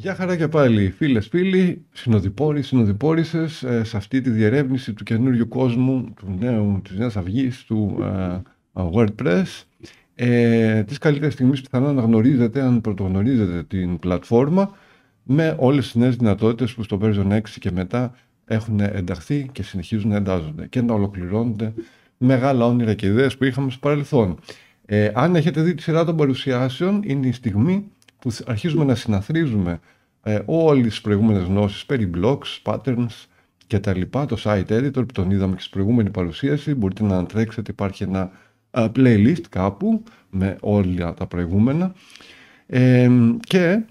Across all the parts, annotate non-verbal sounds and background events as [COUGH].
Γεια χαρά και πάλι φίλες φίλοι, συνοδοιπόροι, συνοδοιπόρησες ε, σε αυτή τη διερεύνηση του καινούριου κόσμου, του νέου, της νέας αυγής, του ε, ε WordPress. Ε, τις καλύτερες στιγμές πιθανόν να γνωρίζετε, αν πρωτογνωρίζετε την πλατφόρμα, με όλες τις νέες δυνατότητες που στο version 6 και μετά έχουν ενταχθεί και συνεχίζουν να εντάζονται και να ολοκληρώνονται μεγάλα όνειρα και ιδέες που είχαμε στο παρελθόν. Ε, αν έχετε δει τη σειρά των παρουσιάσεων, είναι η στιγμή που αρχίζουμε να συναθρίζουμε ε, όλες τις προηγούμενες γνώσεις περί blocks, patterns και τα λοιπά, το site editor που τον είδαμε και στην προηγούμενη παρουσίαση, μπορείτε να αντρέξετε, υπάρχει ένα ε, playlist κάπου με όλα τα προηγούμενα ε, και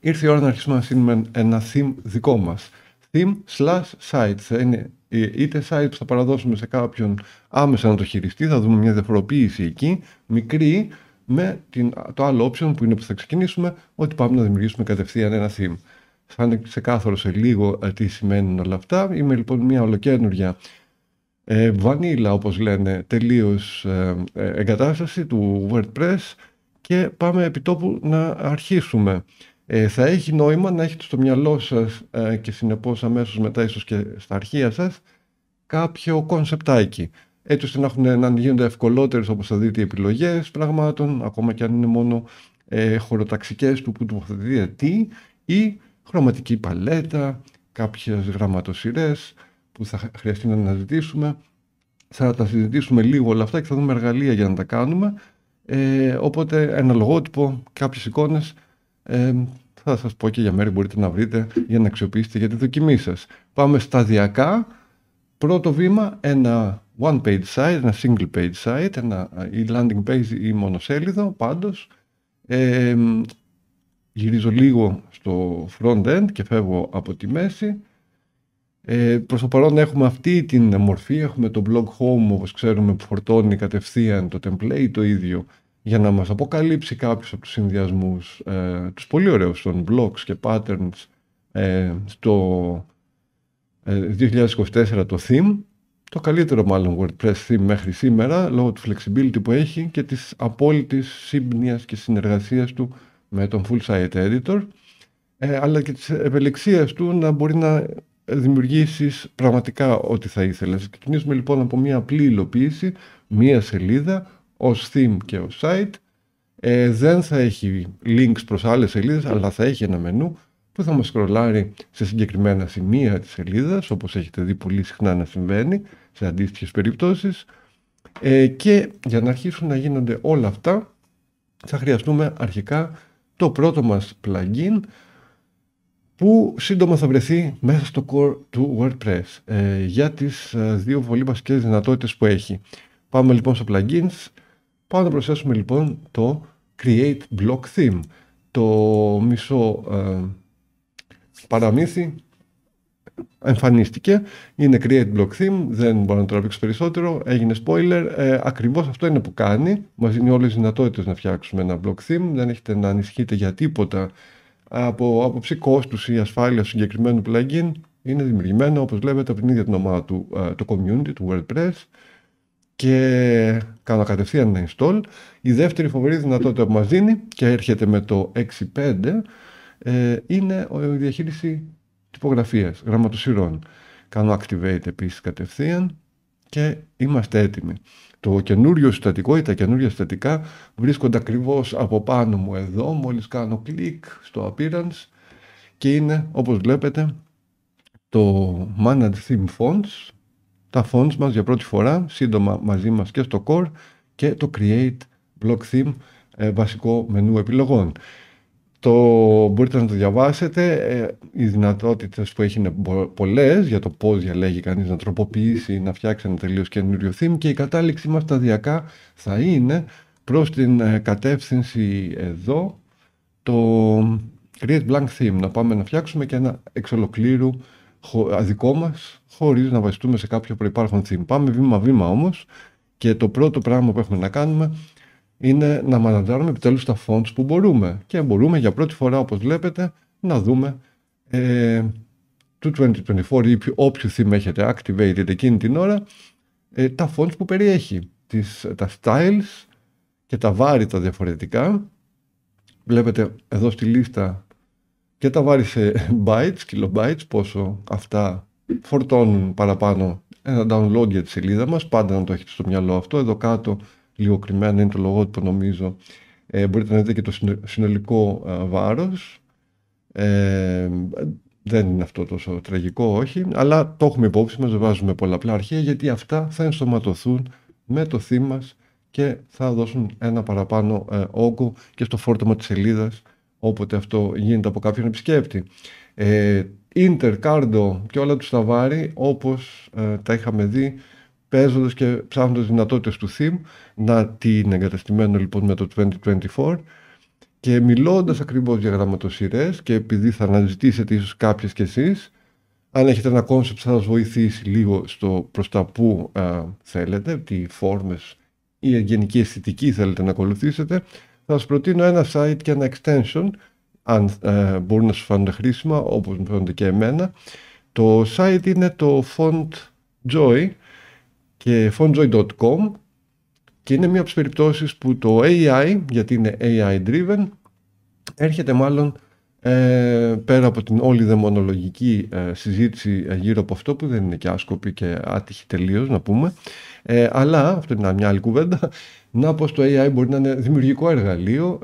ήρθε η ώρα να αρχίσουμε να στείλουμε ένα theme δικό μας theme slash sites είναι ε, είτε site που θα παραδώσουμε σε κάποιον άμεσα να το χειριστεί, θα δούμε μια διαφοροποίηση εκεί, μικρή με την, το άλλο option που είναι που θα ξεκινήσουμε, ότι πάμε να δημιουργήσουμε κατευθείαν ένα theme. Θα είναι ξεκάθαρο σε λίγο ε, τι σημαίνουν όλα αυτά. Είμαι λοιπόν μια ολοκένουργια ε, vanilla, όπως λένε, τελείως ε, ε, εγκατάσταση του WordPress και πάμε τόπου να αρχίσουμε. Ε, θα έχει νόημα να έχετε στο μυαλό σας και συνεπώς αμέσως μετά ίσως και στα αρχεία σας κάποιο κονσεπτάκι έτσι ώστε να, έχουν, να γίνονται ευκολότερες όπως θα δείτε οι επιλογές πραγμάτων, ακόμα και αν είναι μόνο ε, χωροταξικές του που τοποθετείτε τι ή χρωματική παλέτα, κάποιες γραμματοσυρές που θα χρειαστεί να αναζητήσουμε. Θα τα συζητήσουμε λίγο όλα αυτά και θα δούμε εργαλεία για να τα κάνουμε. Ε, οπότε ένα λογότυπο, κάποιες εικόνες ε, θα σας πω και για μέρη μπορείτε να βρείτε για να αξιοποιήσετε για τη δοκιμή σας. Πάμε σταδιακά. Πρώτο βήμα, ένα one page site, ένα single page site, ένα, ή landing page ή μονοσέλιδο πάντως. Ε, γυρίζω λίγο στο front end και φεύγω από τη μέση. Ε, προς το παρόν έχουμε αυτή την μορφή, έχουμε το blog home όπως ξέρουμε που φορτώνει κατευθείαν το template το ίδιο για να μας αποκαλύψει κάποιους από τους συνδυασμούς, ε, τους πολύ ωραίους των blogs και patterns ε, στο 2024 ε, το theme το καλύτερο μάλλον WordPress theme μέχρι σήμερα λόγω του flexibility που έχει και της απόλυτης σύμπνοιας και συνεργασίας του με τον full site editor ε, αλλά και της ευελιξίας του να μπορεί να δημιουργήσεις πραγματικά ό,τι θα ήθελες. Ξεκινήσουμε λοιπόν από μια απλή υλοποίηση, μια σελίδα ως theme και ως site. Ε, δεν θα έχει links προς άλλες σελίδες αλλά θα έχει ένα μενού που θα μας σκρολάρει σε συγκεκριμένα σημεία της σελίδας, όπως έχετε δει πολύ συχνά να συμβαίνει σε αντίστοιχες περιπτώσεις ε, και για να αρχίσουν να γίνονται όλα αυτά θα χρειαστούμε αρχικά το πρώτο μας plugin που σύντομα θα βρεθεί μέσα στο core του WordPress ε, για τις ε, δύο πολύ βασικές δυνατότητες που έχει. Πάμε λοιπόν στο plugins, πάμε να προσθέσουμε λοιπόν το Create Block Theme, το μισό ε, παραμύθι εμφανίστηκε, είναι create block theme, δεν μπορώ να το τραβήξω περισσότερο, έγινε spoiler, ε, ακριβώς αυτό είναι που κάνει, μας δίνει όλες τις δυνατότητες να φτιάξουμε ένα block theme, δεν έχετε να ανησυχείτε για τίποτα από άποψη κόστους ή ασφάλεια συγκεκριμένου plugin, είναι δημιουργημένο όπως βλέπετε από την ίδια την ομάδα του ε, το community του WordPress και κάνω κατευθείαν ένα install. Η δεύτερη φοβερή δυνατότητα που μας δίνει και έρχεται με το 6.5 ε, είναι η διαχείριση τυπογραφίας, γραμματοσυρών. Κάνω activate επίσης κατευθείαν και είμαστε έτοιμοι. Το καινούριο συστατικό ή τα καινούργια συστατικά βρίσκονται ακριβώς από πάνω μου εδώ, μόλις κάνω κλικ στο appearance και είναι όπως βλέπετε το Manage Theme Fonts, τα fonts μας για πρώτη φορά, σύντομα μαζί μας και στο Core και το Create Block Theme, ε, βασικό μενού επιλογών. Το μπορείτε να το διαβάσετε. Ε, οι δυνατότητες που έχει είναι πολλές για το πώς διαλέγει κανείς να τροποποιήσει, να φτιάξει ένα τελείως καινούριο theme και η κατάληξή μας σταδιακά θα είναι προς την ε, κατεύθυνση εδώ το create blank theme, να πάμε να φτιάξουμε και ένα εξ ολοκλήρου δικό μας, χωρίς να βασιστούμε σε κάποιο προπάρχον theme. Πάμε βήμα-βήμα όμως και το πρώτο πράγμα που έχουμε να κάνουμε είναι να μανατζάρουμε επιτέλους τα fonts που μπορούμε. Και μπορούμε για πρώτη φορά, όπως βλέπετε, να δούμε ε, του 2024 ή όποιο θύμα έχετε activated εκείνη την ώρα, ε, τα fonts που περιέχει, τις, τα styles και τα βάρη τα διαφορετικά. Βλέπετε εδώ στη λίστα και τα βάρη σε bytes, kilobytes, πόσο αυτά φορτώνουν παραπάνω ένα download για τη σελίδα μας, πάντα να το έχετε στο μυαλό αυτό. Εδώ κάτω λίγο κρυμμένα είναι το λογότυπο νομίζω. Ε, μπορείτε να δείτε και το συνολικό ε, βάρος. Ε, δεν είναι αυτό τόσο τραγικό, όχι, αλλά το έχουμε υπόψη μας, βάζουμε πολλαπλά αρχεία, γιατί αυτά θα ενσωματωθούν με το θύμα και θα δώσουν ένα παραπάνω ε, όγκο και στο φόρτωμα της σελίδας όποτε αυτό γίνεται από κάποιον επισκέπτη. Ίντερ, Κάρντο και όλα τους τα βάρη, όπως ε, τα είχαμε δει παίζοντας και ψάχνοντας δυνατότητες του theme να τι είναι εγκαταστημένο λοιπόν με το 2024 και μιλώντας ακριβώς για γραμματοσυρές, και επειδή θα αναζητήσετε ίσως κάποιες κι εσείς αν έχετε ένα κόνσεπτ θα σας βοηθήσει λίγο στο προς τα που θέλετε, τι φόρμες ή γενική αισθητική θέλετε να ακολουθήσετε θα σας προτείνω ένα site και ένα extension αν ε, μπορούν να σας φάνονται χρήσιμα όπως μου φαίνονται και εμένα το site είναι το Font Joy και fontjoy.com και είναι μία από τις περιπτώσεις που το AI, γιατί είναι AI driven, έρχεται μάλλον ε, πέρα από την όλη δαιμονολογική ε, συζήτηση ε, γύρω από αυτό που δεν είναι και άσκοπη και άτυχη τελείως να πούμε ε, αλλά, αυτό είναι μια άλλη κουβέντα [LAUGHS] να πως το AI μπορεί να είναι δημιουργικό εργαλείο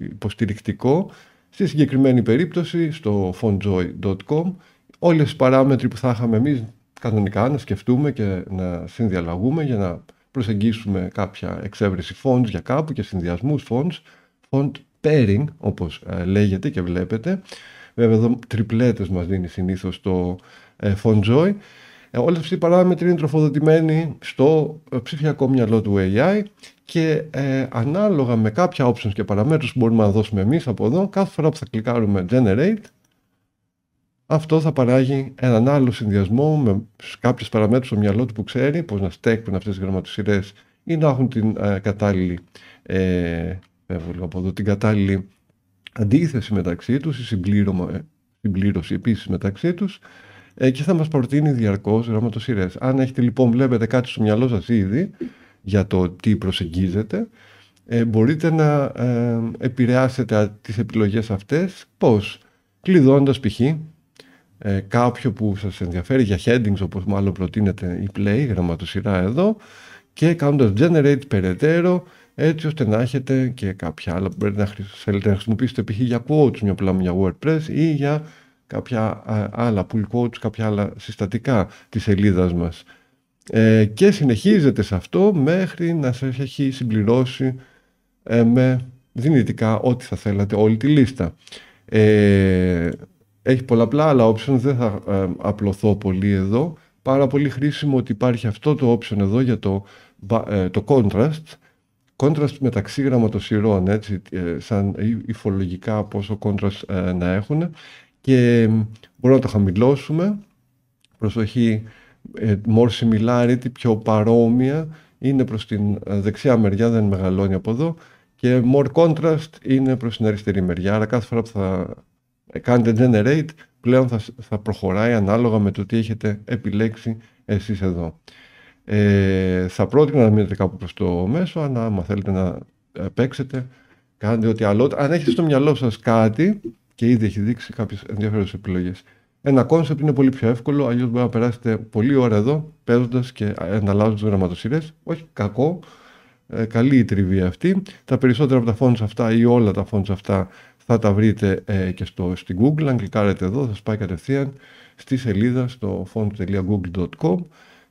υποστηρικτικό στη συγκεκριμένη περίπτωση στο fontjoy.com όλες οι παράμετροι που θα είχαμε εμείς κανονικά να σκεφτούμε και να συνδιαλλαγούμε για να προσεγγίσουμε κάποια εξέβρεση fonts για κάπου και συνδυασμούς fonts, font pairing όπως ε, λέγεται και βλέπετε. Βέβαια εδώ τριπλέτες μας δίνει συνήθως το ε, joy ε, Όλες αυτοί οι παράμετροι είναι τροφοδοτημένοι στο ψηφιακό μυαλό του AI και ε, ανάλογα με κάποια options και παραμέτρους που μπορούμε να δώσουμε εμείς από εδώ, κάθε φορά που θα κλικάρουμε Generate, αυτό θα παράγει έναν άλλο συνδυασμό με κάποιες παραμέτρους στο μυαλό του που ξέρει, πώς να στέκουν αυτές τις γραμματοσυρές ή να έχουν την ε, κατάλληλη, ε, ε εδώ, την αντίθεση μεταξύ τους η ε, συμπλήρωση επίσης μεταξύ τους ε, και θα μας προτείνει διαρκώς γραμματοσυρές. Αν έχετε λοιπόν, βλέπετε κάτι στο μυαλό σας ήδη για το τι προσεγγίζετε, μπορείτε να επηρεάσετε τις επιλογές αυτές πώς κλειδώντας π.χ ε, κάποιο που σας ενδιαφέρει για headings όπως μάλλον προτείνεται η play, γραμματοσυρά εδώ και κάνοντας generate περαιτέρω έτσι ώστε να έχετε και κάποια άλλα που μπορείτε να θέλετε να χρησιμοποιήσετε π.χ. για quotes μια πλάμη για WordPress ή για κάποια άλλα pull quotes, κάποια άλλα συστατικά της σελίδας μας. Ε, και συνεχίζεται σε αυτό μέχρι να σας έχει συμπληρώσει ε, με δυνητικά ό,τι θα θέλατε όλη τη λίστα. Ε, έχει πολλαπλά άλλα option, δεν θα ε, απλωθώ πολύ εδώ. Πάρα πολύ χρήσιμο ότι υπάρχει αυτό το option εδώ για το, ε, το contrast. Contrast μεταξύ γραμματοσυρών, έτσι, ε, σαν υφολογικά πόσο contrast να έχουν. Και μπορούμε να το χαμηλώσουμε. Προσοχή, more similarity, πιο παρόμοια. Είναι προς την δεξιά μεριά, δεν μεγαλώνει από εδώ. Και more contrast είναι προς την αριστερή μεριά. Άρα κάθε φορά που θα ε, κάνετε generate, πλέον θα, θα προχωράει ανάλογα με το τι έχετε επιλέξει εσείς εδώ. Ε, θα πρότεινα να μείνετε κάπου προς το μέσο, αν άμα θέλετε να ε, παίξετε, κάντε ό,τι άλλο. Αν έχετε στο μυαλό σας κάτι και ήδη έχει δείξει κάποιες ενδιαφέρουσες επιλογές, ένα κόνσεπτ είναι πολύ πιο εύκολο, αλλιώς μπορεί να περάσετε πολλή ώρα εδώ παίζοντας και ανταλλάζοντας γραμματοσύρε. Όχι κακό, ε, καλή η τριβή αυτή. Τα περισσότερα από τα fonts αυτά ή όλα τα fonts αυτά θα τα βρείτε ε, και στο, στην Google. Αν κλικάρετε εδώ θα σας πάει κατευθείαν στη σελίδα στο font.google.com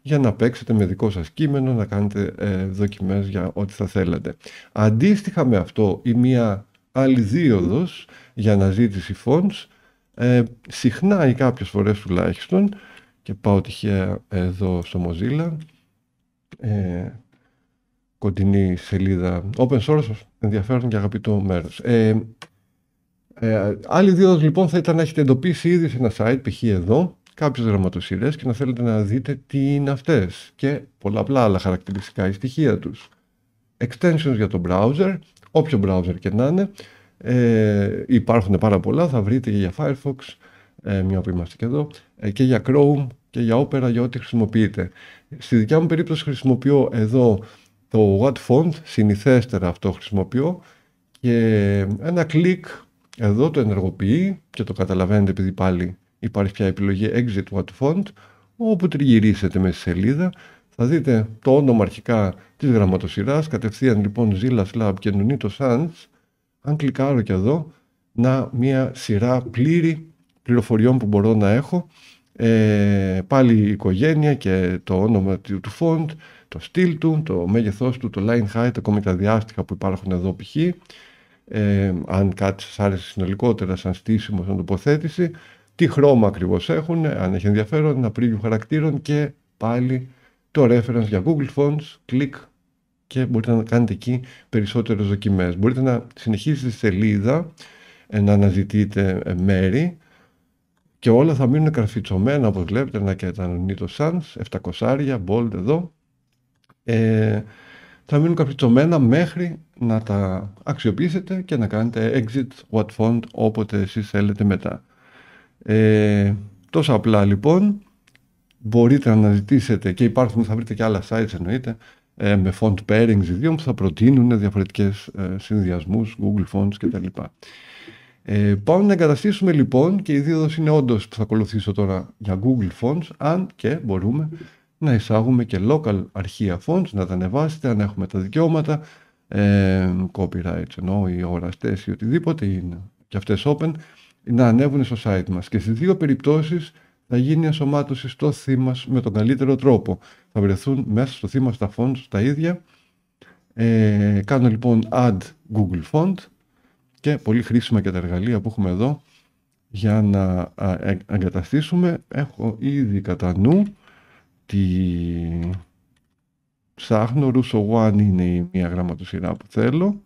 για να παίξετε με δικό σας κείμενο, να κάνετε ε, δοκιμές για ό,τι θα θέλατε. Αντίστοιχα με αυτό ή μία άλλη δίωδος για αναζήτηση fonts, ε, συχνά ή κάποιες φορές τουλάχιστον, και πάω τυχαία εδώ στο Mozilla, ε, κοντινή σελίδα open source, ενδιαφέρον και αγαπητό μέρος. Ε, ε, άλλη δίωδος λοιπόν θα ήταν να έχετε εντοπίσει ήδη σε ένα site, π.χ. εδώ, κάποιες γραμματοσυρές και να θέλετε να δείτε τι είναι αυτές και πολλαπλά άλλα χαρακτηριστικά ή στοιχεία τους. Extensions για το browser, όποιο browser και να είναι, ε, υπάρχουν πάρα πολλά, θα βρείτε και για Firefox, ε, μια που είμαστε και εδώ, ε, και για Chrome και για Opera, για ό,τι χρησιμοποιείτε. Στη δικιά μου περίπτωση χρησιμοποιώ εδώ το What Font, συνηθέστερα αυτό χρησιμοποιώ, και ένα κλικ εδώ το ενεργοποιεί και το καταλαβαίνετε επειδή πάλι υπάρχει πια επιλογή Exit What Font όπου τριγυρίσετε μέσα στη σελίδα θα δείτε το όνομα αρχικά της γραμματοσυράς κατευθείαν λοιπόν Zilla Slab και Nunito Sands αν κλικάρω και εδώ να μια σειρά πλήρη πληροφοριών που μπορώ να έχω ε, πάλι η οικογένεια και το όνομα του, του font, το στυλ του, το μέγεθός του, το line height, ακόμη τα διάστηκα που υπάρχουν εδώ π.χ ε, αν κάτι σας άρεσε συνολικότερα σαν στήσιμο, σαν τοποθέτηση, τι χρώμα ακριβώς έχουν, αν έχει ενδιαφέρον, απρίλιο χαρακτήρων και πάλι το reference για Google Fonts, κλικ και μπορείτε να κάνετε εκεί περισσότερες δοκιμές. Μπορείτε να συνεχίσετε στη σελίδα, ε, να αναζητείτε ε, μέρη και όλα θα μείνουν καρφιτσωμένα όπως βλέπετε, να και τα Sans, 700, bold εδώ, ε, θα μείνουν καρφιτσωμένα μέχρι να τα αξιοποιήσετε και να κάνετε exit what font όποτε εσείς θέλετε μετά. Ε, τόσο απλά λοιπόν, μπορείτε να αναζητήσετε και υπάρχουν, θα βρείτε και άλλα sites εννοείται, ε, με font pairings ιδίων που θα προτείνουν διαφορετικές ε, συνδυασμούς, Google Fonts κτλ. Ε, πάμε να εγκαταστήσουμε λοιπόν και η δίδοση είναι όντως που θα ακολουθήσω τώρα για Google Fonts αν και μπορούμε να εισάγουμε και local αρχεία fonts, να τα ανεβάσετε αν έχουμε τα δικαιώματα, ε, copyrights εννοώ οι οραστέ ή οτιδήποτε είναι και αυτές open να ανέβουν στο site μας και στις δύο περιπτώσεις θα γίνει ενσωμάτωση στο θύμα με τον καλύτερο τρόπο. Θα βρεθούν μέσα στο θύμα στα fonts τα ίδια. Ε, κάνω λοιπόν add Google Font και πολύ χρήσιμα και τα εργαλεία που έχουμε εδώ για να ε, εγκαταστήσουμε. Έχω ήδη κατά νου τη, ψάχνω. Russo One είναι η μία γραμματοσυρά που θέλω.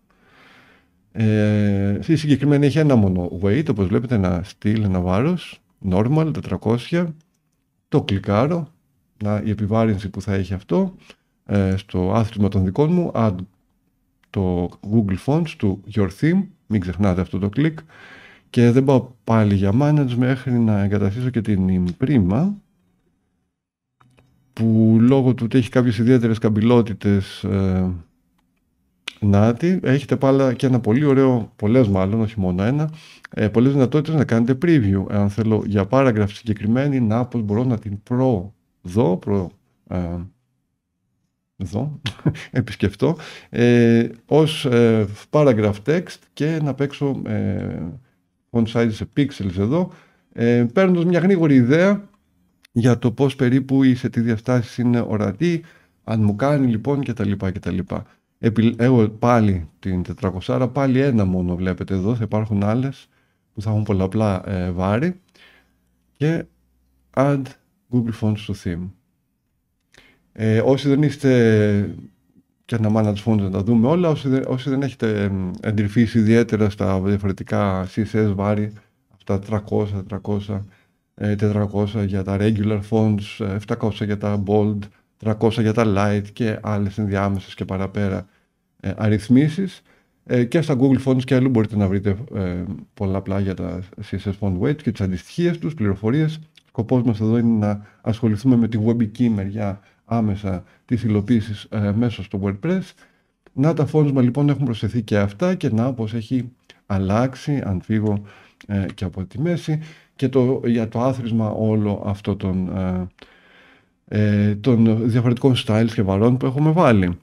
Ε, στη συγκεκριμένη έχει ένα μόνο weight, όπως βλέπετε, ένα steel, ένα βάρος, normal, 400. Το κλικάρω, να, η επιβάρυνση που θα έχει αυτό ε, στο άθροισμα των δικών μου, add το Google Fonts του Your Theme, μην ξεχνάτε αυτό το κλικ, και δεν πάω πάλι για manage μέχρι να εγκαταστήσω και την πρίμα που λόγω του ότι έχει κάποιες ιδιαίτερες καμπυλότητες ε, νάτι, έχετε πάλι και ένα πολύ ωραίο, πολλές μάλλον, όχι μόνο ένα, ε, πολλές δυνατότητες να κάνετε preview. Αν θέλω για παράγραφη συγκεκριμένη, να πώς μπορώ να την προδώ, προ, ε, εδώ, [LAUGHS] επισκεφτώ, ε, ως ε, paragraph text και να παίξω ε, on size σε pixels εδώ, ε, παίρνοντας μια γρήγορη ιδέα για το πώς περίπου η σε τι διαστάσεις είναι ορατή, αν μου κάνει λοιπόν κτλ. κτλ. Εγώ πάλι την 400, πάλι ένα μόνο βλέπετε εδώ, θα υπάρχουν άλλες που θα έχουν πολλαπλά ε, βάρη και add Google Fonts to theme. Ε, όσοι δεν είστε και να τους φόντους να τα δούμε όλα, όσοι δεν, όσοι δεν έχετε εντρυφήσει ιδιαίτερα στα διαφορετικά CSS βάρη, αυτά 300, 300, 400 για τα regular fonts, 700 για τα bold, 300 για τα light και άλλες ενδιάμεσες και παραπέρα ε, αριθμίσεις. Ε, και στα Google Fonts και αλλού μπορείτε να βρείτε ε, πολλαπλά για τα CSS font weights και τις αντιστοιχίες τους, πληροφορίες. Σκοπός μας εδώ είναι να ασχοληθούμε με τη webική μεριά άμεσα της υλοποίησης μέσα στο WordPress. Να τα fonts μας λοιπόν έχουν προσθεθεί και αυτά και να όπως έχει αλλάξει αν φύγω και από τη μέση και για το άθροισμα όλο αυτό ε, ε, των, διαφορετικών styles και βαρών που έχουμε βάλει.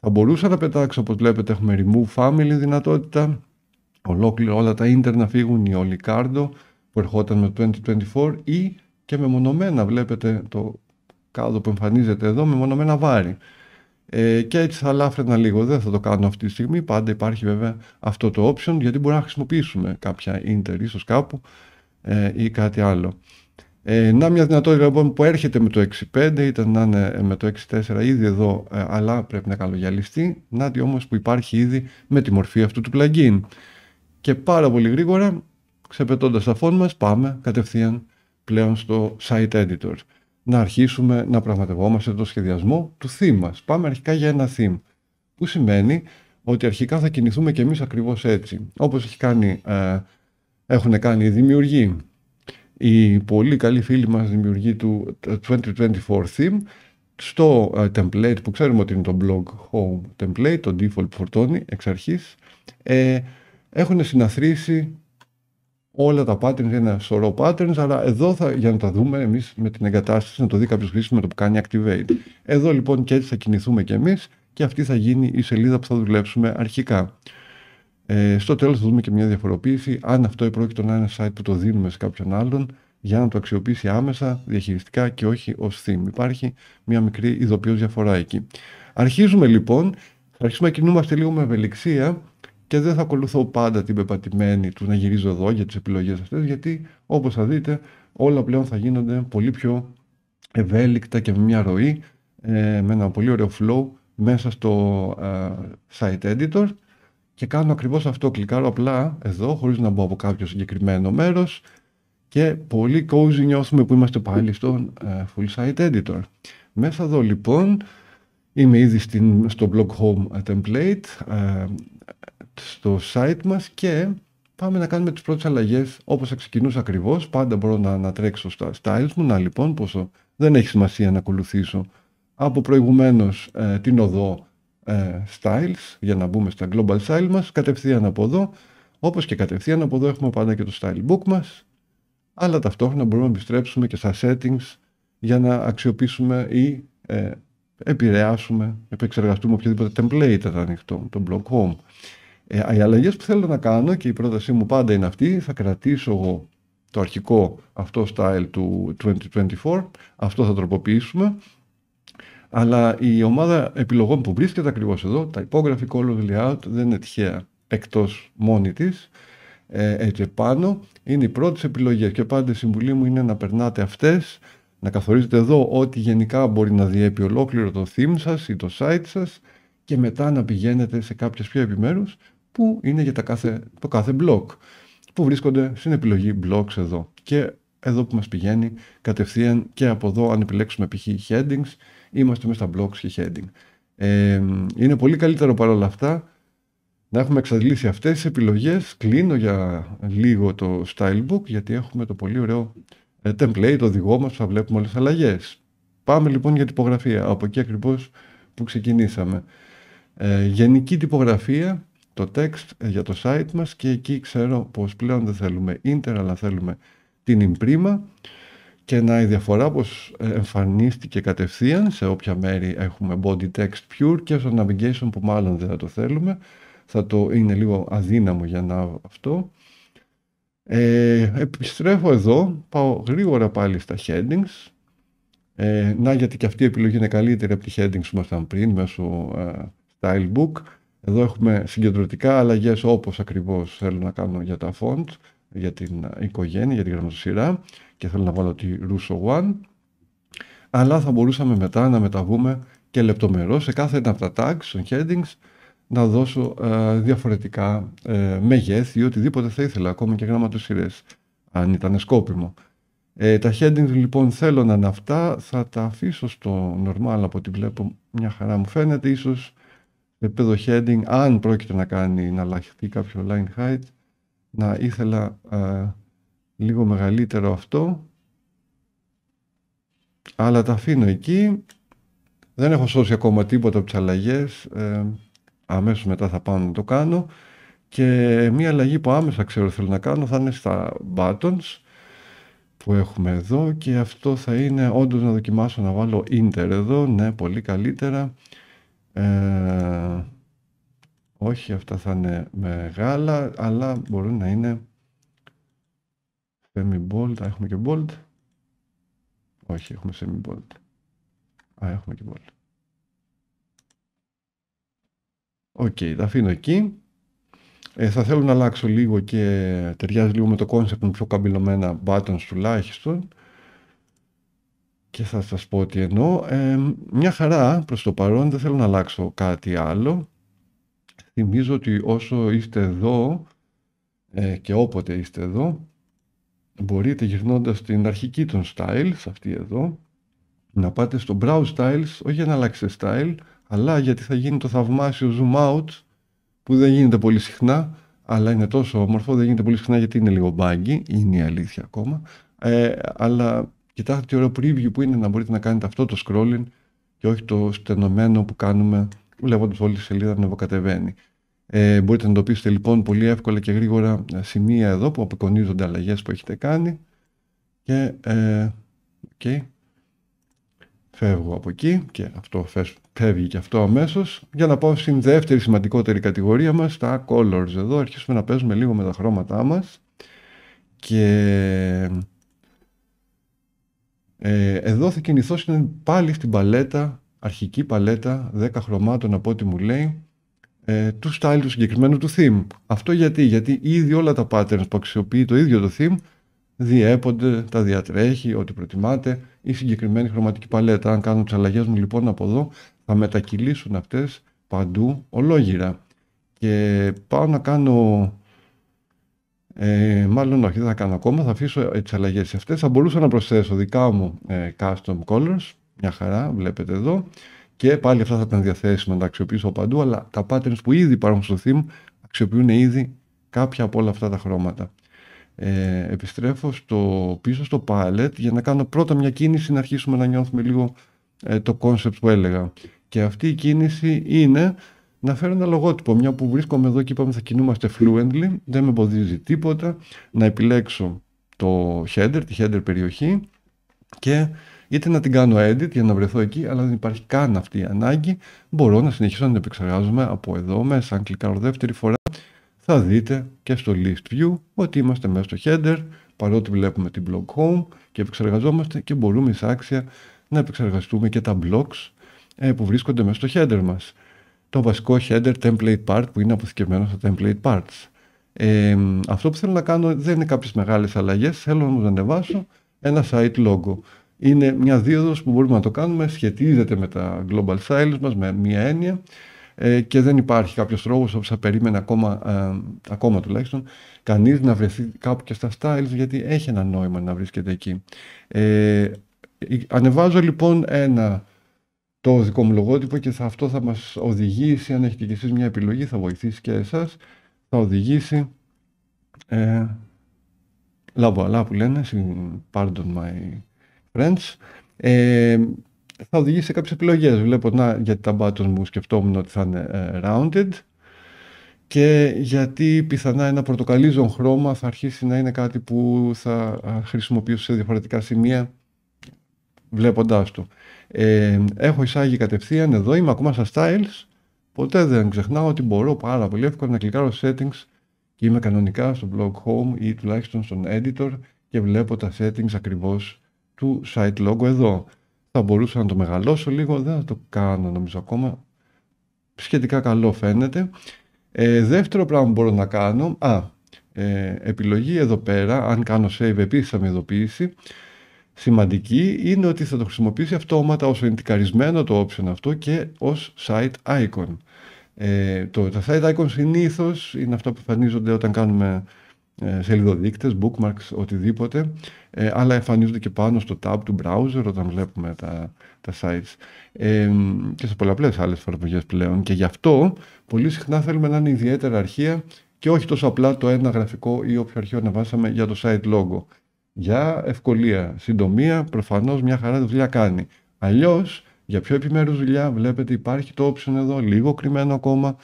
Θα μπορούσα να πετάξω, όπως βλέπετε έχουμε remove family δυνατότητα, ολόκληρο όλα τα ίντερ να φύγουν, η όλη κάρντο που ερχόταν με το 2024 ή και με μονομένα, βλέπετε το κάδο που εμφανίζεται εδώ, με μονομένα βάρη. Ε, και έτσι θα λάφρενα λίγο, δεν θα το κάνω αυτή τη στιγμή, πάντα υπάρχει βέβαια αυτό το option γιατί μπορούμε να χρησιμοποιήσουμε κάποια ίντερ ίσως κάπου ε, ή κάτι άλλο. Ε, να μια δυνατότητα λοιπόν που έρχεται με το 6.5, ήταν να είναι ε, με το 6.4 ήδη εδώ, ε, αλλά πρέπει να καλογιαλιστεί. Να τη όμως που υπάρχει ήδη με τη μορφή αυτού του plugin. Και πάρα πολύ γρήγορα, ξεπετώντας τα φόρμα μας, πάμε κατευθείαν πλέον στο site editor. Να αρχίσουμε να πραγματευόμαστε το σχεδιασμό του theme μας. Πάμε αρχικά για ένα theme, που σημαίνει ότι αρχικά θα κινηθούμε και εμείς ακριβώς έτσι. Όπως έχει κάνει ε, έχουν κάνει οι δημιουργοί. Οι πολύ καλοί φίλοι μας δημιουργοί του 2024 theme στο ε, template που ξέρουμε ότι είναι το blog home template, το default που φορτώνει εξ αρχής, ε, έχουν συναθρήσει όλα τα patterns, ένα σωρό patterns, αλλά εδώ θα, για να τα δούμε εμείς με την εγκατάσταση, να το δει κάποιος χρήσιμο με το που κάνει activate. Εδώ λοιπόν και έτσι θα κινηθούμε και εμείς και αυτή θα γίνει η σελίδα που θα δουλέψουμε αρχικά. Ε, στο τέλος θα δούμε και μια διαφοροποίηση αν αυτό επρόκειτο να είναι ένα site που το δίνουμε σε κάποιον άλλον για να το αξιοποιήσει άμεσα, διαχειριστικά και όχι ως theme. Υπάρχει μια μικρή ειδοποιώς διαφορά εκεί. Αρχίζουμε λοιπόν, θα αρχίσουμε να κινούμαστε λίγο με ευελιξία και δεν θα ακολουθώ πάντα την πεπατημένη του να γυρίζω εδώ για τις επιλογές αυτές γιατί όπως θα δείτε όλα πλέον θα γίνονται πολύ πιο ευέλικτα και με μια ροή, ε, με ένα πολύ ωραίο flow μέσα στο ε, site editor και κάνω ακριβώς αυτό. Κλικάρω απλά εδώ, χωρίς να μπω από κάποιο συγκεκριμένο μέρος και πολύ cozy νιώθουμε που είμαστε πάλι στον ε, Full Site Editor. Μέσα εδώ λοιπόν είμαι ήδη στην, στο blog home template ε, στο site μας και πάμε να κάνουμε τις πρώτες αλλαγές όπως θα ξεκινούσα ακριβώς. Πάντα μπορώ να ανατρέξω στα styles μου. Να λοιπόν πόσο δεν έχει σημασία να ακολουθήσω από προηγουμένως ε, την οδό ε, styles για να μπούμε στα global style μας κατευθείαν από εδώ όπως και κατευθείαν από εδώ έχουμε πάντα και το style book μας αλλά ταυτόχρονα μπορούμε να επιστρέψουμε και στα settings για να αξιοποιήσουμε ή ε, επηρεάσουμε, επεξεργαστούμε οποιοδήποτε template θα ανοιχτό, το block home. Ε, οι αλλαγές που θέλω να κάνω και η πρότασή μου πάντα είναι αυτή, θα κρατήσω εγώ το αρχικό αυτό style του 2024, αυτό θα τροποποιήσουμε αλλά η ομάδα επιλογών που βρίσκεται ακριβώς εδώ, τα υπόγραφη color layout δεν είναι τυχαία εκτός μόνη της. έτσι ε, ε, επάνω είναι οι πρώτες επιλογές. Και πάντα η συμβουλή μου είναι να περνάτε αυτές, να καθορίζετε εδώ ό,τι γενικά μπορεί να διέπει ολόκληρο το theme σας ή το site σας και μετά να πηγαίνετε σε κάποιες πιο επιμέρους που είναι για τα κάθε, το κάθε blog που βρίσκονται στην επιλογή blogs εδώ και εδώ που μας πηγαίνει κατευθείαν και από εδώ αν επιλέξουμε π.χ. headings είμαστε μέσα στα blocks και heading. Ε, είναι πολύ καλύτερο παρόλα αυτά να έχουμε εξαντλήσει αυτές τις επιλογές. Κλείνω για λίγο το style book γιατί έχουμε το πολύ ωραίο ε, template, το οδηγό μας, θα βλέπουμε όλες τις αλλαγές. Πάμε λοιπόν για τυπογραφία, από εκεί ακριβώς που ξεκινήσαμε. Ε, γενική τυπογραφία, το text ε, για το site μας και εκεί ξέρω πως πλέον δεν θέλουμε inter αλλά θέλουμε την imprima και να η διαφορά πως εμφανίστηκε κατευθείαν σε όποια μέρη έχουμε body text pure και στο navigation που μάλλον δεν θα το θέλουμε θα το είναι λίγο αδύναμο για να αυτό ε, επιστρέφω εδώ πάω γρήγορα πάλι στα headings ε, να γιατί και αυτή η επιλογή είναι καλύτερη από τη headings που ήμασταν πριν μέσω ε, style book εδώ έχουμε συγκεντρωτικά αλλαγές όπως ακριβώς θέλω να κάνω για τα font για την οικογένεια, για την γραμματοσυρά και θέλω να βάλω τη Russo One αλλά θα μπορούσαμε μετά να μεταβούμε και λεπτομερώς σε κάθε ένα από τα tags, των headings να δώσω ε, διαφορετικά ε, μεγέθη ή οτιδήποτε θα ήθελα, ακόμα και γραμματοσυρές, αν ήταν σκόπιμο. Ε, τα headings λοιπόν θέλω να είναι αυτά, θα τα αφήσω στο normal από ό,τι βλέπω, μια χαρά μου φαίνεται, ίσως επίπεδο heading, αν πρόκειται να κάνει να αλλάχθει κάποιο line height, να ήθελα ε, λίγο μεγαλύτερο αυτό αλλά τα αφήνω εκεί δεν έχω σώσει ακόμα τίποτα από τις αλλαγές ε, αμέσως μετά θα πάω να το κάνω και μια αλλαγή που άμεσα ξέρω θέλω να κάνω θα είναι στα buttons που έχουμε εδώ και αυτό θα είναι όντως να δοκιμάσω να βάλω Inter εδώ, ναι πολύ καλύτερα ε, όχι αυτά θα είναι μεγάλα αλλά μπορούν να είναι Semi bold, έχουμε και bold. Όχι, έχουμε semi bold. Α, έχουμε και bold. Οκ, okay, τα αφήνω εκεί. Ε, θα θέλω να αλλάξω λίγο και ταιριάζει λίγο με το concept με πιο καμπυλωμένα buttons τουλάχιστον. Και θα σας πω τι εννοώ. Ε, μια χαρά προς το παρόν, δεν θέλω να αλλάξω κάτι άλλο. Θυμίζω ότι όσο είστε εδώ ε, και όποτε είστε εδώ, μπορείτε γυρνώντας την αρχική των styles, αυτή εδώ, να πάτε στο browse styles, όχι για να αλλάξετε style, αλλά γιατί θα γίνει το θαυμάσιο zoom out, που δεν γίνεται πολύ συχνά, αλλά είναι τόσο όμορφο, δεν γίνεται πολύ συχνά γιατί είναι λίγο buggy, είναι η αλήθεια ακόμα, ε, αλλά κοιτάξτε τι ωραίο preview που είναι να μπορείτε να κάνετε αυτό το scrolling και όχι το στενωμένο που κάνουμε βλέποντας όλη τη σελίδα να ανεβοκατεβαίνει. Ε, μπορείτε να εντοπίσετε λοιπόν πολύ εύκολα και γρήγορα ε, σημεία εδώ που απεικονίζονται αλλαγές που έχετε κάνει και ε, φεύγω από εκεί και αυτό φεύγει και αυτό αμέσως για να πάω στην δεύτερη σημαντικότερη κατηγορία μας τα colors εδώ αρχίσουμε να παίζουμε λίγο με τα χρώματά μας και ε, εδώ θα κινηθώ πάλι στην παλέτα αρχική παλέτα 10 χρωμάτων από ό,τι μου λέει ε, του style του συγκεκριμένου του theme. Αυτό γιατί, γιατί ήδη όλα τα patterns που αξιοποιεί το ίδιο το theme διέπονται, τα διατρέχει, ό,τι προτιμάτε, η συγκεκριμένη χρωματική παλέτα. Αν κάνω τις αλλαγές μου λοιπόν από εδώ, θα μετακυλήσουν αυτές παντού ολόγυρα. Και πάω να κάνω. Ε, μάλλον όχι, δεν θα κάνω ακόμα. Θα αφήσω τις αλλαγές αυτές. Θα μπορούσα να προσθέσω δικά μου ε, custom colors. Μια χαρά, βλέπετε εδώ. Και πάλι αυτά θα ήταν διαθέσιμα να τα αξιοποιήσω παντού, αλλά τα patterns που ήδη υπάρχουν στο theme αξιοποιούν ήδη κάποια από όλα αυτά τα χρώματα. Ε, επιστρέφω στο, πίσω στο palette για να κάνω πρώτα μια κίνηση να αρχίσουμε να νιώθουμε λίγο ε, το concept που έλεγα. Και αυτή η κίνηση είναι να φέρω ένα λογότυπο, μια που βρίσκομαι εδώ και είπαμε θα κινούμαστε fluently, δεν με εμποδίζει τίποτα, να επιλέξω το header, τη header περιοχή και είτε να την κάνω edit για να βρεθώ εκεί, αλλά δεν υπάρχει καν αυτή η ανάγκη. Μπορώ να συνεχίσω να την επεξεργάζομαι από εδώ μέσα. Αν κλικάρω δεύτερη φορά, θα δείτε και στο list view ότι είμαστε μέσα στο header, παρότι βλέπουμε την blog home και επεξεργαζόμαστε και μπορούμε άξια να επεξεργαστούμε και τα blogs ε, που βρίσκονται μέσα στο header μας. Το βασικό header template part που είναι αποθηκευμένο στα template parts. Ε, αυτό που θέλω να κάνω δεν είναι κάποιες μεγάλες αλλαγές, θέλω να ανεβάσω ένα site logo είναι μια δίωδος που μπορούμε να το κάνουμε, σχετίζεται με τα global styles μας, με μια έννοια ε, και δεν υπάρχει κάποιος τρόπος όπως θα περίμενε ακόμα, ε, ακόμα τουλάχιστον κανείς να βρεθεί κάπου και στα styles γιατί έχει ένα νόημα να βρίσκεται εκεί. Ε, ανεβάζω λοιπόν ένα το δικό μου λογότυπο και θα, αυτό θα μας οδηγήσει, αν έχετε και εσείς μια επιλογή, θα βοηθήσει και εσάς, θα οδηγήσει ε, που λένε, pardon my Friends, ε, θα οδηγήσει σε κάποιες επιλογές. Βλέπω να, γιατί τα buttons μου σκεφτόμουν ότι θα είναι ε, rounded και γιατί πιθανά ένα πορτοκαλίζον χρώμα θα αρχίσει να είναι κάτι που θα χρησιμοποιήσω σε διαφορετικά σημεία βλέποντάς το. Ε, έχω εισάγει κατευθείαν εδώ, είμαι ακόμα στα styles, ποτέ δεν ξεχνάω ότι μπορώ πάρα πολύ εύκολα να κλικάρω settings και είμαι κανονικά στο blog home ή τουλάχιστον στον editor και βλέπω τα settings ακριβώς του site logo εδώ. Θα μπορούσα να το μεγαλώσω λίγο, δεν θα το κάνω νομίζω ακόμα. Σχετικά καλό φαίνεται. Ε, δεύτερο πράγμα που μπορώ να κάνω, α, ε, επιλογή εδώ πέρα, αν κάνω save επίσης θα με ειδοποιήσει, σημαντική είναι ότι θα το χρησιμοποιήσει αυτόματα ως εντικαρισμένο το option αυτό και ως site icon. Ε, το, τα site icon συνήθως είναι αυτά που εμφανίζονται όταν κάνουμε ε, bookmarks, οτιδήποτε ε, αλλά εμφανίζονται και πάνω στο tab του browser όταν βλέπουμε τα, τα sites ε, και σε πολλαπλές άλλες εφαρμογές πλέον και γι' αυτό πολύ συχνά θέλουμε να είναι ιδιαίτερα αρχεία και όχι τόσο απλά το ένα γραφικό ή όποιο αρχείο βάσαμε για το site logo. Για ευκολία, συντομία, προφανώς μια χαρά δουλειά κάνει. Αλλιώς, για πιο επιμέρους δουλειά, βλέπετε υπάρχει το option εδώ, λίγο κρυμμένο ακόμα,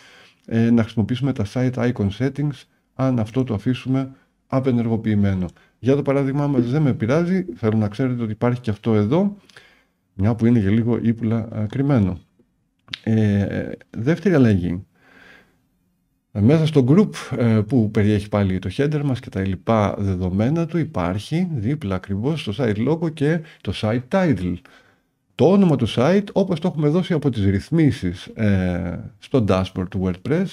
ε, να χρησιμοποιήσουμε τα site icon settings, αν αυτό το αφήσουμε απενεργοποιημένο. Για το παράδειγμά μας δεν με πειράζει. Θέλω να ξέρετε ότι υπάρχει και αυτό εδώ, μια που είναι και λίγο ύπουλα κρυμμένο. Ε, δεύτερη αλλαγή. Ε, μέσα στο group ε, που περιέχει πάλι το header μας και τα λοιπά δεδομένα του υπάρχει δίπλα ακριβώς το site logo και το site title. Το όνομα του site όπως το έχουμε δώσει από τις ρυθμίσεις ε, στο dashboard του WordPress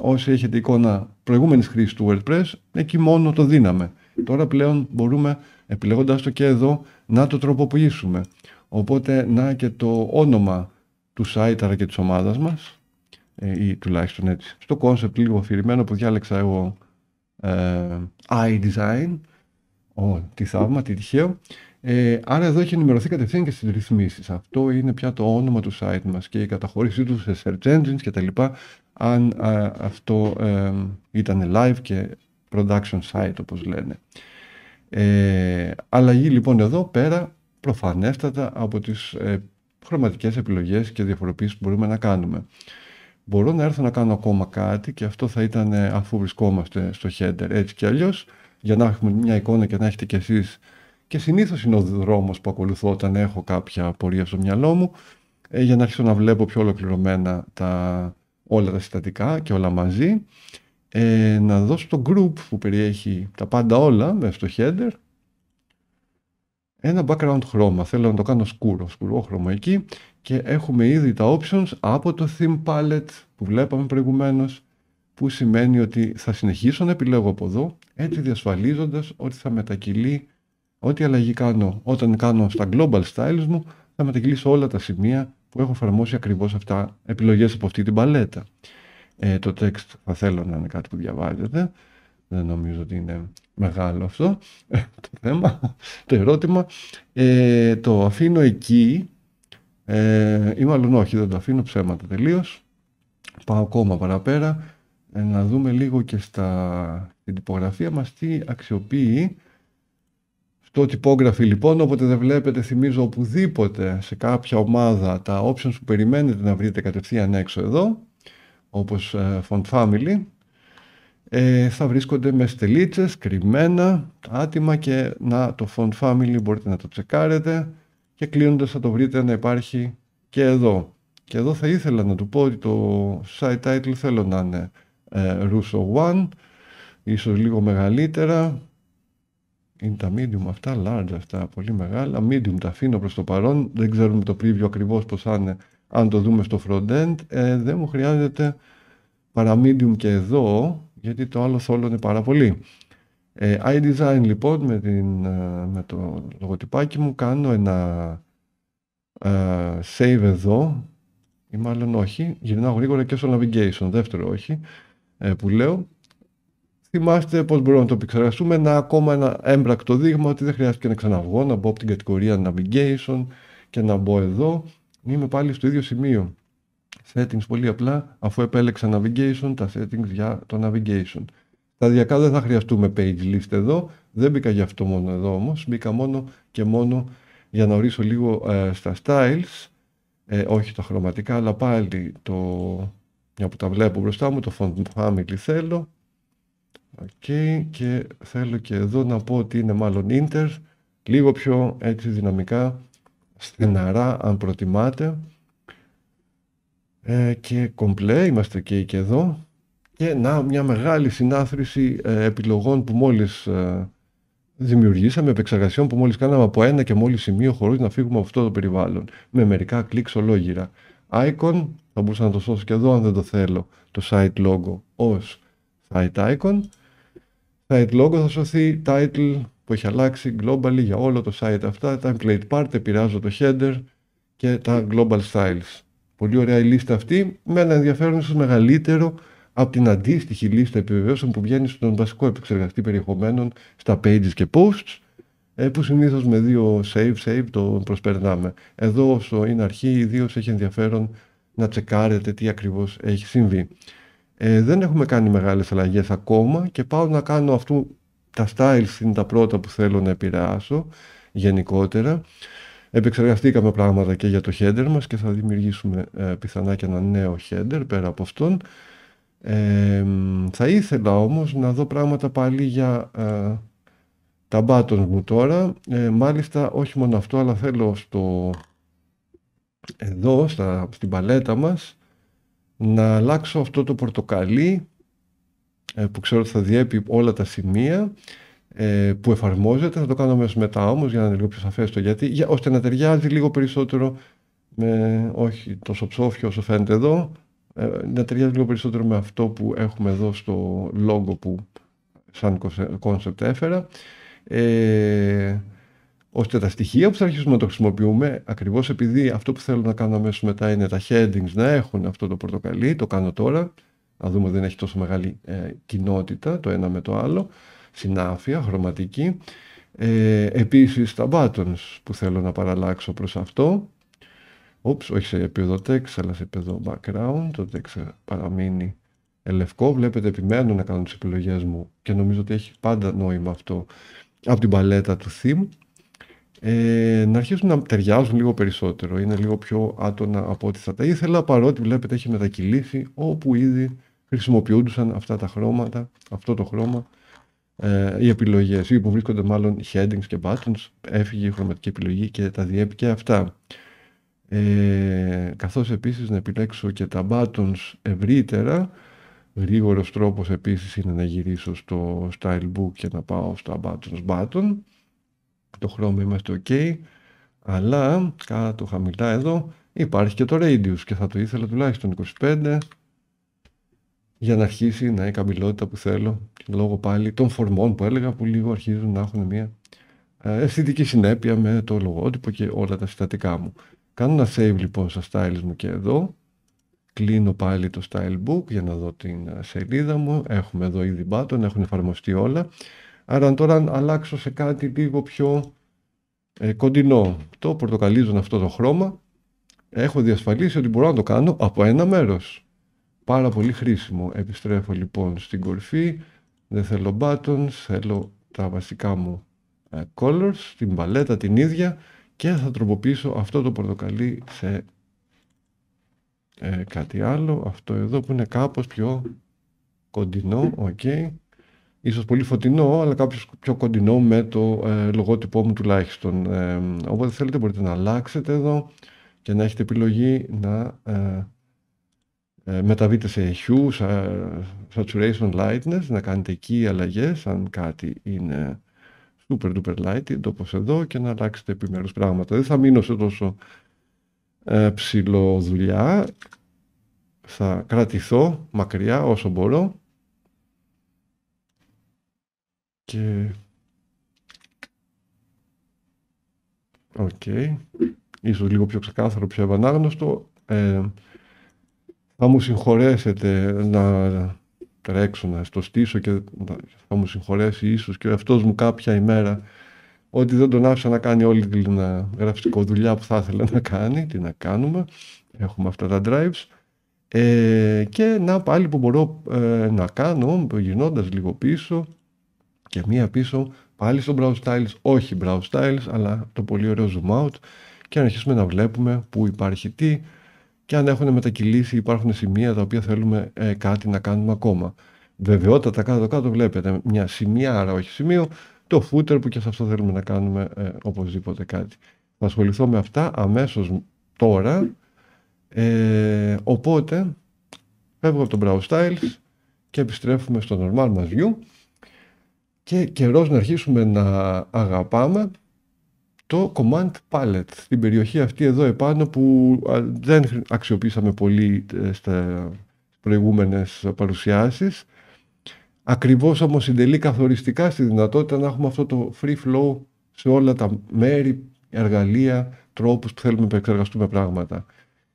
όσοι έχετε εικόνα προηγούμενης χρήσης του WordPress εκεί μόνο το δίναμε. Τώρα πλέον μπορούμε, επιλέγοντας το και εδώ, να το τροποποιήσουμε. Οπότε, να και το όνομα του site αλλά και της ομάδας μας, ε, ή τουλάχιστον έτσι, στο concept λίγο αφηρημένο που διάλεξα εγώ ε, iDesign. Oh, τι θαύμα, τι τυχαίο. Ε, άρα εδώ έχει ενημερωθεί κατευθείαν και στις ρυθμίσεις. Αυτό είναι πια το όνομα του site μας και η καταχώρησή του σε search engines κτλ. Αν ε, αυτό ε, ήταν live και production site όπως λένε. Ε, αλλαγή λοιπόν εδώ πέρα προφανέστατα από τις ε, χρωματικές επιλογές και διαφοροποίησεις που μπορούμε να κάνουμε. Μπορώ να έρθω να κάνω ακόμα κάτι και αυτό θα ήταν ε, αφού βρισκόμαστε στο header έτσι και αλλιώς, για να έχουμε μια εικόνα και να έχετε κι εσείς και συνήθως είναι ο δρόμος που ακολουθώ όταν έχω κάποια πορεία στο μυαλό μου ε, για να αρχίσω να βλέπω πιο ολοκληρωμένα τα, όλα τα συστατικά και όλα μαζί. Ε, να δώσω το group που περιέχει τα πάντα όλα μέσα στο header ένα background χρώμα. Θέλω να το κάνω σκούρο, σκουρό χρώμα εκεί και έχουμε ήδη τα options από το theme palette που βλέπαμε προηγουμένως που σημαίνει ότι θα συνεχίσω να επιλέγω από εδώ έτσι διασφαλίζοντας ότι θα μετακυλεί ό,τι αλλαγή κάνω όταν κάνω στα global styles μου θα σε όλα τα σημεία που έχω εφαρμόσει ακριβώς αυτά επιλογές από αυτή την παλέτα. Ε, το text θα θέλω να είναι κάτι που διαβάζεται. Δεν νομίζω ότι είναι μεγάλο αυτό ε, το θέμα, το ερώτημα. Ε, το αφήνω εκεί ε, ή μάλλον όχι, δεν το αφήνω ψέματα τελείως. Πάω ακόμα παραπέρα ε, να δούμε λίγο και στα, στην τυπογραφία μας τι αξιοποιεί στο τυπόγραφι λοιπόν, όποτε δεν βλέπετε θυμίζω οπουδήποτε σε κάποια ομάδα τα options που περιμένετε να βρείτε κατευθείαν έξω εδώ όπως ε, Font Family, ε, θα βρίσκονται με στελίτσες, κρυμμένα, άτιμα και να το Font Family μπορείτε να το τσεκάρετε και κλείνοντας θα το βρείτε να υπάρχει και εδώ. Και εδώ θα ήθελα να του πω ότι το site title θέλω να είναι ε, Russo One, ίσως λίγο μεγαλύτερα. Είναι τα medium αυτά, large αυτά, πολύ μεγάλα. Medium τα αφήνω προς το παρόν, δεν ξέρουμε το preview ακριβώς πώς θα είναι αν το δούμε στο front-end, ε, δεν μου χρειάζεται παρά και εδώ, γιατί το άλλο θόλωνε πάρα πολύ. Ε, iDesign λοιπόν με, την, ε, με το λογοτυπάκι μου κάνω ένα ε, save εδώ, ή μάλλον όχι, γυρνάω γρήγορα και στο navigation, δεύτερο όχι, ε, που λέω. Θυμάστε πώς μπορούμε να το επεξεργαστούμε, ένα ακόμα ένα έμπρακτο δείγμα ότι δεν χρειάζεται να ξαναβγώ, να μπω από την κατηγορία navigation και να μπω εδώ είμαι πάλι στο ίδιο σημείο. Settings πολύ απλά, αφού επέλεξα navigation, τα settings για το navigation. Σταδιακά δεν θα χρειαστούμε page list εδώ, δεν μπήκα για αυτό μόνο εδώ όμως, μπήκα μόνο και μόνο για να ορίσω λίγο ε, στα styles, ε, όχι τα χρωματικά, αλλά πάλι το, μια που τα βλέπω μπροστά μου, το font family θέλω. Okay, και θέλω και εδώ να πω ότι είναι μάλλον inter, λίγο πιο έτσι δυναμικά, στεναρά αν προτιμάτε ε, και κομπλέ είμαστε και, και εδώ και να μια μεγάλη συνάθρηση ε, επιλογών που μόλις ε, δημιουργήσαμε, επεξεργασιών που μόλις κάναμε από ένα και μόλις σημείο χωρίς να φύγουμε από αυτό το περιβάλλον με μερικά κλικ ολόγυρα icon, θα μπορούσα να το σώσω και εδώ αν δεν το θέλω το site logo ως site icon site logo θα σωθεί title που έχει αλλάξει globally για όλο το site αυτά, τα template part, επηρεάζω το header και τα global styles. Πολύ ωραία η λίστα αυτή, με ένα ενδιαφέρον ίσως μεγαλύτερο από την αντίστοιχη λίστα επιβεβαίωσεων που βγαίνει στον βασικό επεξεργαστή περιεχομένων στα pages και posts, ε, που συνήθως με δύο save, save το προσπερνάμε. Εδώ όσο είναι αρχή, ιδίως έχει ενδιαφέρον να τσεκάρετε τι ακριβώς έχει συμβεί. Ε, δεν έχουμε κάνει μεγάλες αλλαγές ακόμα και πάω να κάνω αυτό τα styles είναι τα πρώτα που θέλω να επηρεάσω γενικότερα. Επεξεργαστήκαμε πράγματα και για το header μας και θα δημιουργήσουμε ε, πιθανά και ένα νέο header πέρα από αυτόν. θα ήθελα όμως να δω πράγματα πάλι για ε, τα buttons μου τώρα. Ε, μάλιστα όχι μόνο αυτό αλλά θέλω στο, εδώ στα, στην παλέτα μας να αλλάξω αυτό το πορτοκαλί ε, που ξέρω ότι θα διέπει όλα τα σημεία ε, που εφαρμόζεται. Θα το κάνω αμέσως μετά όμως για να είναι λίγο πιο σαφές το γιατί, για, ώστε να ταιριάζει λίγο περισσότερο με, όχι τόσο ψόφιο όσο φαίνεται εδώ, ε, να ταιριάζει λίγο περισσότερο με αυτό που έχουμε εδώ στο λόγο που σαν κόνσεπτ έφερα. Ε, ώστε τα στοιχεία που θα αρχίσουμε να το χρησιμοποιούμε, ακριβώς επειδή αυτό που θέλω να κάνω αμέσως μετά είναι τα headings να έχουν αυτό το πορτοκαλί, το κάνω τώρα, να δούμε δεν έχει τόσο μεγάλη ε, κοινότητα το ένα με το άλλο, συνάφεια, χρωματική. Ε, επίσης τα buttons που θέλω να παραλλάξω προς αυτό. Oops, όχι σε επίπεδο text, αλλά σε επίπεδο background. Το text παραμείνει λευκό. Βλέπετε επιμένω να κάνω τις επιλογές μου και νομίζω ότι έχει πάντα νόημα αυτό από την παλέτα του theme. Ε, να αρχίσουν να ταιριάζουν λίγο περισσότερο. Είναι λίγο πιο άτονα από ό,τι θα τα ήθελα, παρότι βλέπετε έχει μετακυλήσει όπου ήδη χρησιμοποιούντουσαν αυτά τα χρώματα, αυτό το χρώμα, ε, οι επιλογές ή που βρίσκονται μάλλον headings και buttons, έφυγε η χρωματική επιλογή και τα διέπει αυτά. Ε, καθώς επίσης να επιλέξω και τα buttons ευρύτερα, γρήγορος τρόπος επίσης είναι να γυρίσω στο style book και να πάω στα buttons button. Το χρώμα είμαστε ok, αλλά κάτω χαμηλά εδώ υπάρχει και το radius και θα το ήθελα τουλάχιστον 25 για να αρχίσει να η καμπυλότητα που θέλω λόγω πάλι των φορμών που έλεγα που λίγο αρχίζουν να έχουν μια ε, αισθητική συνέπεια με το λογότυπο και όλα τα συστατικά μου. Κάνω ένα save λοιπόν στα styles μου και εδώ. Κλείνω πάλι το style book για να δω την ε, σελίδα μου. Έχουμε εδώ ήδη button, έχουν εφαρμοστεί όλα. Άρα τώρα αλλάξω σε κάτι λίγο πιο ε, κοντινό το πορτοκαλίζω αυτό το χρώμα έχω διασφαλίσει ότι μπορώ να το κάνω από ένα μέρος πάρα πολύ χρήσιμο. Επιστρέφω λοιπόν στην κορφή. δεν θέλω buttons, θέλω τα βασικά μου ε, colors, την παλέτα την ίδια και θα τροποποιήσω αυτό το πορτοκαλί σε ε, κάτι άλλο, αυτό εδώ που είναι κάπως πιο κοντινό, ok. Ίσως πολύ φωτεινό, αλλά κάποιος πιο κοντινό με το ε, λογότυπό μου τουλάχιστον. Ε, οπότε θέλετε μπορείτε να αλλάξετε εδώ και να έχετε επιλογή να ε, ε, μεταβείτε σε Hue, Saturation Lightness, να κάνετε εκεί αλλαγές, αν κάτι είναι super duper light, όπως εδώ και να αλλάξετε επιμέρους πράγματα. Δεν θα μείνω σε τόσο ε, δουλειά, θα κρατηθώ μακριά όσο μπορώ και... Οκ, okay. ίσως λίγο πιο ξεκάθαρο, πιο ευανάγνωστο. Ε, θα μου συγχωρέσετε να τρέξω να στο στήσω και θα μου συγχωρέσει ίσως και ο μου κάποια ημέρα ότι δεν τον άφησα να κάνει όλη την ε, γραφιστικό δουλειά που θα ήθελα να κάνει, τι να κάνουμε, έχουμε αυτά τα drives ε, και να πάλι που μπορώ ε, να κάνω γυρνώντας λίγο πίσω και μία πίσω πάλι στο Brow styles, όχι Brow styles αλλά το πολύ ωραίο zoom out και να αρχίσουμε να βλέπουμε που υπάρχει τι, και αν έχουν μετακυλήσει υπάρχουν σημεία τα οποία θέλουμε ε, κάτι να κάνουμε ακόμα. Βεβαιότατα κάτω-κάτω βλέπετε μια σημεία, άρα όχι σημείο, το footer που και σε αυτό θέλουμε να κάνουμε ε, οπωσδήποτε κάτι. Θα ασχοληθώ με αυτά αμέσως τώρα, ε, οπότε φεύγω από τον Brow Styles και επιστρέφουμε στο normal μας view και καιρός να αρχίσουμε να αγαπάμε το command palette στην περιοχή αυτή εδώ επάνω που δεν αξιοποίησαμε πολύ ε, στα προηγούμενες παρουσιάσεις ακριβώς όμως συντελεί καθοριστικά στη δυνατότητα να έχουμε αυτό το free flow σε όλα τα μέρη, εργαλεία, τρόπους που θέλουμε να επεξεργαστούμε πράγματα.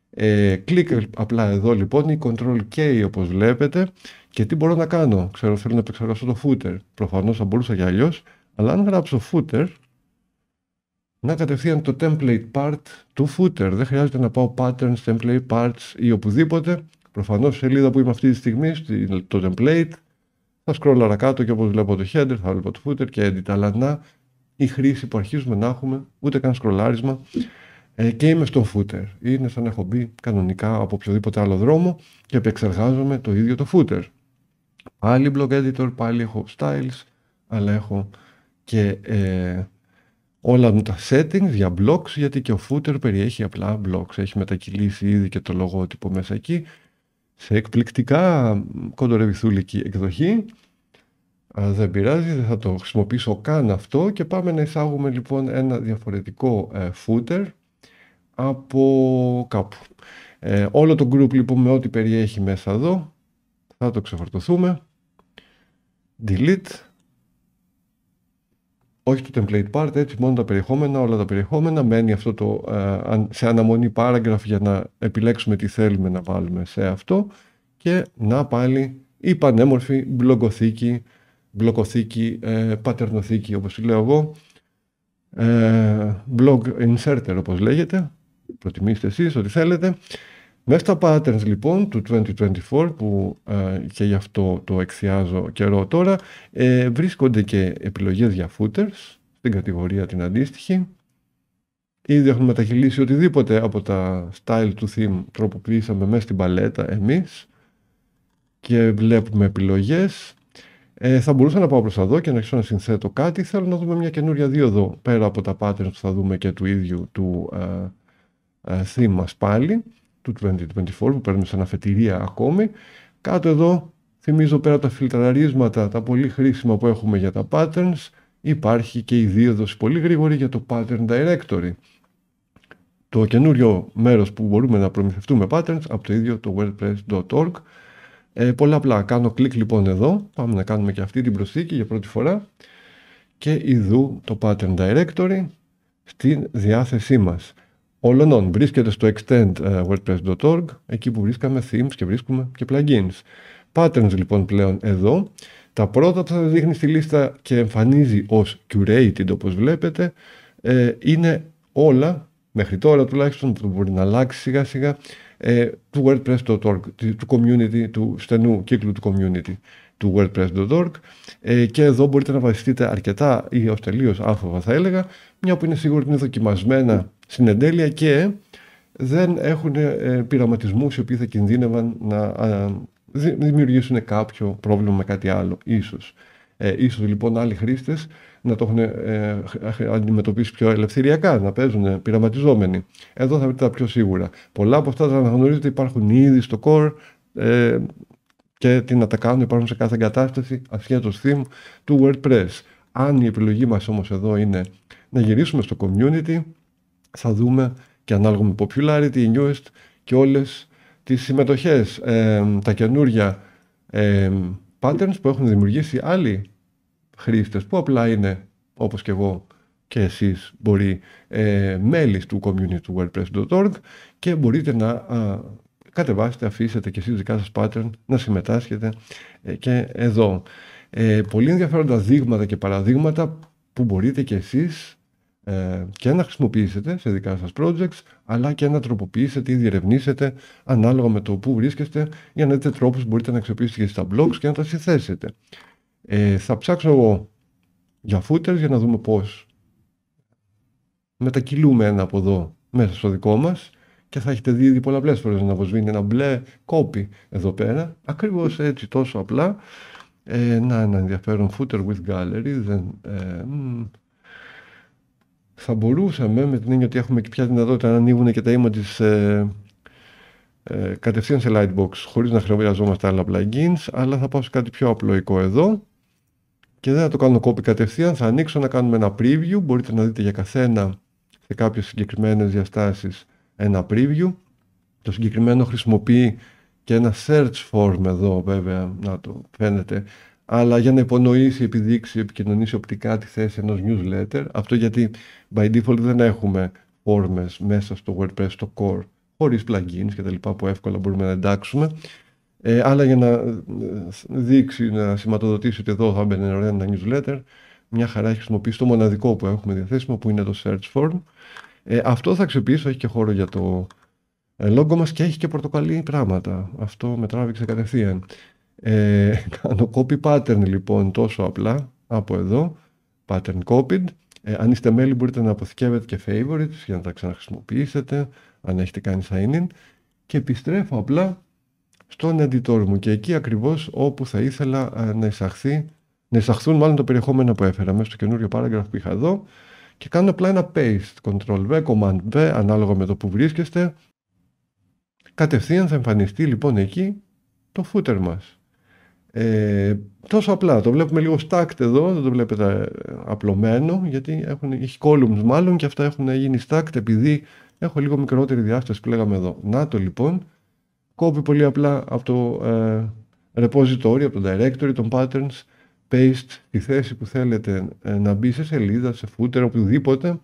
Ε, κλικ ε, απλά εδώ λοιπόν η Ctrl K όπως βλέπετε και τι μπορώ να κάνω. Ξέρω θέλω να επεξεργαστώ το footer. Προφανώς θα μπορούσα και αλλιώς, αλλά αν γράψω footer να κατευθείαν το template part του footer. Δεν χρειάζεται να πάω patterns, template parts ή οπουδήποτε. Προφανώς σελίδα που είμαι αυτή τη στιγμή, το template, θα σκρόλαρα κάτω και όπως βλέπω το header, θα βλέπω το footer και edit. Αλλά να η χρήση που αρχίζουμε να έχουμε, ούτε καν σκρολάρισμα, ε, και είμαι στο footer. Είναι σαν να έχω μπει κανονικά από οποιοδήποτε άλλο δρόμο και επεξεργάζομαι το ίδιο το footer. Πάλι blog editor, πάλι έχω styles, αλλά έχω και ε, όλα μου τα settings για blocks, γιατί και ο footer περιέχει απλά blocks. Έχει μετακυλήσει ήδη και το λογότυπο μέσα εκεί. Σε εκπληκτικά κοντορεβιθούλικη εκδοχή. Α, δεν πειράζει, δεν θα το χρησιμοποιήσω καν αυτό και πάμε να εισάγουμε λοιπόν ένα διαφορετικό ε, footer από κάπου. Ε, όλο το group λοιπόν με ό,τι περιέχει μέσα εδώ θα το ξεφορτωθούμε. Delete όχι το template part, έτσι μόνο τα περιεχόμενα, όλα τα περιεχόμενα. Μένει αυτό το, ε, σε αναμονή paragraph για να επιλέξουμε τι θέλουμε να βάλουμε σε αυτό και να πάλι η πανέμορφη μπλοκοθήκη, μπλοκοθήκη, ε, πατερνοθήκη όπως τη λέω εγώ, ε, blog inserter όπως λέγεται, προτιμήστε εσείς ό,τι θέλετε, μέσα στα patterns λοιπόν του 2024 που ε, και γι' αυτό το εξιάζω καιρό τώρα ε, βρίσκονται και επιλογές για footers στην κατηγορία την αντίστοιχη. Ήδη έχουμε μεταχειλήσει οτιδήποτε από τα style του theme τροποποιήσαμε μέσα στην παλέτα εμείς και βλέπουμε επιλογές. Ε, θα μπορούσα να πάω προς εδώ και να αρχίσω να συνθέτω κάτι. Θέλω να δούμε μια καινούρια δύο εδώ πέρα από τα patterns που θα δούμε και του ίδιου του ε, ε theme μας πάλι του 2024 που παίρνουμε σαν αφετηρία ακόμη. Κάτω εδώ θυμίζω πέρα τα φιλτραρίσματα, τα πολύ χρήσιμα που έχουμε για τα patterns, υπάρχει και η δίωδοση πολύ γρήγορη για το pattern directory. Το καινούριο μέρος που μπορούμε να προμηθευτούμε patterns από το ίδιο το wordpress.org. Ε, πολλά απλά. Κάνω κλικ λοιπόν εδώ. Πάμε να κάνουμε και αυτή την προσθήκη για πρώτη φορά. Και ειδού το pattern directory στην διάθεσή μας όλων βρίσκεται στο extend.wordpress.org, ε, εκεί που βρίσκαμε themes και βρίσκουμε και plugins. Patterns λοιπόν πλέον εδώ. Τα πρώτα που θα δείχνει στη λίστα και εμφανίζει ως curated όπως βλέπετε ε, είναι όλα, μέχρι τώρα τουλάχιστον που μπορεί να αλλάξει σιγά σιγά, ε, του WordPress.org, του community, του στενού κύκλου του community του wordpress.org ε, και εδώ μπορείτε να βασιστείτε αρκετά ή ως τελείως άφοβα θα έλεγα μια που είναι σίγουρα ότι είναι δοκιμασμένα στην εντέλεια και δεν έχουν ε, πειραματισμούς οι οποίοι θα κινδύνευαν να δημιουργήσουν κάποιο πρόβλημα με κάτι άλλο ίσως. Ε, ίσως λοιπόν άλλοι χρήστες να το έχουν ε, αντιμετωπίσει πιο ελευθεριακά, να παίζουν πειραματιζόμενοι. Εδώ θα βρείτε τα πιο σίγουρα. Πολλά από αυτά θα αναγνωρίζετε υπάρχουν ήδη στο core, ε, και τι να τα κάνουν, υπάρχουν σε κάθε εγκατάσταση ασχέτως theme του WordPress. Αν η επιλογή μας όμως εδώ είναι να γυρίσουμε στο community, θα δούμε και ανάλογα με popularity, newest και όλες τις συμμετοχές, τα καινούργια patterns που έχουν δημιουργήσει άλλοι χρήστες που απλά είναι όπως και εγώ και εσείς μπορεί ε, μέλη του community του WordPress.org και μπορείτε να κατεβάστε, αφήσετε και εσείς δικά σας pattern να συμμετάσχετε ε, και εδώ. Ε, πολύ ενδιαφέροντα δείγματα και παραδείγματα που μπορείτε και εσείς ε, και να χρησιμοποιήσετε σε δικά σας projects αλλά και να τροποποιήσετε ή διερευνήσετε ανάλογα με το που βρίσκεστε για να δείτε τρόπους που μπορείτε να αξιοποιήσετε και στα blogs και να τα συθέσετε. Ε, θα ψάξω εγώ για footers για να δούμε πώς μετακυλούμε ένα από εδώ μέσα στο δικό μας και θα έχετε δει ήδη πολλαπλές φορές να αποσβήνει ένα μπλε κόπι εδώ πέρα, ακριβώς έτσι τόσο απλά. Ε, να, ένα ενδιαφέρον footer with gallery, ε, μ, θα μπορούσαμε με την έννοια ότι έχουμε και πια δυνατότητα να ανοίγουν και τα images ε, ε, κατευθείαν σε Lightbox χωρίς να χρειαζόμαστε άλλα plugins αλλά θα πάω σε κάτι πιο απλοϊκό εδώ και δεν θα το κάνω copy κατευθείαν θα ανοίξω να κάνουμε ένα preview μπορείτε να δείτε για καθένα σε κάποιες συγκεκριμένες διαστάσεις ένα preview. Το συγκεκριμένο χρησιμοποιεί και ένα search form εδώ βέβαια, να το φαίνεται, αλλά για να υπονοήσει, επιδείξει, επικοινωνήσει οπτικά τη θέση ενός newsletter, αυτό γιατί by default δεν έχουμε forms μέσα στο WordPress, το core, χωρίς plugins και τα λοιπά που εύκολα μπορούμε να εντάξουμε, ε, αλλά για να ε, δείξει, να σηματοδοτήσει ότι εδώ θα μπαίνει ένα newsletter, μια χαρά έχει χρησιμοποιήσει το μοναδικό που έχουμε διαθέσιμο που είναι το search form ε, αυτό θα αξιοποιήσω, έχει και χώρο για το λόγο ε, μας και έχει και πορτοκαλί πράγματα. Αυτό με τράβηξε κατευθείαν. Ε, [LAUGHS] κάνω copy pattern λοιπόν τόσο απλά από εδώ, pattern copied. Ε, αν είστε μέλη μπορείτε να αποθηκεύετε και favorites για να τα ξαναχρησιμοποιήσετε, αν έχετε κάνει sign in. Και επιστρέφω απλά στον editor μου και εκεί ακριβώς όπου θα ήθελα ε, να να εισαχθούν μάλλον τα περιεχόμενα που έφερα μέσα στο καινούριο paragraph που είχα εδώ και κάνω απλά ένα paste, control V, Command V, ανάλογα με το που βρίσκεστε. Κατευθείαν θα εμφανιστεί λοιπόν εκεί το footer μας. Ε, τόσο απλά, το βλέπουμε λίγο stacked εδώ, δεν το βλέπετε ε, απλωμένο, γιατί έχουν, έχει columns μάλλον και αυτά έχουν γίνει stacked επειδή έχω λίγο μικρότερη διάσταση που λέγαμε εδώ. Να το λοιπόν, κόβει πολύ απλά από το ε, repository, από το directory των patterns paste τη θέση που θέλετε ε, να μπει σε σελίδα, σε footer, οπουδήποτε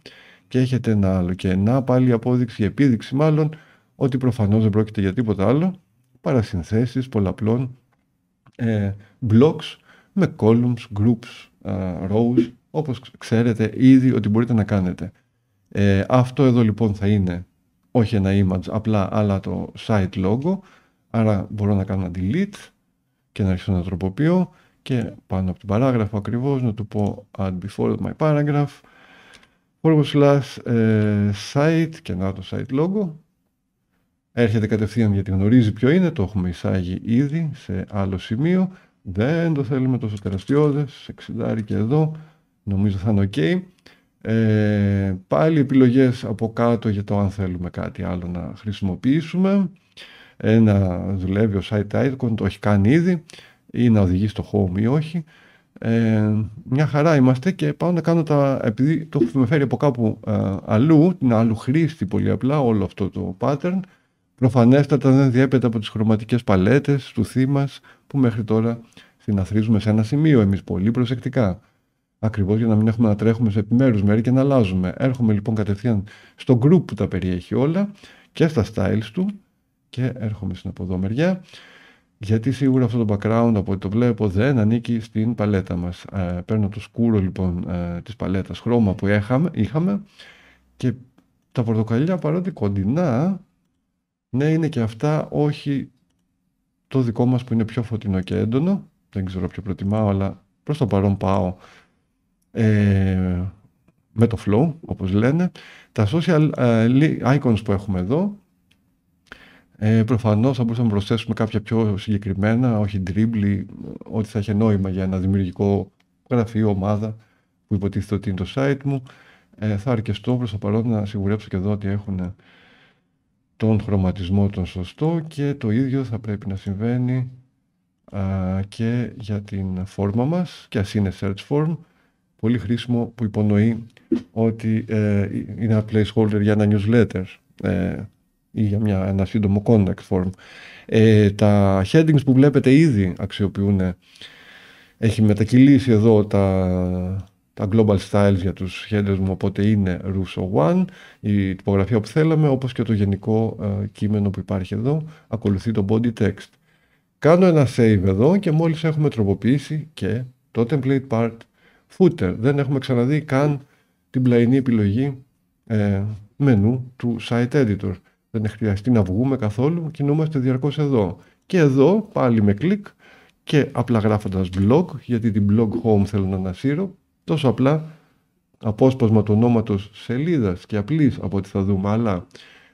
και έχετε ένα άλλο. Και να πάλι απόδειξη, επίδειξη μάλλον, ότι προφανώς δεν πρόκειται για τίποτα άλλο, παρά συνθέσεις πολλαπλών ε, blocks με columns, groups, ε, rows, όπως ξέρετε ήδη ότι μπορείτε να κάνετε. αυτό εδώ λοιπόν θα είναι όχι ένα image απλά αλλά το site logo άρα μπορώ να κάνω delete και να αρχίσω να τροποποιώ και πάνω από την παράγραφο ακριβώς να του πω add before my paragraph forward slash ε, site και να το site logo έρχεται κατευθείαν γιατί γνωρίζει ποιο είναι το έχουμε εισάγει ήδη σε άλλο σημείο δεν το θέλουμε τόσο τεραστιώδες 60 και εδώ νομίζω θα είναι ok ε, πάλι επιλογές από κάτω για το αν θέλουμε κάτι άλλο να χρησιμοποιήσουμε ένα δουλεύει ο site icon, το έχει κάνει ήδη ή να οδηγεί στο home ή όχι. Ε, μια χαρά είμαστε και πάω να κάνω τα. Επειδή το έχουμε φέρει από κάπου ε, αλλού, την άλλου χρήστη πολύ απλά, όλο αυτό το pattern, προφανέστατα δεν διέπεται από τις χρωματικές παλέτες του θύμας που μέχρι τώρα συναθρίζουμε σε ένα σημείο εμείς πολύ προσεκτικά. Ακριβώς για να μην έχουμε να τρέχουμε σε επιμέρους μέρη και να αλλάζουμε. Έρχομαι λοιπόν κατευθείαν στο group που τα περιέχει όλα και στα styles του και έρχομαι στην από γιατί σίγουρα αυτό το background από ό,τι το βλέπω δεν ανήκει στην παλέτα μας. Ε, παίρνω το σκούρο λοιπόν ε, της παλέτας χρώμα που έχαμε, είχαμε και τα πορτοκαλιά παρότι κοντινά, ναι είναι και αυτά όχι το δικό μας που είναι πιο φωτεινό και έντονο, δεν ξέρω ποιο προτιμάω αλλά προς το παρόν πάω ε, με το flow όπως λένε. Τα social ε, icons που έχουμε εδώ ε, Προφανώς θα μπορούσαμε να προσθέσουμε κάποια πιο συγκεκριμένα, όχι τρίμπλη, ό,τι θα είχε νόημα για ένα δημιουργικό γραφείο, ομάδα που υποτίθεται ότι είναι το site μου. Ε, θα αρκεστώ προς το παρόν να σιγουρέψω και εδώ ότι έχουν τον χρωματισμό τον σωστό και το ίδιο θα πρέπει να συμβαίνει α, και για την φόρμα μας και ας είναι search form πολύ χρήσιμο που υπονοεί ότι ε, είναι ένα placeholder για ένα newsletter ε, ή για μια, ένα σύντομο context form. Ε, τα headings που βλέπετε ήδη αξιοποιούν, ε, έχει μετακυλήσει εδώ τα, τα global styles για τους headers μου, οπότε είναι Russo 1, η τυπογραφία που θέλαμε, όπως και το γενικό ε, κείμενο που υπάρχει εδώ, ακολουθεί το body text. Κάνω ένα save εδώ και μόλις έχουμε τροποποιήσει και το template part footer. Δεν έχουμε ξαναδεί καν την πλαϊνή επιλογή ε, μενού του site editor δεν χρειαστεί να βγούμε καθόλου, κινούμαστε διαρκώς εδώ. Και εδώ πάλι με κλικ και απλά γράφοντας blog, γιατί την blog home θέλω να ανασύρω, τόσο απλά απόσπασμα του ονόματος σελίδας και απλής από ό,τι θα δούμε, αλλά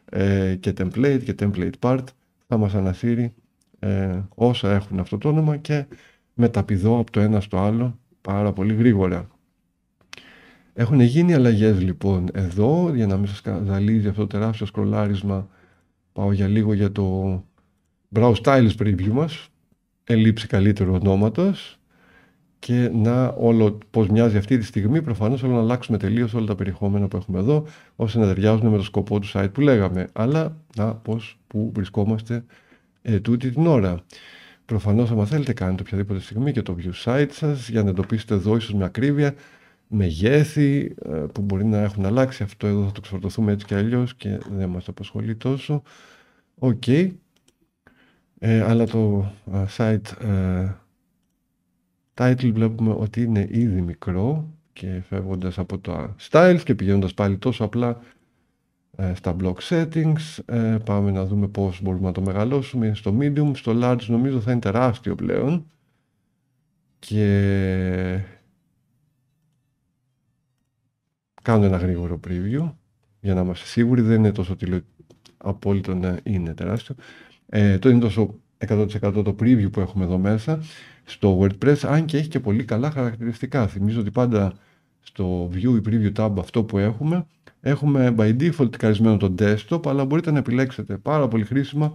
ε, και template και template part θα μας ανασύρει ε, όσα έχουν αυτό το όνομα και μεταπηδώ από το ένα στο άλλο πάρα πολύ γρήγορα. Έχουν γίνει αλλαγές λοιπόν εδώ, για να μην σας καταλύζει αυτό το τεράστιο σκρολάρισμα, πάω για λίγο για το Brow Styles preview μας, ελείψη καλύτερου ονόματος και να όλο πώς μοιάζει αυτή τη στιγμή, προφανώς όλο να αλλάξουμε τελείως όλα τα περιεχόμενα που έχουμε εδώ, ώστε να ταιριάζουν με το σκοπό του site που λέγαμε, αλλά να πώς που βρισκόμαστε ε, τούτη την ώρα. Προφανώς άμα θέλετε, κάνετε οποιαδήποτε στιγμή και το view site σας, για να εντοπίσετε εδώ ίσως με ακρίβεια μεγέθη ε, που μπορεί να έχουν αλλάξει. Αυτό εδώ θα το εξορτωθούμε έτσι και αλλιώς και δεν μας απασχολεί τόσο. Οκ. Ε, αλλά το ε, site ε, title βλέπουμε ότι είναι ήδη μικρό και φεύγοντας από τα styles και πηγαίνοντας πάλι τόσο απλά στα block settings πάμε να δούμε πώς μπορούμε να το μεγαλώσουμε στο medium, στο large νομίζω θα είναι τεράστιο πλέον και Κάνω ένα γρήγορο preview για να είμαστε σίγουροι. Δεν είναι τόσο τηλε... απόλυτο να είναι τεράστιο. Ε, το είναι τόσο 100% το preview που έχουμε εδώ μέσα στο WordPress, αν και έχει και πολύ καλά χαρακτηριστικά. Θυμίζω ότι πάντα στο View ή Preview Tab αυτό που έχουμε, έχουμε by default καρισμένο το desktop, αλλά μπορείτε να επιλέξετε πάρα πολύ χρήσιμα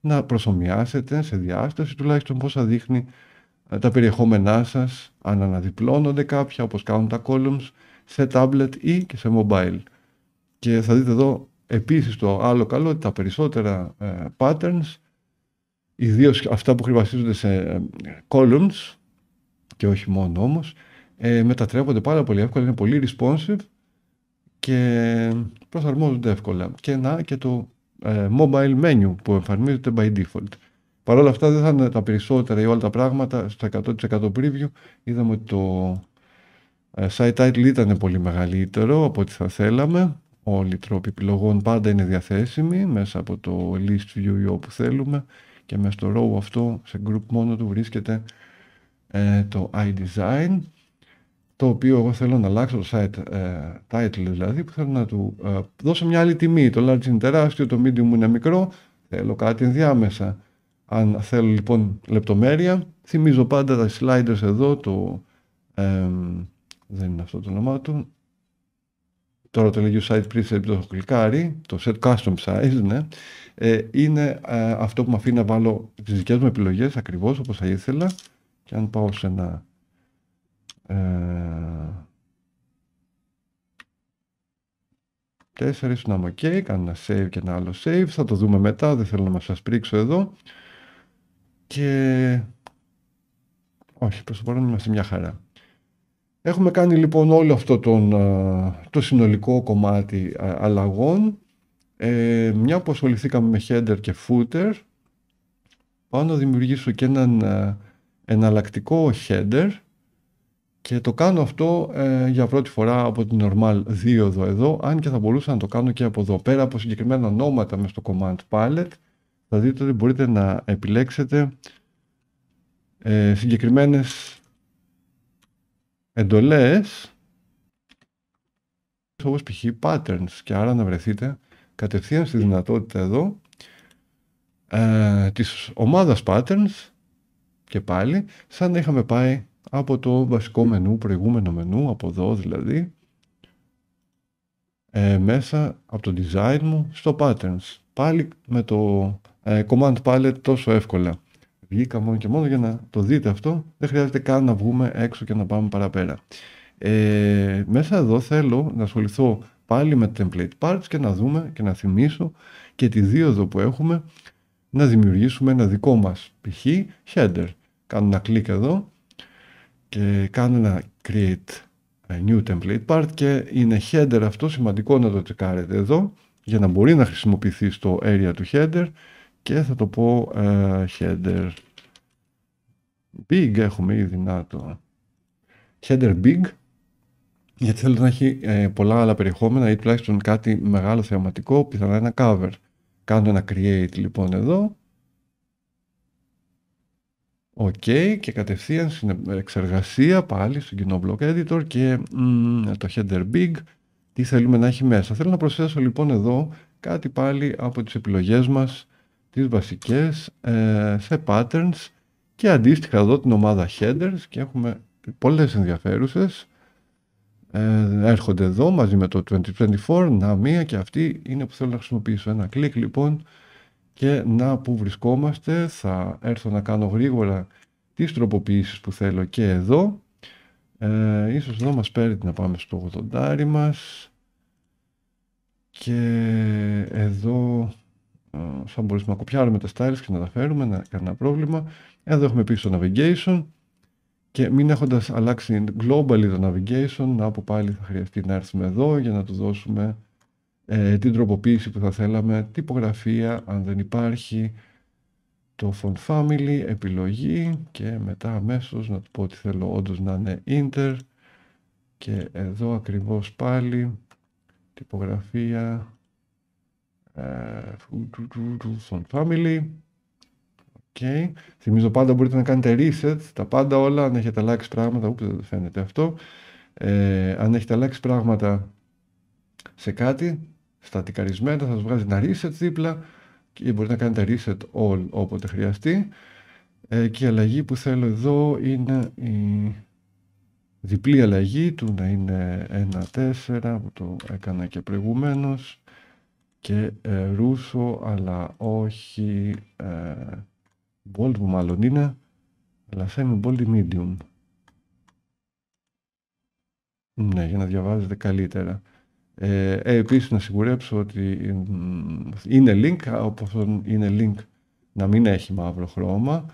να προσωμιάσετε σε διάσταση, τουλάχιστον πώς θα δείχνει ε, τα περιεχόμενά σας, αν αναδιπλώνονται κάποια, όπως κάνουν τα columns, σε tablet ή και σε mobile. Και θα δείτε εδώ επίσης το άλλο καλό ότι τα περισσότερα ε, patterns, ιδίως αυτά που χρηματίζονται σε ε, columns και όχι μόνο όμως, ε, μετατρέπονται πάρα πολύ εύκολα, είναι πολύ responsive και προσαρμόζονται εύκολα. Και να και το ε, mobile menu που εμφανίζεται by default. Παρ' όλα αυτά δεν θα είναι τα περισσότερα ή όλα τα πράγματα στο 100% preview. Είδαμε ότι το ε, site title ήταν πολύ μεγαλύτερο από ό,τι θα θέλαμε. Όλοι οι τρόποι επιλογών πάντα είναι διαθέσιμοι μέσα από το list view όπου θέλουμε και μέσα στο row αυτό σε group μόνο του βρίσκεται ε, το iDesign το οποίο εγώ θέλω να αλλάξω το site ε, title δηλαδή που θέλω να του ε, δώσω μια άλλη τιμή. Το large είναι τεράστιο, το medium είναι μικρό, θέλω κάτι ενδιάμεσα. Αν θέλω λοιπόν λεπτομέρεια, θυμίζω πάντα τα sliders εδώ, το δεν είναι αυτό το όνομά του. Τώρα το λέγει site preset το κλικάρι το set custom size, ναι. Ε, είναι ε, αυτό που με αφήνει να βάλω τις δικές μου επιλογές ακριβώς όπως θα ήθελα. Και αν πάω σε ένα... Ε, τέσσερις, να είμαι ok, κάνω ένα save και ένα άλλο save, θα το δούμε μετά, δεν θέλω να μας σας πρίξω εδώ. Και... Όχι, προς το παρόν είμαστε μια χαρά. Έχουμε κάνει λοιπόν όλο αυτό τον, ε, το συνολικό κομμάτι ε, αλλαγών. Ε, μια που ασχοληθήκαμε με header και footer, πάω να δημιουργήσω και έναν ε, εναλλακτικό header και το κάνω αυτό για πρώτη φορά από την normal 2 εδώ, αν και θα μπορούσα να το κάνω και από εδώ. Πέρα από συγκεκριμένα ονόματα μες στο command palette, θα δείτε ότι μπορείτε να επιλέξετε ε, συγκεκριμένες εντολές όπως π.χ. patterns και άρα να βρεθείτε κατευθείαν στη δυνατότητα εδώ ε, της ομάδας patterns και πάλι σαν να είχαμε πάει από το βασικό μενού, προηγούμενο μενού, από εδώ δηλαδή ε, μέσα από το design μου στο patterns πάλι με το ε, command palette τόσο εύκολα Βγήκα μόνο και μόνο για να το δείτε αυτό. Δεν χρειάζεται καν να βγούμε έξω και να πάμε παραπέρα. Ε, μέσα εδώ θέλω να ασχοληθώ πάλι με template parts και να δούμε και να θυμίσω και τη δίωδο που έχουμε να δημιουργήσουμε ένα δικό μας π.χ. header. Κάνω ένα κλικ εδώ και κάνω ένα create new template part και είναι header αυτό σημαντικό να το τσεκάρετε εδώ για να μπορεί να χρησιμοποιηθεί στο area του header και θα το πω ε, header big έχουμε ήδη να το header big γιατί θέλω να έχει ε, πολλά άλλα περιεχόμενα ή τουλάχιστον κάτι μεγάλο θεαματικό πιθανά ένα cover κάνω ένα create λοιπόν εδώ OK και κατευθείαν στην εξεργασία πάλι στον κοινό block editor και το header big τι θέλουμε να έχει μέσα. Θέλω να προσθέσω λοιπόν εδώ κάτι πάλι από τις επιλογές μας τις βασικές ε, σε patterns και αντίστοιχα εδώ την ομάδα headers και έχουμε πολλές ενδιαφέρουσες ε, έρχονται εδώ μαζί με το 2024 να μία και αυτή είναι που θέλω να χρησιμοποιήσω ένα κλικ λοιπόν και να που βρισκόμαστε θα έρθω να κάνω γρήγορα τις τροποποιήσεις που θέλω και εδώ ε, ίσως εδώ μας παίρνει να πάμε στο 80 μας και εδώ ε, σαν μπορούσαμε να κοπιάρουμε τα styles και να τα φέρουμε, να κανένα πρόβλημα. Εδώ έχουμε επίσης το navigation και μην έχοντας αλλάξει globally το navigation, να από πάλι θα χρειαστεί να έρθουμε εδώ για να του δώσουμε ε, την τροποποίηση που θα θέλαμε, τυπογραφία αν δεν υπάρχει, το font family, επιλογή και μετά αμέσως να του πω ότι θέλω όντως να είναι inter και εδώ ακριβώς πάλι τυπογραφία Son Family. Okay. Θυμίζω πάντα μπορείτε να κάνετε reset τα πάντα όλα, αν έχετε αλλάξει πράγματα, Ούτε δεν φαίνεται αυτό. Ε, αν έχετε αλλάξει πράγματα σε κάτι, στατικαρισμένα, θα σας βγάζει ένα reset δίπλα και μπορείτε να κάνετε reset all όποτε χρειαστεί. Ε, και η αλλαγή που θέλω εδώ είναι η διπλή αλλαγή του να είναι 1-4 που το έκανα και προηγουμένως και ε, Ρούσο, αλλά όχι ε, bold που μάλλον είναι, αλλά θα είναι bold medium. Ναι, για να διαβάζετε καλύτερα. Ε, ε επίσης να σιγουρέψω ότι είναι link, όπως είναι link να μην έχει μαύρο χρώμα,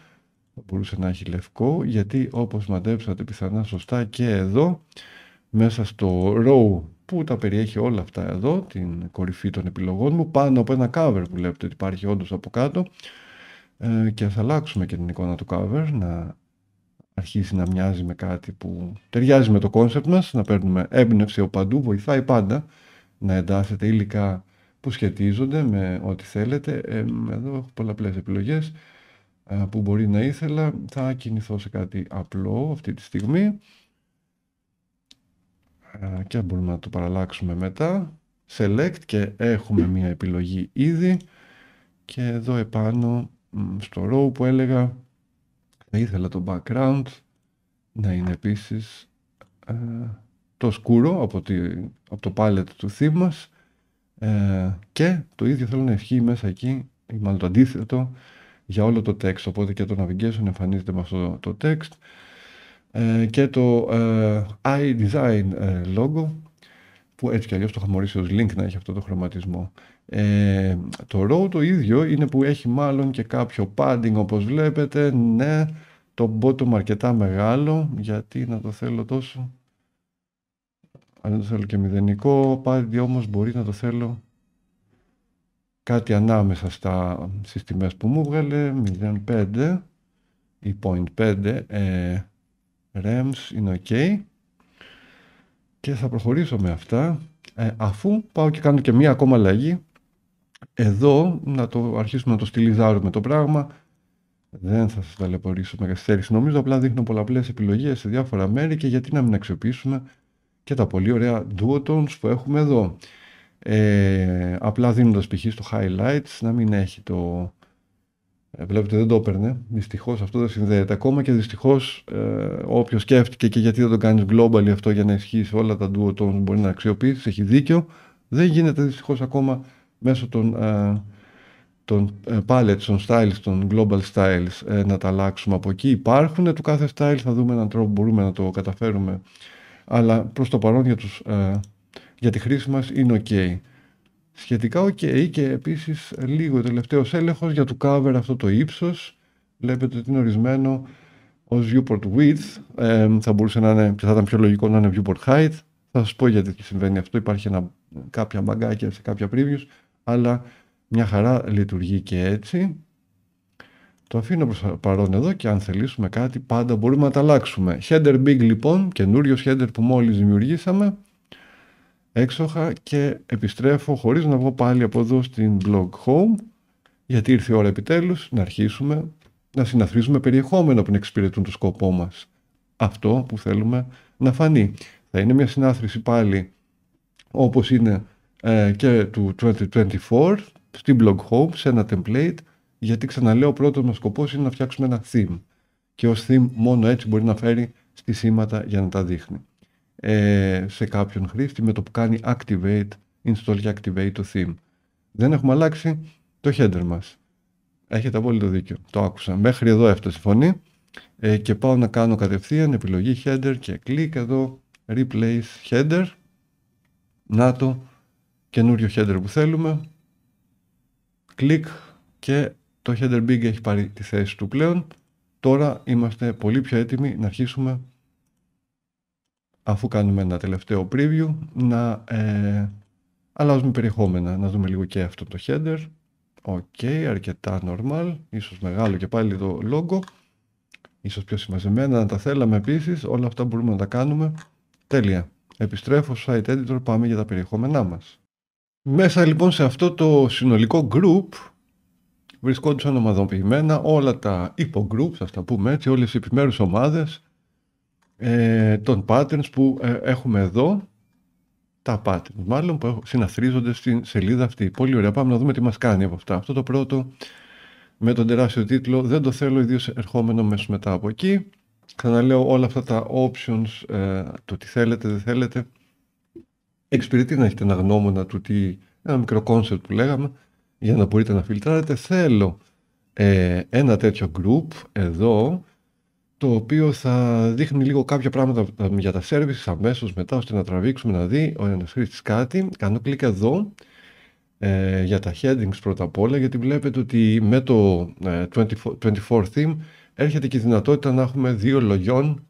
θα μπορούσε να έχει λευκό, γιατί όπως μαντέψατε πιθανά σωστά και εδώ, μέσα στο row που τα περιέχει όλα αυτά εδώ, την κορυφή των επιλογών μου, πάνω από ένα cover που βλέπετε ότι υπάρχει όντως από κάτω ε, και θα αλλάξουμε και την εικόνα του cover να αρχίσει να μοιάζει με κάτι που ταιριάζει με το concept μας, να παίρνουμε έμπνευση από παντού, βοηθάει πάντα να εντάσσετε υλικά που σχετίζονται με ό,τι θέλετε. Ε, εδώ έχω πολλαπλές επιλογές ε, που μπορεί να ήθελα. Θα κινηθώ σε κάτι απλό αυτή τη στιγμή. Ε, και μπορούμε να το παραλλάξουμε μετά select και έχουμε μία επιλογή ήδη και εδώ επάνω στο row που έλεγα θα ήθελα το background να είναι επίσης ε, το σκούρο από, από το palette του theme μας ε, και το ίδιο θέλω να ισχύει μέσα εκεί μάλλον το αντίθετο για όλο το text οπότε και το navigation εμφανίζεται με αυτό το text ε, και το ε, iDesign ε, logo που έτσι κι αλλιώς το είχα ορίσει ως link να έχει αυτό το χρωματισμό. το row το ίδιο είναι που έχει μάλλον και κάποιο padding όπως βλέπετε. Ναι, το bottom αρκετά μεγάλο γιατί να το θέλω τόσο. Αν δεν το θέλω και μηδενικό, padding όμως μπορεί να το θέλω κάτι ανάμεσα στα, συστημές που μου βγάλε 0.5 ή 0.5 Rems είναι ok. Και θα προχωρήσω με αυτά. Ε, αφού πάω και κάνω και μία ακόμα αλλαγή. Εδώ να το αρχίσουμε να το στυλιζάρουμε το πράγμα. Δεν θα σας ταλαιπωρήσω με καθυστέρηση. Νομίζω απλά δείχνω πολλαπλές επιλογές σε διάφορα μέρη και γιατί να μην αξιοποιήσουμε και τα πολύ ωραία duotones που έχουμε εδώ. Ε, απλά δίνοντας π.χ. στο highlights να μην έχει το ε, βλέπετε δεν το έπαιρνε. Δυστυχώς αυτό δεν συνδέεται. Ακόμα και δυστυχώς ε, όποιος σκέφτηκε και γιατί δεν το κάνεις global αυτό για να ισχύει σε όλα τα duo tones μπορεί να αξιοποιήσεις, έχει δίκιο. Δεν γίνεται δυστυχώς ακόμα μέσω των, ε, των ε, palettes, των styles, των global styles ε, να τα αλλάξουμε από εκεί. Υπάρχουν του κάθε style, θα δούμε έναν τρόπο μπορούμε να το καταφέρουμε. Αλλά προς το παρόν για, τους, για τη χρήση μας είναι ok σχετικά οκ. και επίσης λίγο τελευταίος έλεγχος για το cover αυτό το ύψος. Βλέπετε ότι είναι ορισμένο ως viewport width. Ε, θα μπορούσε να είναι, και θα ήταν πιο λογικό να είναι viewport height. Θα σας πω γιατί συμβαίνει αυτό. Υπάρχει ένα, κάποια μπαγκάκια σε κάποια previews, αλλά μια χαρά λειτουργεί και έτσι. Το αφήνω προς παρόν εδώ και αν θελήσουμε κάτι πάντα μπορούμε να τα αλλάξουμε. Header big λοιπόν, καινούριο header που μόλις δημιουργήσαμε έξοχα και επιστρέφω χωρίς να βγω πάλι από εδώ στην blog home γιατί ήρθε η ώρα επιτέλους να αρχίσουμε να συναθρίζουμε περιεχόμενο που να εξυπηρετούν το σκοπό μας. Αυτό που θέλουμε να φανεί. Θα είναι μια συνάθρηση πάλι όπως είναι ε, και του 2024 στην blog home σε ένα template γιατί ξαναλέω ο πρώτος μας σκοπός είναι να φτιάξουμε ένα theme και ως theme μόνο έτσι μπορεί να φέρει στη σήματα για να τα δείχνει ε, σε κάποιον χρήστη με το που κάνει activate, install και activate το theme. Δεν έχουμε αλλάξει το header μας. Έχετε απόλυτο δίκιο. Το άκουσα. Μέχρι εδώ έφτασε η φωνή ε, και πάω να κάνω κατευθείαν επιλογή header και κλικ εδώ replace header. Να το καινούριο header που θέλουμε. Κλικ και το header big έχει πάρει τη θέση του πλέον. Τώρα είμαστε πολύ πιο έτοιμοι να αρχίσουμε αφού κάνουμε ένα τελευταίο preview, να ε, αλλάζουμε περιεχόμενα. Να δούμε λίγο και αυτό το header. Οκ, okay, αρκετά normal. Ίσως μεγάλο και πάλι το logo. Ίσως πιο συμμαζεμένα να τα θέλαμε επίσης. Όλα αυτά μπορούμε να τα κάνουμε. Τέλεια. Επιστρέφω στο site editor, πάμε για τα περιεχόμενά μας. Μέσα λοιπόν σε αυτό το συνολικό group βρισκόντουσαν ομαδοποιημένα όλα τα υπογκρουπς, θα τα πούμε έτσι, όλες οι επιμέρους ομάδες ε, των patterns που ε, έχουμε εδώ, τα patterns μάλλον που συναθρίζονται στην σελίδα αυτή. Πολύ ωραία, πάμε να δούμε τι μας κάνει από αυτά. Αυτό το πρώτο με τον τεράστιο τίτλο δεν το θέλω ιδίως ερχόμενο μέσω μετά από εκεί. Ξαναλέω όλα αυτά τα options, ε, το τι θέλετε, δεν θέλετε, εξυπηρετεί να έχετε ένα γνώμονα του τι, ένα μικρό concept που λέγαμε, για να μπορείτε να φιλτράρετε. Θέλω ε, ένα τέτοιο group εδώ, το οποίο θα δείχνει λίγο κάποια πράγματα για τα service αμέσως μετά ώστε να τραβήξουμε να δει ο ένας χρήστης κάτι. Κάνω κλικ εδώ ε, για τα headings πρώτα απ' όλα γιατί βλέπετε ότι με το 24, ε, theme έρχεται και η δυνατότητα να έχουμε δύο λογιών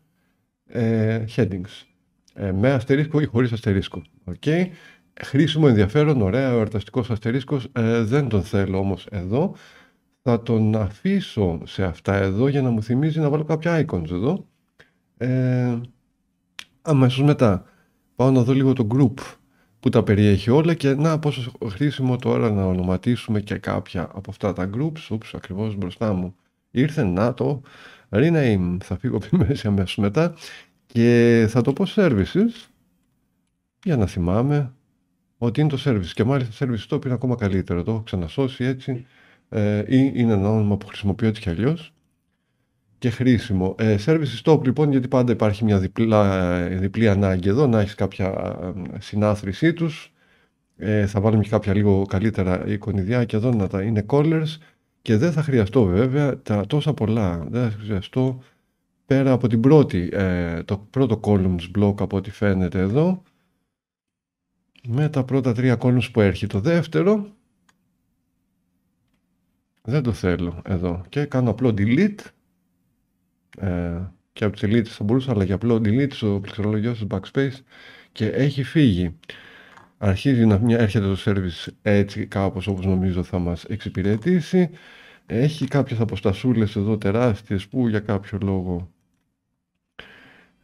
ε, headings ε, με αστερίσκο ή χωρίς αστερίσκο. Okay. Χρήσιμο ενδιαφέρον, ωραία, ο εορταστικός αστερίσκος ε, δεν τον θέλω όμως εδώ θα τον αφήσω σε αυτά εδώ για να μου θυμίζει να βάλω κάποια icons εδώ. Ε, αμέσως μετά πάω να δω λίγο το group που τα περιέχει όλα και να πόσο χρήσιμο τώρα να ονοματίσουμε και κάποια από αυτά τα groups. Ούψ, ακριβώς μπροστά μου ήρθε να το rename. Θα φύγω από τη μέση αμέσως μετά και θα το πω services για να θυμάμαι ότι είναι το service και μάλιστα service το είναι ακόμα καλύτερο. Το έχω ξανασώσει έτσι ε, ή είναι ένα όνομα που χρησιμοποιώ έτσι κι αλλιώς. Και χρήσιμο. Ε, service stop λοιπόν, γιατί πάντα υπάρχει μια ε, διπλή ανάγκη εδώ να έχεις κάποια ε, συνάθρησή τους. Ε, θα βάλουμε και κάποια λίγο καλύτερα εικονιδιά και εδώ να τα είναι Colors και δεν θα χρειαστώ βέβαια τα τόσα πολλά. Δεν θα χρειαστώ πέρα από την πρώτη, ε, το πρώτο columns block από ό,τι φαίνεται εδώ με τα πρώτα τρία columns που έρχεται. Το δεύτερο δεν το θέλω εδώ και κάνω απλό delete ε, και από τη delete θα μπορούσα αλλά για απλό delete στο πληκτρολογιό στο backspace και έχει φύγει αρχίζει να μια, έρχεται το service έτσι κάπως όπως νομίζω θα μας εξυπηρετήσει έχει κάποιες αποστασούλες εδώ τεράστιες που για κάποιο λόγο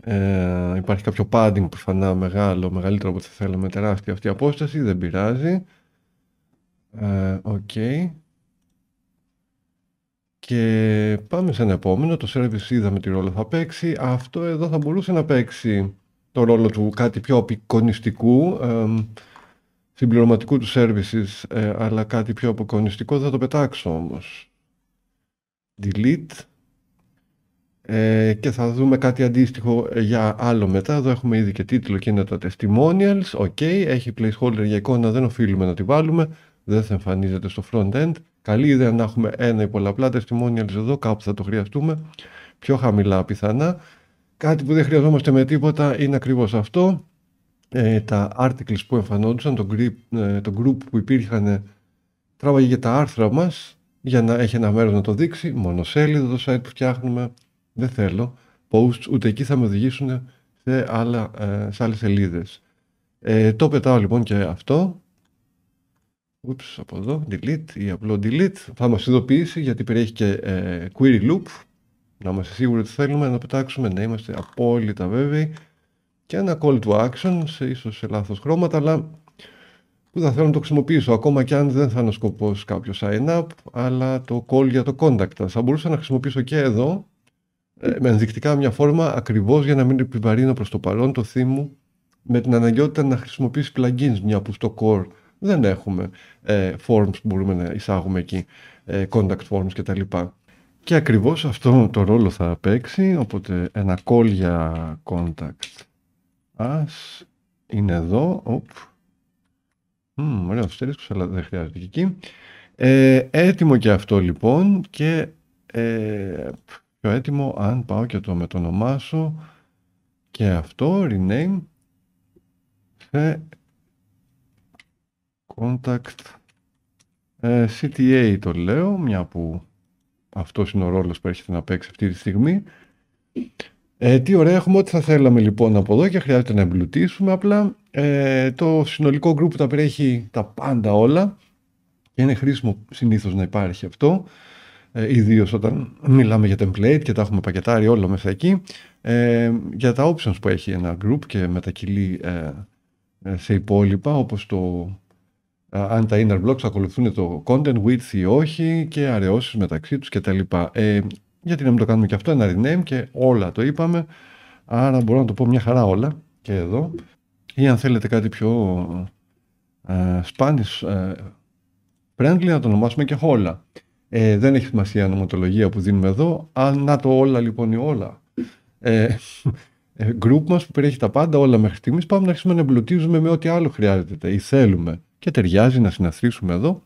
ε, υπάρχει κάποιο padding που φανά μεγάλο, μεγαλύτερο από ό,τι θα θέλαμε, τεράστια αυτή η απόσταση, δεν πειράζει. Ε, οκ. Ε, okay. Και πάμε σε ένα επόμενο. Το service είδαμε τι ρόλο θα παίξει. Αυτό εδώ θα μπορούσε να παίξει το ρόλο του κάτι πιο απεικονιστικού, ε, συμπληρωματικού του services, ε, αλλά κάτι πιο απεικονιστικό. θα το πετάξω όμως. Delete. Ε, και θα δούμε κάτι αντίστοιχο για άλλο μετά. Εδώ έχουμε ήδη και τίτλο και είναι τα testimonials. Ok, έχει placeholder για εικόνα, δεν οφείλουμε να τη βάλουμε δεν θα εμφανίζεται στο front-end. Καλή ιδέα να έχουμε ένα ή πολλαπλά testimonials εδώ, κάπου θα το χρειαστούμε, πιο χαμηλά πιθανά. Κάτι που δεν χρειαζόμαστε με τίποτα είναι ακριβώς αυτό. Ε, τα articles που εμφανόντουσαν, το group, ε, το group που υπήρχαν, ε, τράβαγε για τα άρθρα μας, για να έχει ένα μέρος να το δείξει, μονοσέλιδο το site που φτιάχνουμε, δεν θέλω. Posts ούτε εκεί θα με οδηγήσουν σε, άλλα, σε σελίδες. Ε, το πετάω λοιπόν και αυτό. Oops, από εδώ, delete ή απλό delete. Θα μας ειδοποιήσει γιατί περιέχει και ε, query loop. Να είμαστε σίγουροι ότι θέλουμε να πετάξουμε, να είμαστε απόλυτα βέβαιοι. Και ένα call to action, σε ίσως σε λάθος χρώματα, αλλά που θα θέλω να το χρησιμοποιήσω ακόμα και αν δεν θα είναι ο σκοπός κάποιος sign up, αλλά το call για το contact. Θα μπορούσα να χρησιμοποιήσω και εδώ, ε, με ενδεικτικά μια φόρμα, ακριβώς για να μην επιβαρύνω προς το παρόν το theme μου, με την αναγκαιότητα να χρησιμοποιήσει plugins, μια που στο core δεν έχουμε ε, forms που μπορούμε να εισάγουμε εκεί, ε, contact forms κτλ. Και ακριβώς αυτό το ρόλο θα παίξει, οπότε ένα call για contact us είναι εδώ, οπ. Mm, ωραίο αστερίσκος, αλλά δεν χρειάζεται και εκεί. Ε, έτοιμο και αυτό λοιπόν και ε, πιο έτοιμο αν πάω και το μετονομάσω και αυτό rename σε Contact. Ε, CTA το λέω, μια που αυτός είναι ο ρόλος που έρχεται να παίξει αυτή τη στιγμή. Ε, τι ωραία, έχουμε ό,τι θα θέλαμε λοιπόν από εδώ και χρειάζεται να εμπλουτίσουμε απλά ε, το συνολικό group που τα περιέχει τα πάντα όλα και είναι χρήσιμο συνήθως να υπάρχει αυτό ε, Ιδίως όταν μιλάμε για template και τα έχουμε πακετάρει όλα μέσα εκεί ε, για τα options που έχει ένα group και μετακυλεί ε, σε υπόλοιπα όπως το αν τα inner blocks ακολουθούν το content width ή όχι και αραιώσεις μεταξύ τους κτλ. Ε, γιατί να μην το κάνουμε και αυτό, ένα rename και όλα το είπαμε. Άρα μπορώ να το πω μια χαρά όλα και εδώ. Ή αν θέλετε κάτι πιο ε, Spanish ε, friendly να το ονομάσουμε και όλα. Ε, δεν έχει σημασία η ονοματολογία που δίνουμε εδώ. Αν να το όλα λοιπόν ή όλα. Ε, ε, group μας που περιέχει τα πάντα όλα μέχρι στιγμής πάμε να αρχίσουμε να εμπλουτίζουμε με ό,τι άλλο χρειάζεται ή θέλουμε και ταιριάζει να συναθρήσουμε εδώ.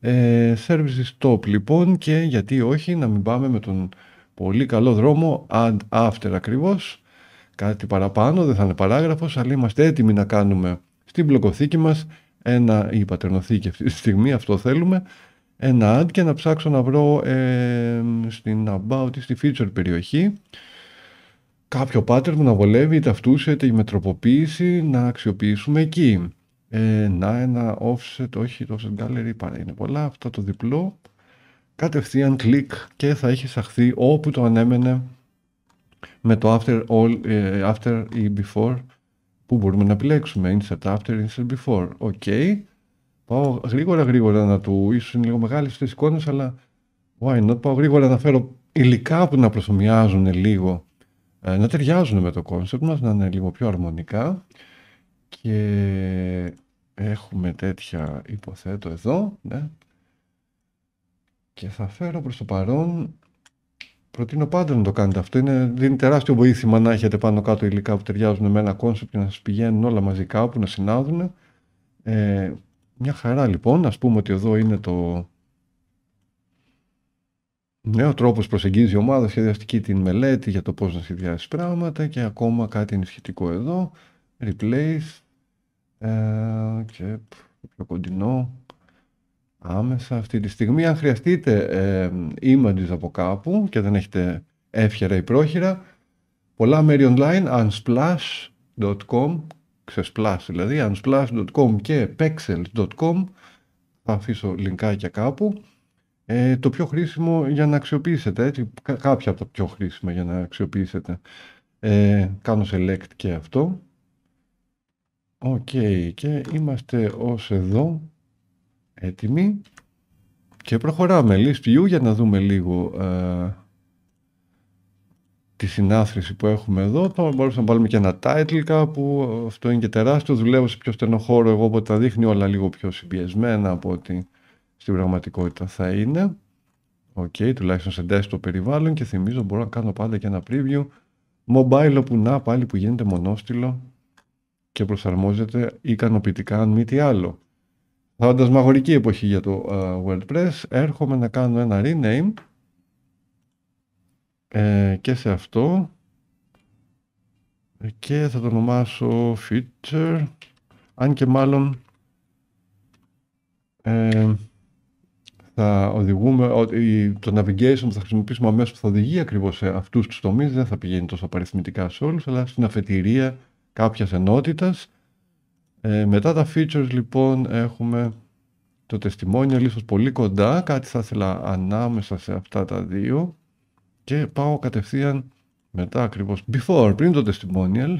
Ε, services top λοιπόν και γιατί όχι να μην πάμε με τον πολύ καλό δρόμο and after ακριβώς. Κάτι παραπάνω, δεν θα είναι παράγραφος, αλλά είμαστε έτοιμοι να κάνουμε στην πλοκοθήκη μας ένα, ή πατερνοθήκη αυτή τη στιγμή, αυτό θέλουμε, ένα add και να ψάξω να βρω ε, στην about ή στη feature περιοχή κάποιο pattern που να βολεύει είτε αυτούς είτε η μετροποποίηση να αξιοποιήσουμε εκεί ε, να ένα offset, όχι το offset gallery, παρά είναι πολλά, αυτό το διπλό, κατευθείαν κλικ και θα έχει σαχθεί όπου το ανέμενε με το after, all, ε, after ή before που μπορούμε να επιλέξουμε, insert after, insert before, ok. Πάω γρήγορα γρήγορα να του, ίσως είναι λίγο μεγάλη στις εικόνες, αλλά why not, πάω γρήγορα να φέρω υλικά που να προσωμιάζουν λίγο, ε, να ταιριάζουν με το concept μας, να είναι λίγο πιο αρμονικά και έχουμε τέτοια υποθέτω εδώ ναι. και θα φέρω προς το παρόν προτείνω πάντα να το κάνετε αυτό είναι, δίνει τεράστιο βοήθημα να έχετε πάνω κάτω υλικά που ταιριάζουν με ένα κόνσεπτ και να σας πηγαίνουν όλα μαζί κάπου να συνάδουν ε, μια χαρά λοιπόν ας πούμε ότι εδώ είναι το νέο τρόπος προσεγγίζει η ομάδα σχεδιαστική την μελέτη για το πώς να σχεδιάσει πράγματα και ακόμα κάτι ενισχυτικό εδώ replace ε, και πιο κοντινό άμεσα αυτή τη στιγμή. Αν χρειαστείτε ε, images από κάπου και δεν έχετε εύχερα ή πρόχειρα, πολλά μέρη online, unsplash.com, ξεσπλάσει δηλαδή, unsplash.com και pexels.com, θα αφήσω λινκάκια κάπου, ε, το πιο χρήσιμο για να αξιοποιήσετε, έτσι, κάποια από τα πιο χρήσιμα για να αξιοποιήσετε. Ε, κάνω select και αυτό Οκ, okay, και είμαστε ως εδώ έτοιμοι και προχωράμε list view για να δούμε λίγο ε, τη συνάθρηση που έχουμε εδώ. Θα μπορούσαμε να βάλουμε και ένα title κάπου, αυτό είναι και τεράστιο, δουλεύω σε πιο στενό χώρο εγώ οπότε τα δείχνει όλα λίγο πιο συμπιεσμένα από ότι στην πραγματικότητα θα είναι. Οκ, okay, τουλάχιστον σε desktop περιβάλλον και θυμίζω μπορώ να κάνω πάντα και ένα preview mobile όπου να πάλι που γίνεται μονόστιλο και προσαρμόζεται ικανοποιητικά αν μη τι άλλο. Φαντασμαγορική εποχή για το ε, WordPress. Έρχομαι να κάνω ένα rename ε, και σε αυτό και θα το ονομάσω feature αν και μάλλον ε, θα οδηγούμε, το navigation που θα χρησιμοποιήσουμε αμέσως που θα οδηγεί ακριβώς σε αυτούς τους τομείς δεν θα πηγαίνει τόσο απαριθμητικά σε όλους αλλά στην αφετηρία κάποιας ενότητας. Ε, μετά τα features λοιπόν έχουμε το testimonial ίσως πολύ κοντά, κάτι θα ήθελα ανάμεσα σε αυτά τα δύο και πάω κατευθείαν μετά ακριβώς before, πριν το testimonial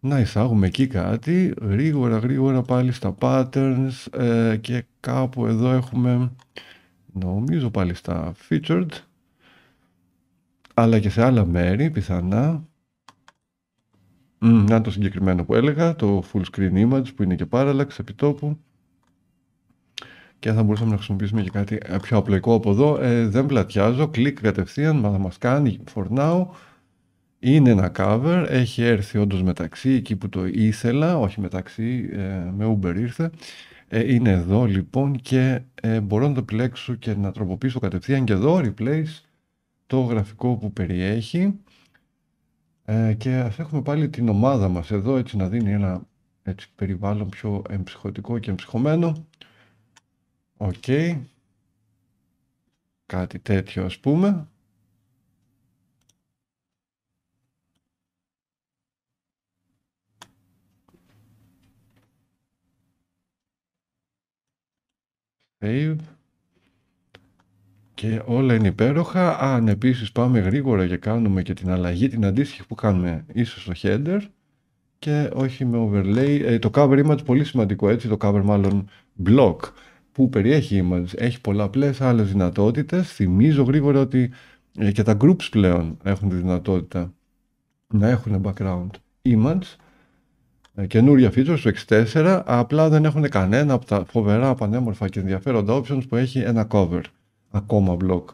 να εισάγουμε εκεί κάτι γρήγορα γρήγορα πάλι στα patterns ε, και κάπου εδώ έχουμε νομίζω πάλι στα featured αλλά και σε άλλα μέρη πιθανά Mm-hmm. να το συγκεκριμένο που έλεγα, το full screen image που είναι και parallax επιτόπου. Και θα μπορούσαμε να χρησιμοποιήσουμε και κάτι πιο απλοϊκό από εδώ. Ε, δεν πλατιάζω, κλικ κατευθείαν, μα θα μας κάνει for now. Είναι ένα cover, έχει έρθει όντως μεταξύ εκεί που το ήθελα, όχι μεταξύ, ε, με Uber ήρθε. Ε, είναι εδώ λοιπόν και ε, μπορώ να το επιλέξω και να τροποποιήσω κατευθείαν και εδώ, replace, το γραφικό που περιέχει ε, και ας έχουμε πάλι την ομάδα μας εδώ έτσι να δίνει ένα έτσι, περιβάλλον πιο εμψυχωτικό και εμψυχωμένο. Οκ. Κάτι τέτοιο ας πούμε. Save και όλα είναι υπέροχα. Αν επίσης πάμε γρήγορα και κάνουμε και την αλλαγή, την αντίστοιχη που κάνουμε ίσως στο header και όχι με overlay. Ε, το cover image πολύ σημαντικό έτσι, το cover μάλλον block που περιέχει image. Έχει πολλαπλές άλλες δυνατότητες. Θυμίζω γρήγορα ότι ε, και τα groups πλέον έχουν τη δυνατότητα να έχουν background image ε, καινούρια features του x4, απλά δεν έχουν κανένα από τα φοβερά πανέμορφα και ενδιαφέροντα options που έχει ένα cover ακόμα block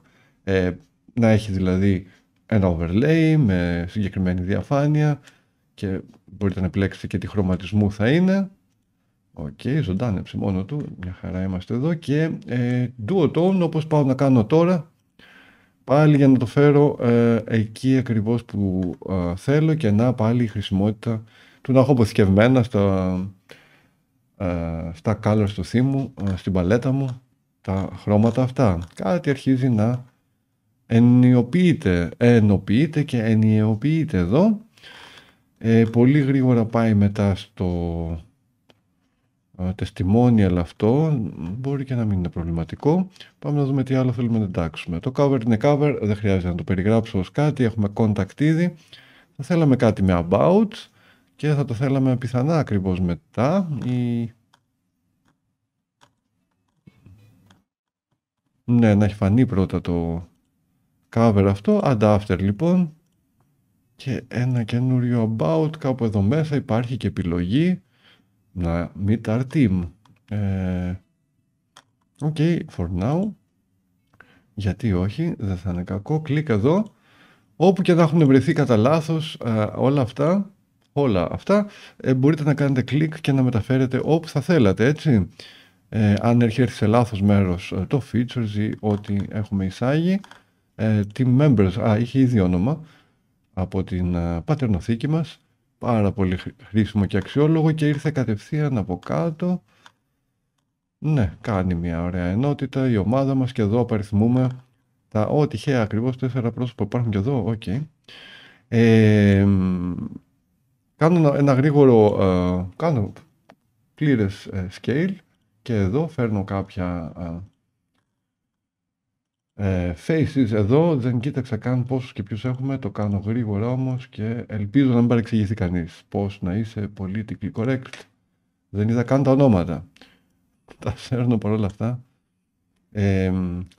ε, να έχει δηλαδή ένα overlay με συγκεκριμένη διαφάνεια και μπορείτε να επιλέξετε και τι χρωματισμού θα είναι Οκ, okay, ζωντάνεψε μόνο του, μια χαρά είμαστε εδώ και ε, duo tone όπως πάω να κάνω τώρα πάλι για να το φέρω ε, εκεί ακριβώς που ε, θέλω και να πάλι η χρησιμότητα του να έχω αποθηκευμένα στα, ε, στα colors του θύμου, στην παλέτα μου τα χρώματα αυτά. Κάτι αρχίζει να ενιοποιείται, ενοποιείται και ενιοποιείται εδώ. Ε, πολύ γρήγορα πάει μετά στο ε, testimonial αυτό μπορεί και να μην είναι προβληματικό πάμε να δούμε τι άλλο θέλουμε να εντάξουμε το cover είναι cover, δεν χρειάζεται να το περιγράψω ως κάτι, έχουμε contact ήδη θα θέλαμε κάτι με about και θα το θέλαμε πιθανά ακριβώς μετά ή Ναι, να έχει φανεί πρώτα το cover αυτό. And λοιπόν. Και ένα καινούριο about. Κάπου εδώ μέσα υπάρχει και επιλογή. Να meet our team. ok, ε, for now. Γιατί όχι, δεν θα είναι κακό. Κλικ εδώ. Όπου και να έχουν βρεθεί κατά λάθος ε, όλα αυτά, όλα αυτά, ε, μπορείτε να κάνετε κλικ και να μεταφέρετε όπου θα θέλατε, έτσι ε, αν έρχεται σε λάθος μέρος ε, το features ή ό,τι έχουμε εισάγει. Ε, team members, α, είχε ήδη όνομα από την ε, πατερνοθήκη μας. Πάρα πολύ χρήσιμο και αξιόλογο και ήρθε κατευθείαν από κάτω. Ναι, κάνει μια ωραία ενότητα η ομάδα μας και εδώ απαριθμούμε τα ό,τι τυχαία ακριβώς τέσσερα πρόσωπα υπάρχουν και εδώ, οκ. Okay. κάνω ένα, γρήγορο, κάνω πλήρες scale και εδώ φέρνω κάποια ε, faces. Εδώ δεν κοίταξα καν πόσους και ποιους έχουμε, το κάνω γρήγορα όμως και ελπίζω να μην παρεξηγηθεί κανείς πώς να είσαι politically correct. Δεν είδα καν τα ονόματα. Τα φέρνω παρόλα αυτά.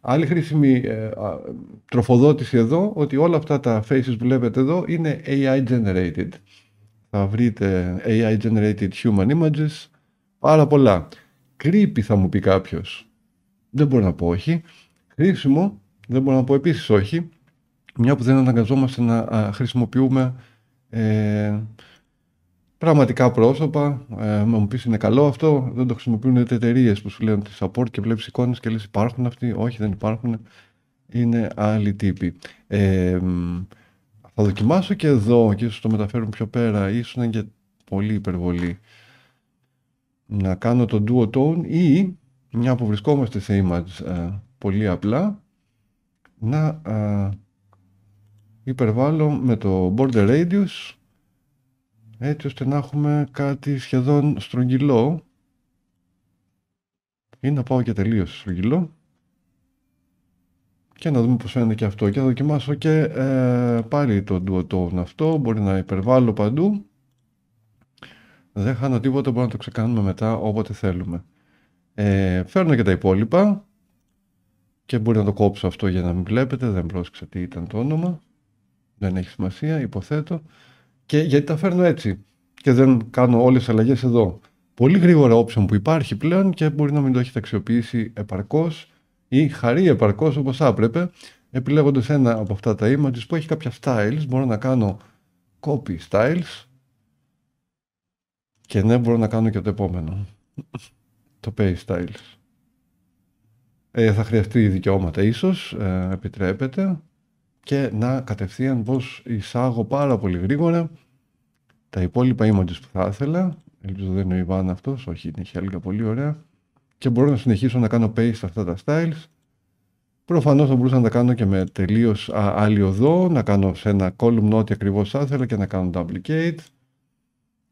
άλλη χρήσιμη ε, τροφοδότηση εδώ, ότι όλα αυτά τα faces που βλέπετε εδώ είναι AI generated. Θα βρείτε AI generated human images, πάρα πολλά. Κρύπη θα μου πει κάποιος. Δεν μπορώ να πω όχι. Χρήσιμο, δεν μπορώ να πω επίσης όχι. Μια που δεν αναγκαζόμαστε να χρησιμοποιούμε ε, πραγματικά πρόσωπα. Ε, μου πεις είναι καλό αυτό. Δεν το χρησιμοποιούν εταιρείες που σου λένε τη support και βλέπεις εικόνες και λες υπάρχουν αυτοί. Όχι, δεν υπάρχουν. Είναι άλλοι τύποι. Ε, θα δοκιμάσω και εδώ και ίσως το μεταφέρουν πιο πέρα. Ίσως είναι και πολύ υπερβολή να κάνω το duo tone ή μια που βρισκόμαστε σε image πολύ απλά να ε, υπερβάλλω με το border radius έτσι ώστε να έχουμε κάτι σχεδόν στρογγυλό ή να πάω και τελείως στρογγυλό και να δούμε πως φαίνεται και αυτό και να δοκιμάσω και ε, πάλι το Tone αυτό μπορεί να υπερβάλλω παντού δεν χάνω τίποτα, μπορούμε να το ξεκάνουμε μετά όποτε θέλουμε. Ε, φέρνω και τα υπόλοιπα και μπορεί να το κόψω αυτό για να μην βλέπετε, δεν πρόσεξα τι ήταν το όνομα. Δεν έχει σημασία, υποθέτω. Και γιατί τα φέρνω έτσι και δεν κάνω όλες τις αλλαγές εδώ. Πολύ γρήγορα option που υπάρχει πλέον και μπορεί να μην το έχετε αξιοποιήσει επαρκώς ή χαρεί επαρκώς όπως άπρεπε. Επιλέγοντας ένα από αυτά τα images που έχει κάποια styles, μπορώ να κάνω copy styles και ναι, μπορώ να κάνω και το επόμενο. το pay styles. Ε, θα χρειαστεί δικαιώματα ίσως, ε, επιτρέπεται. Και να κατευθείαν πως εισάγω πάρα πολύ γρήγορα τα υπόλοιπα images που θα ήθελα. Ελπίζω δεν είναι ο Ιβάν αυτός, όχι είναι η Χέλγα, πολύ ωραία. Και μπορώ να συνεχίσω να κάνω paste αυτά τα styles. Προφανώς θα μπορούσα να τα κάνω και με τελείως άλλη οδό, να κάνω σε ένα column ό,τι ακριβώς θα ήθελα και να κάνω duplicate.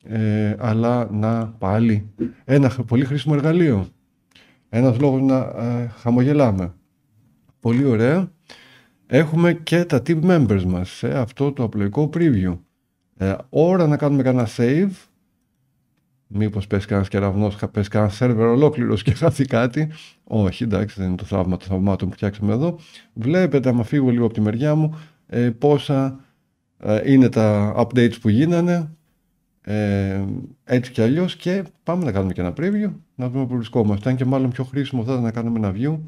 Ε, αλλά να πάλι ένα πολύ χρήσιμο εργαλείο. Ένας λόγος να ε, χαμογελάμε. Πολύ ωραία. Έχουμε και τα team members μας σε αυτό το απλοϊκό preview. Ε, ώρα να κάνουμε κανένα save. Μήπως πέσει κανένας κεραυνός, πέσει κανένας σερβερ ολόκληρος και χάθει κάτι. Όχι, εντάξει, δεν είναι το θαύμα των θαυμάτων που φτιάξαμε εδώ. Βλέπετε, άμα φύγω λίγο από τη μεριά μου, ε, πόσα είναι τα updates που γίνανε ε, έτσι κι αλλιώς και πάμε να κάνουμε και ένα preview, να δούμε που βρισκόμαστε. Αν και μάλλον πιο χρήσιμο θα ήταν να κάνουμε ένα view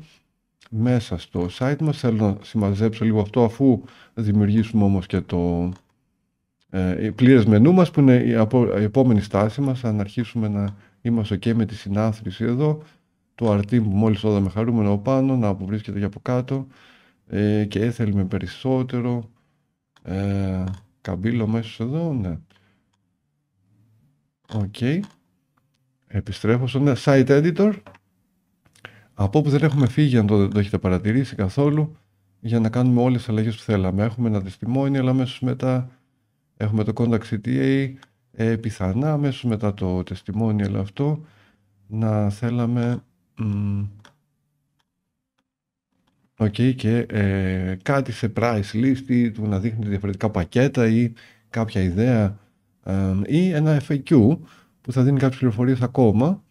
μέσα στο site μας. Θέλω να συμμαζέψω λίγο αυτό αφού δημιουργήσουμε όμως και το ε, πλήρες μενού μας που είναι η, απο, η επόμενη στάση μας. Αν αρχίσουμε να είμαστε ok με τη συνάθρηση εδώ, το αρτί που μόλις είδαμε χαρούμενο από πάνω, να που βρίσκεται και από κάτω ε, και θέλουμε περισσότερο. Ε, καμπύλο μέσα εδώ, ναι. Okay. Επιστρέφω στον site editor. Από όπου δεν έχουμε φύγει, αν το, το έχετε παρατηρήσει καθόλου, για να κάνουμε όλες τις αλλαγές που θέλαμε. Έχουμε ένα testimonial αλλά αμέσως μετά έχουμε το contact CTA, ε, πιθανά αμέσως μετά το testimonial αυτό να θέλαμε... Οκ, okay, και ε, κάτι σε price list ή του να δείχνει διαφορετικά πακέτα ή κάποια ιδέα ή ένα FAQ που θα δίνει κάποιες πληροφορίες ακόμα.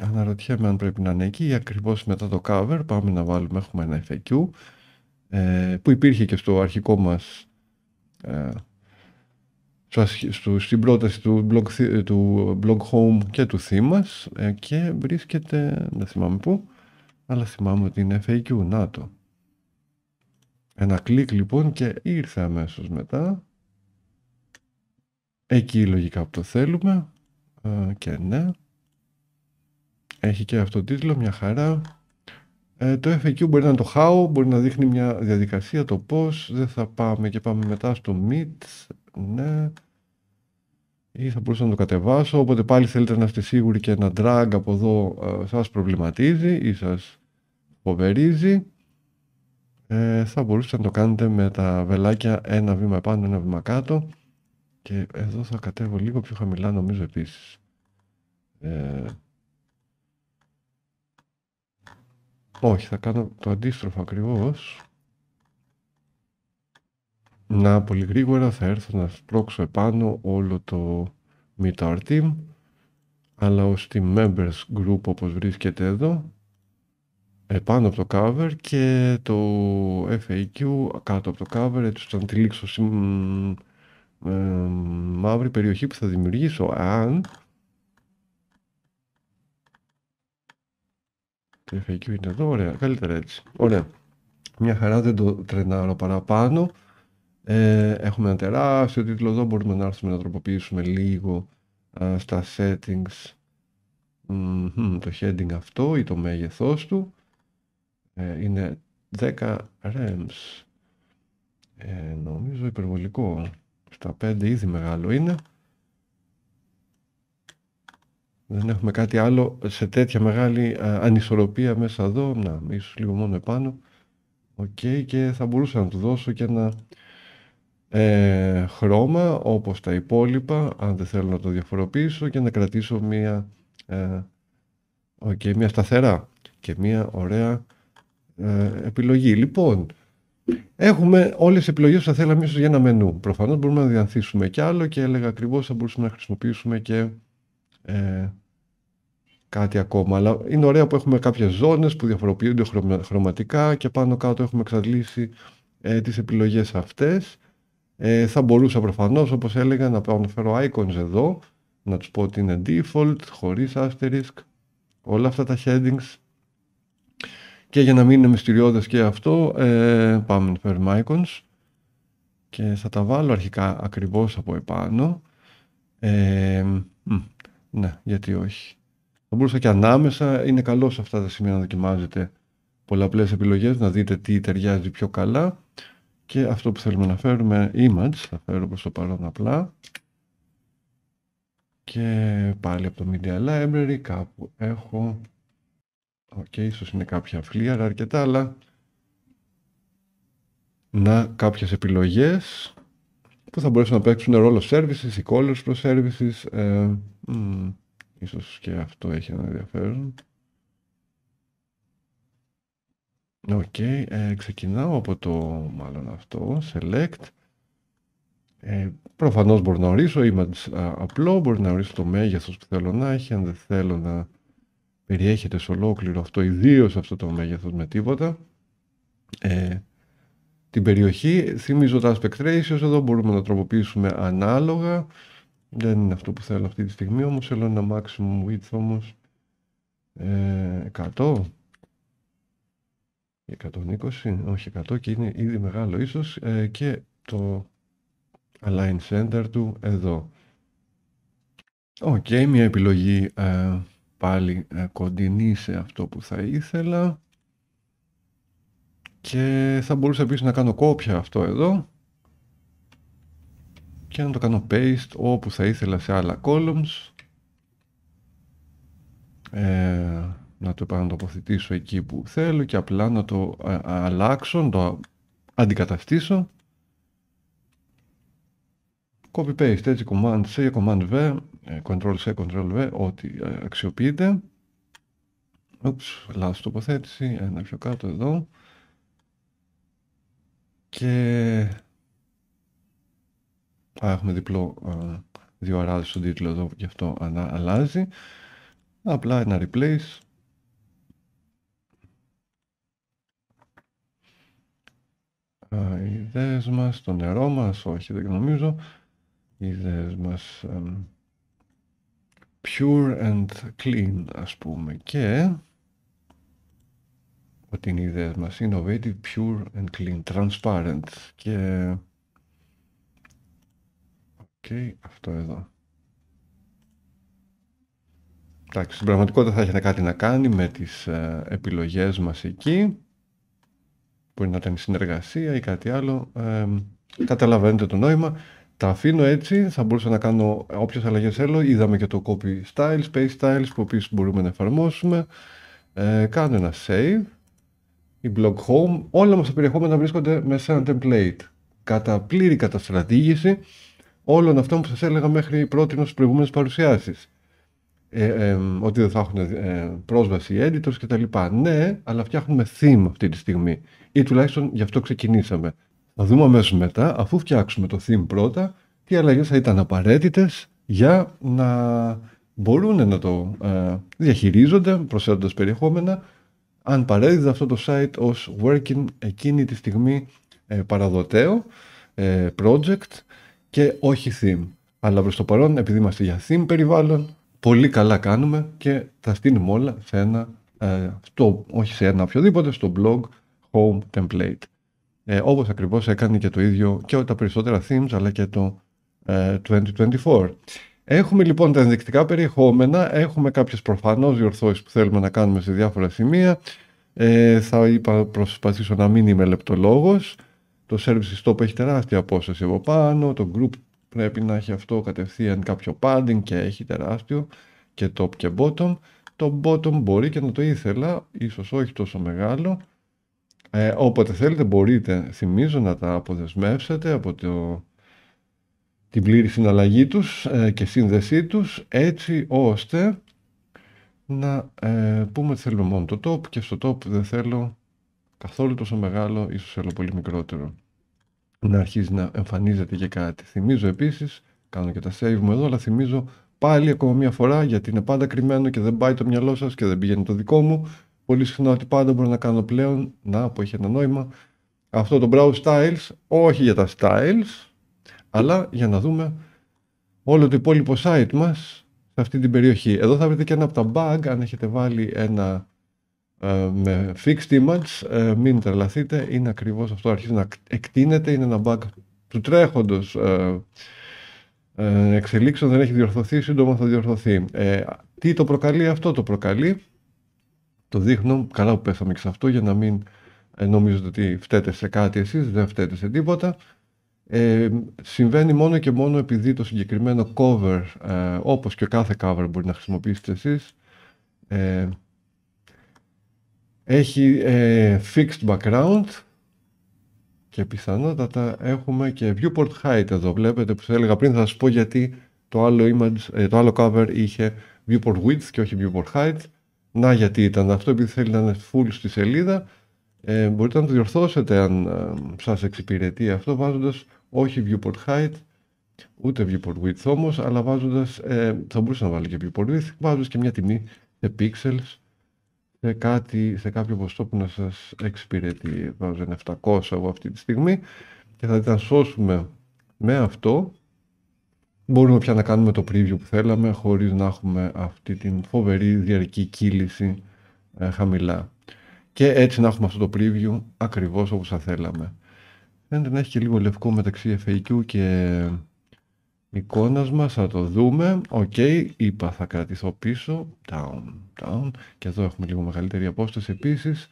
Αναρωτιέμαι αν πρέπει να είναι εκεί. Ακριβώς μετά το cover πάμε να βάλουμε, έχουμε ένα FAQ ε, που υπήρχε και στο αρχικό μας ε, στην πρόταση του blog, του blog home και του θύμας ε, και βρίσκεται, δεν θυμάμαι πού, αλλά θυμάμαι ότι είναι FAQ, να το. Ένα κλικ λοιπόν και ήρθε αμέσως μετά εκεί λογικά που το θέλουμε ε, και ναι έχει και αυτό τίτλο μια χαρά ε, το FAQ μπορεί να το how μπορεί να δείχνει μια διαδικασία το πώς δεν θα πάμε και πάμε μετά στο meet ναι ή θα μπορούσα να το κατεβάσω οπότε πάλι θέλετε να είστε σίγουροι και ένα drag από εδώ ε, σας προβληματίζει ή σας φοβερίζει ε, θα μπορούσατε να το κάνετε με τα βελάκια ένα βήμα πάνω, ένα βήμα κάτω και εδώ θα κατέβω λίγο πιο χαμηλά νομίζω επίσης. Ε... Όχι, θα κάνω το αντίστροφο ακριβώς. Να πολύ γρήγορα θα έρθω να σπρώξω επάνω όλο το Meet Our Team αλλά ως τη Members Group όπως βρίσκεται εδώ επάνω από το cover και το FAQ κάτω από το cover έτσι τη να ε, μαύρη περιοχή που θα δημιουργήσω αν το FAQ είναι εδώ, ωραία, καλύτερα έτσι ωραία, μια χαρά δεν το τρενάρω παραπάνω ε, έχουμε ένα τεράστιο τίτλο εδώ μπορούμε να έρθουμε να τροποποιήσουμε λίγο στα settings το heading αυτό ή το μέγεθός του ε, είναι 10 rems ε, νομίζω υπερβολικό τα 5 ήδη μεγάλο είναι. Δεν έχουμε κάτι άλλο σε τέτοια μεγάλη ανισορροπία μέσα εδώ. Να, ίσως λίγο μόνο επάνω. Οκ, και θα μπορούσα να του δώσω και ένα ε, χρώμα όπως τα υπόλοιπα, αν δεν θέλω να το διαφοροποιήσω και να κρατήσω μία, ε, okay, μία σταθερά και μία ωραία ε, επιλογή. Λοιπόν, Έχουμε όλες τις επιλογές που θα θέλαμε ίσως για ένα μενού. Προφανώς μπορούμε να διανθίσουμε κι άλλο και έλεγα ακριβώς θα μπορούσαμε να χρησιμοποιήσουμε και ε, κάτι ακόμα. Αλλά είναι ωραία που έχουμε κάποιες ζώνες που διαφοροποιούνται χρωματικά και πάνω κάτω έχουμε εξαντλήσει ε, τις επιλογές αυτές. Ε, θα μπορούσα προφανώς, όπως έλεγα, να πάω να φέρω icons εδώ, να τους πω ότι είναι default, χωρίς asterisk, όλα αυτά τα headings και για να μην είναι μυστηριώδες και αυτό, ε, πάμε να φέρουμε icons και θα τα βάλω αρχικά ακριβώς από επάνω. Ε, ναι, γιατί όχι. Θα μπορούσα και ανάμεσα, είναι καλό σε αυτά τα σημεία να δοκιμάζετε πολλαπλές επιλογές, να δείτε τι ταιριάζει πιο καλά. Και αυτό που θέλουμε να φέρουμε, image, θα φέρω προς το παρόν απλά. Και πάλι από το Media Library, κάπου έχω Οκ, okay, ίσως είναι κάποια φλίαρα αρκετά, αλλά... Να, κάποιες επιλογές που θα μπορέσουν να παίξουν ρόλο services ή callers προς services. Ε, ίσως και αυτό έχει ένα ενδιαφέρον. Οκ, okay, ε, ξεκινάω από το μάλλον αυτό, select. Ε, προφανώς μπορώ να ορίσω image απλό, μπορώ να ορίσω το μέγεθος που θέλω να έχει, αν δεν θέλω να περιέχεται σε ολόκληρο αυτό, ιδίως αυτό το μέγεθος με τίποτα, ε, την περιοχή. Θυμίζω τα aspect ratios, εδώ μπορούμε να τροποποιήσουμε ανάλογα. Δεν είναι αυτό που θέλω αυτή τη στιγμή, όμως θέλω ένα maximum width όμως ε, 100. 120, όχι 100 και είναι ήδη μεγάλο ίσως ε, και το align center του εδώ. Οκ, μια επιλογή ε, πάλι ε, κοντινή σε αυτό που θα ήθελα και θα μπορούσα επίσης να κάνω κόπια αυτό εδώ και να το κάνω paste όπου θα ήθελα σε άλλα columns ε, να το επανατοποθετήσω εκεί που θέλω και απλά να το ε, ε, αλλάξω, να το αντικαταστήσω copy-paste, έτσι command C, command V, ε, control C, control V, ό,τι ε, αξιοποιείται. Oops, λάθος τοποθέτηση, ένα πιο κάτω εδώ. Και... Α, έχουμε διπλό, α, ε, δύο αράδες στον τίτλο εδώ, γι' αυτό ανα, αλλάζει. Απλά ένα replace. Α, οι ιδέες μας, το νερό μας, όχι δεν νομίζω ιδέες μας pure and clean ας πούμε και ότι είναι οι ιδέες μας innovative, pure and clean, transparent και okay, αυτό εδώ εντάξει στην πραγματικότητα θα έχετε κάτι να κάνει με τις ε, επιλογές μας εκεί μπορεί να ήταν συνεργασία ή κάτι άλλο ε, καταλαβαίνετε το νόημα τα αφήνω έτσι, θα μπορούσα να κάνω όποιες αλλαγές θέλω. Είδαμε και το copy style, space styles που μπορούμε να εφαρμόσουμε. Ε, κάνω ένα save. Η blog home, όλα μας τα περιεχόμενα βρίσκονται μέσα σε ένα template. Κατά πλήρη καταστρατήγηση όλων αυτών που σας έλεγα μέχρι πρώτην στις προηγούμενες παρουσιάσεις. Ε, ότι δεν θα έχουν ε, πρόσβαση οι editors κτλ. Ναι, αλλά φτιάχνουμε theme αυτή τη στιγμή. Ή τουλάχιστον γι' αυτό ξεκινήσαμε. Θα δούμε αμέσως μετά, αφού φτιάξουμε το theme πρώτα, τι αλλαγές θα ήταν απαραίτητες για να μπορούν να το ε, διαχειρίζονται προσθέτοντα περιεχόμενα αν παρέδιδε αυτό το site ως working εκείνη τη στιγμή ε, παραδοτέο ε, project και όχι theme. Αλλά προς το παρόν επειδή είμαστε για theme περιβάλλον πολύ καλά κάνουμε και τα στείλουμε όλα σε ένα, όχι σε ένα οποιοδήποτε, στο blog home template ε, όπως ακριβώς έκανε και το ίδιο και τα περισσότερα themes αλλά και το 2024. Ε, έχουμε λοιπόν τα ενδεικτικά περιεχόμενα, έχουμε κάποιες προφανώς διορθώσεις που θέλουμε να κάνουμε σε διάφορα σημεία. Ε, θα είπα, προσπαθήσω να μην είμαι λεπτολόγος. Το service stop έχει τεράστια απόσταση από πάνω, το group πρέπει να έχει αυτό κατευθείαν κάποιο padding και έχει τεράστιο και top και bottom. Το bottom μπορεί και να το ήθελα, ίσως όχι τόσο μεγάλο. Ε, όποτε θέλετε μπορείτε, θυμίζω, να τα αποδεσμεύσετε από το, την πλήρη συναλλαγή τους ε, και σύνδεσή τους έτσι ώστε να ε, πούμε ότι θέλουμε μόνο το top και στο top δεν θέλω καθόλου τόσο μεγάλο, ίσως θέλω πολύ μικρότερο να αρχίζει να εμφανίζεται και κάτι. Θυμίζω επίσης, κάνω και τα save μου εδώ, αλλά θυμίζω πάλι ακόμα μια φορά γιατί είναι πάντα κρυμμένο και δεν πάει το μυαλό σας και δεν πηγαίνει το δικό μου πολύ συχνά ότι πάντα μπορώ να κάνω πλέον, να που έχει ένα νόημα, αυτό το browse styles, όχι για τα styles, αλλά για να δούμε όλο το υπόλοιπο site μας σε αυτή την περιοχή. Εδώ θα βρείτε και ένα από τα bug, αν έχετε βάλει ένα ε, με fixed image, ε, μην τρελαθείτε, είναι ακριβώς αυτό, αρχίζει να εκτείνεται, είναι ένα bug του τρέχοντος ε, ε, εξελίξεων, δεν έχει διορθωθεί, σύντομα θα διορθωθεί. Ε, τι το προκαλεί αυτό το προκαλεί, το δείχνω. Καλά που πέσαμε και σε αυτό για να μην ε, νομίζετε ότι φταίτε σε κάτι εσείς, δεν φταίτε σε τίποτα. Ε, συμβαίνει μόνο και μόνο επειδή το συγκεκριμένο cover, ε, όπως και κάθε cover μπορεί να χρησιμοποιήσετε εσείς, ε, έχει fixed background και πιθανότατα έχουμε και viewport height εδώ. Βλέπετε που σας έλεγα πριν, θα σας πω γιατί το άλλο, image, το άλλο cover είχε viewport width και όχι viewport height να γιατί ήταν αυτό, επειδή θέλει να είναι full στη σελίδα, ε, μπορείτε να το διορθώσετε αν σα ε, σας εξυπηρετεί αυτό, βάζοντας όχι viewport height, ούτε viewport width όμως, αλλά βάζοντας, ε, θα μπορούσε να βάλει και viewport width, βάζοντας και μια τιμή σε pixels, σε, κάτι, σε κάποιο ποστό που να σας εξυπηρετεί. Βάζω ένα 700 εγώ αυτή τη στιγμή και θα δείτε να σώσουμε με αυτό μπορούμε πια να κάνουμε το preview που θέλαμε χωρίς να έχουμε αυτή την φοβερή διαρκή κύληση ε, χαμηλά. Και έτσι να έχουμε αυτό το preview ακριβώς όπως θα θέλαμε. Φαίνεται να έχει και λίγο λευκό μεταξύ FAQ και εικόνας μας. Θα το δούμε. Οκ, okay, είπα θα κρατηθώ πίσω. Down, down. Και εδώ έχουμε λίγο μεγαλύτερη απόσταση επίσης.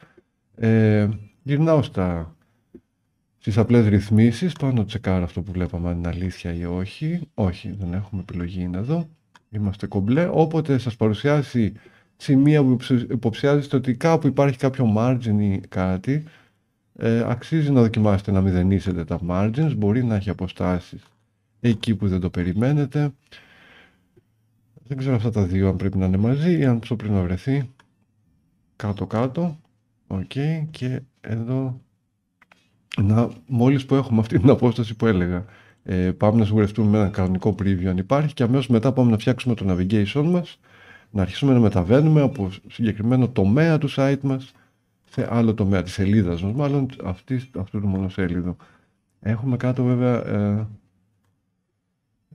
Ε, γυρνάω στα στις απλές ρυθμίσεις. πάνω να τσεκάρω αυτό που βλέπαμε αν είναι αλήθεια ή όχι. Όχι, δεν έχουμε επιλογή είναι εδώ. Είμαστε κομπλέ. Όποτε σας παρουσιάσει σημεία που υποψιάζεστε ότι κάπου υπάρχει κάποιο margin ή κάτι, ε, αξίζει να δοκιμάσετε να μηδενίσετε τα margins. Μπορεί να έχει αποστάσεις εκεί που δεν το περιμένετε. Δεν ξέρω αυτά τα δύο αν πρέπει να είναι μαζί ή αν το πρέπει να βρεθεί κάτω-κάτω. Οκ. Okay. Και εδώ να, μόλις που έχουμε αυτή την απόσταση που έλεγα, ε, πάμε να σιγουρευτούμε με ένα κανονικό preview αν υπάρχει και αμέσως μετά πάμε να φτιάξουμε το navigation μας, να αρχίσουμε να μεταβαίνουμε από συγκεκριμένο τομέα του site μας σε άλλο τομέα της σελίδας μας, μάλλον αυτή, αυτού του μονοσέλιδου. Έχουμε κάτω βέβαια ε,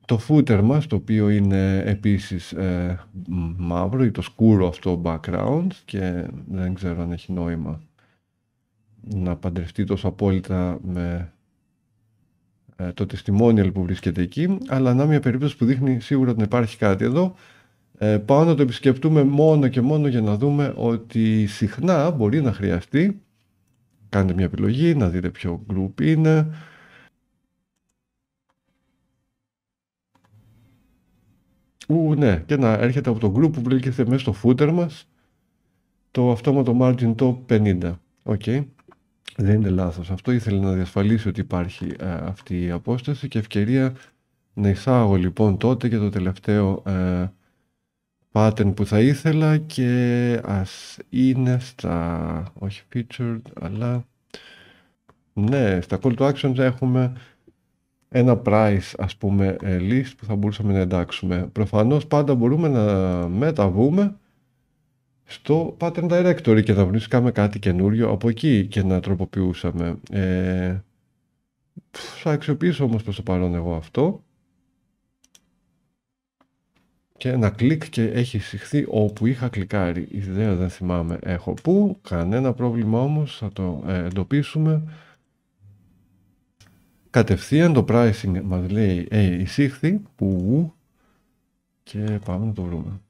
το footer μας, το οποίο είναι επίσης ε, μαύρο ή το σκούρο αυτό background και δεν ξέρω αν έχει νόημα να παντρευτεί τόσο απόλυτα με ε, το testimonial που βρίσκεται εκεί, αλλά να μια περίπτωση που δείχνει σίγουρα ότι υπάρχει κάτι εδώ. Ε, πάω να το επισκεπτούμε μόνο και μόνο για να δούμε ότι συχνά μπορεί να χρειαστεί κάντε μια επιλογή, να δείτε ποιο group είναι. Ου, ναι, και να έρχεται από το group που βρίσκεται μέσα στο footer μας το αυτόματο margin top 50. Οκ. Okay. Δεν είναι λάθος. Αυτό ήθελε να διασφαλίσει ότι υπάρχει ε, αυτή η απόσταση και ευκαιρία να εισάγω λοιπόν τότε και το τελευταίο ε, pattern που θα ήθελα και ας είναι στα, όχι featured, αλλά ναι, στα call to actions έχουμε ένα price ας πούμε ε, list που θα μπορούσαμε να εντάξουμε. Προφανώς πάντα μπορούμε να μεταβούμε στο Pattern Directory και θα βρίσκαμε κάτι καινούριο από εκεί και να τροποποιούσαμε. Ε, θα αξιοποιήσω όμως προς το παρόν εγώ αυτό και ένα κλικ και έχει συχθεί όπου είχα κλικάρει. η Ιδέα δεν θυμάμαι έχω που. Κανένα πρόβλημα όμως θα το ε, εντοπίσουμε. Κατευθείαν το pricing μας λέει ε, εισήχθη που και πάμε να το βρούμε.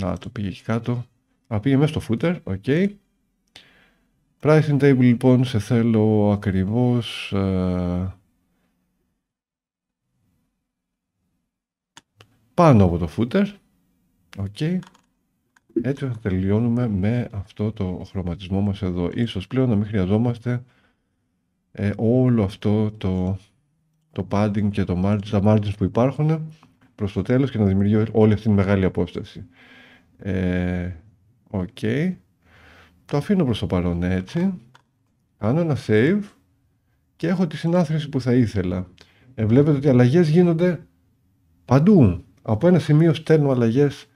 Να, το πήγε εκεί κάτω. Α, πήγε μέσα στο footer, οκ. Okay. Pricing table λοιπόν σε θέλω ακριβώς... Ε, πάνω από το footer. Οκ. Okay. Έτσι θα τελειώνουμε με αυτό το χρωματισμό μας εδώ. Ίσως πλέον να μην χρειαζόμαστε ε, όλο αυτό το, το padding και το margin, τα margins που υπάρχουν προς το τέλος και να δημιουργεί όλη αυτή τη μεγάλη απόσταση. Ε, okay. Το αφήνω προς το παρόν έτσι. Κάνω ένα save και έχω τη συνάθρηση που θα ήθελα. Ε, βλέπετε ότι αλλαγές γίνονται παντού. Από ένα σημείο στέλνω αλλαγές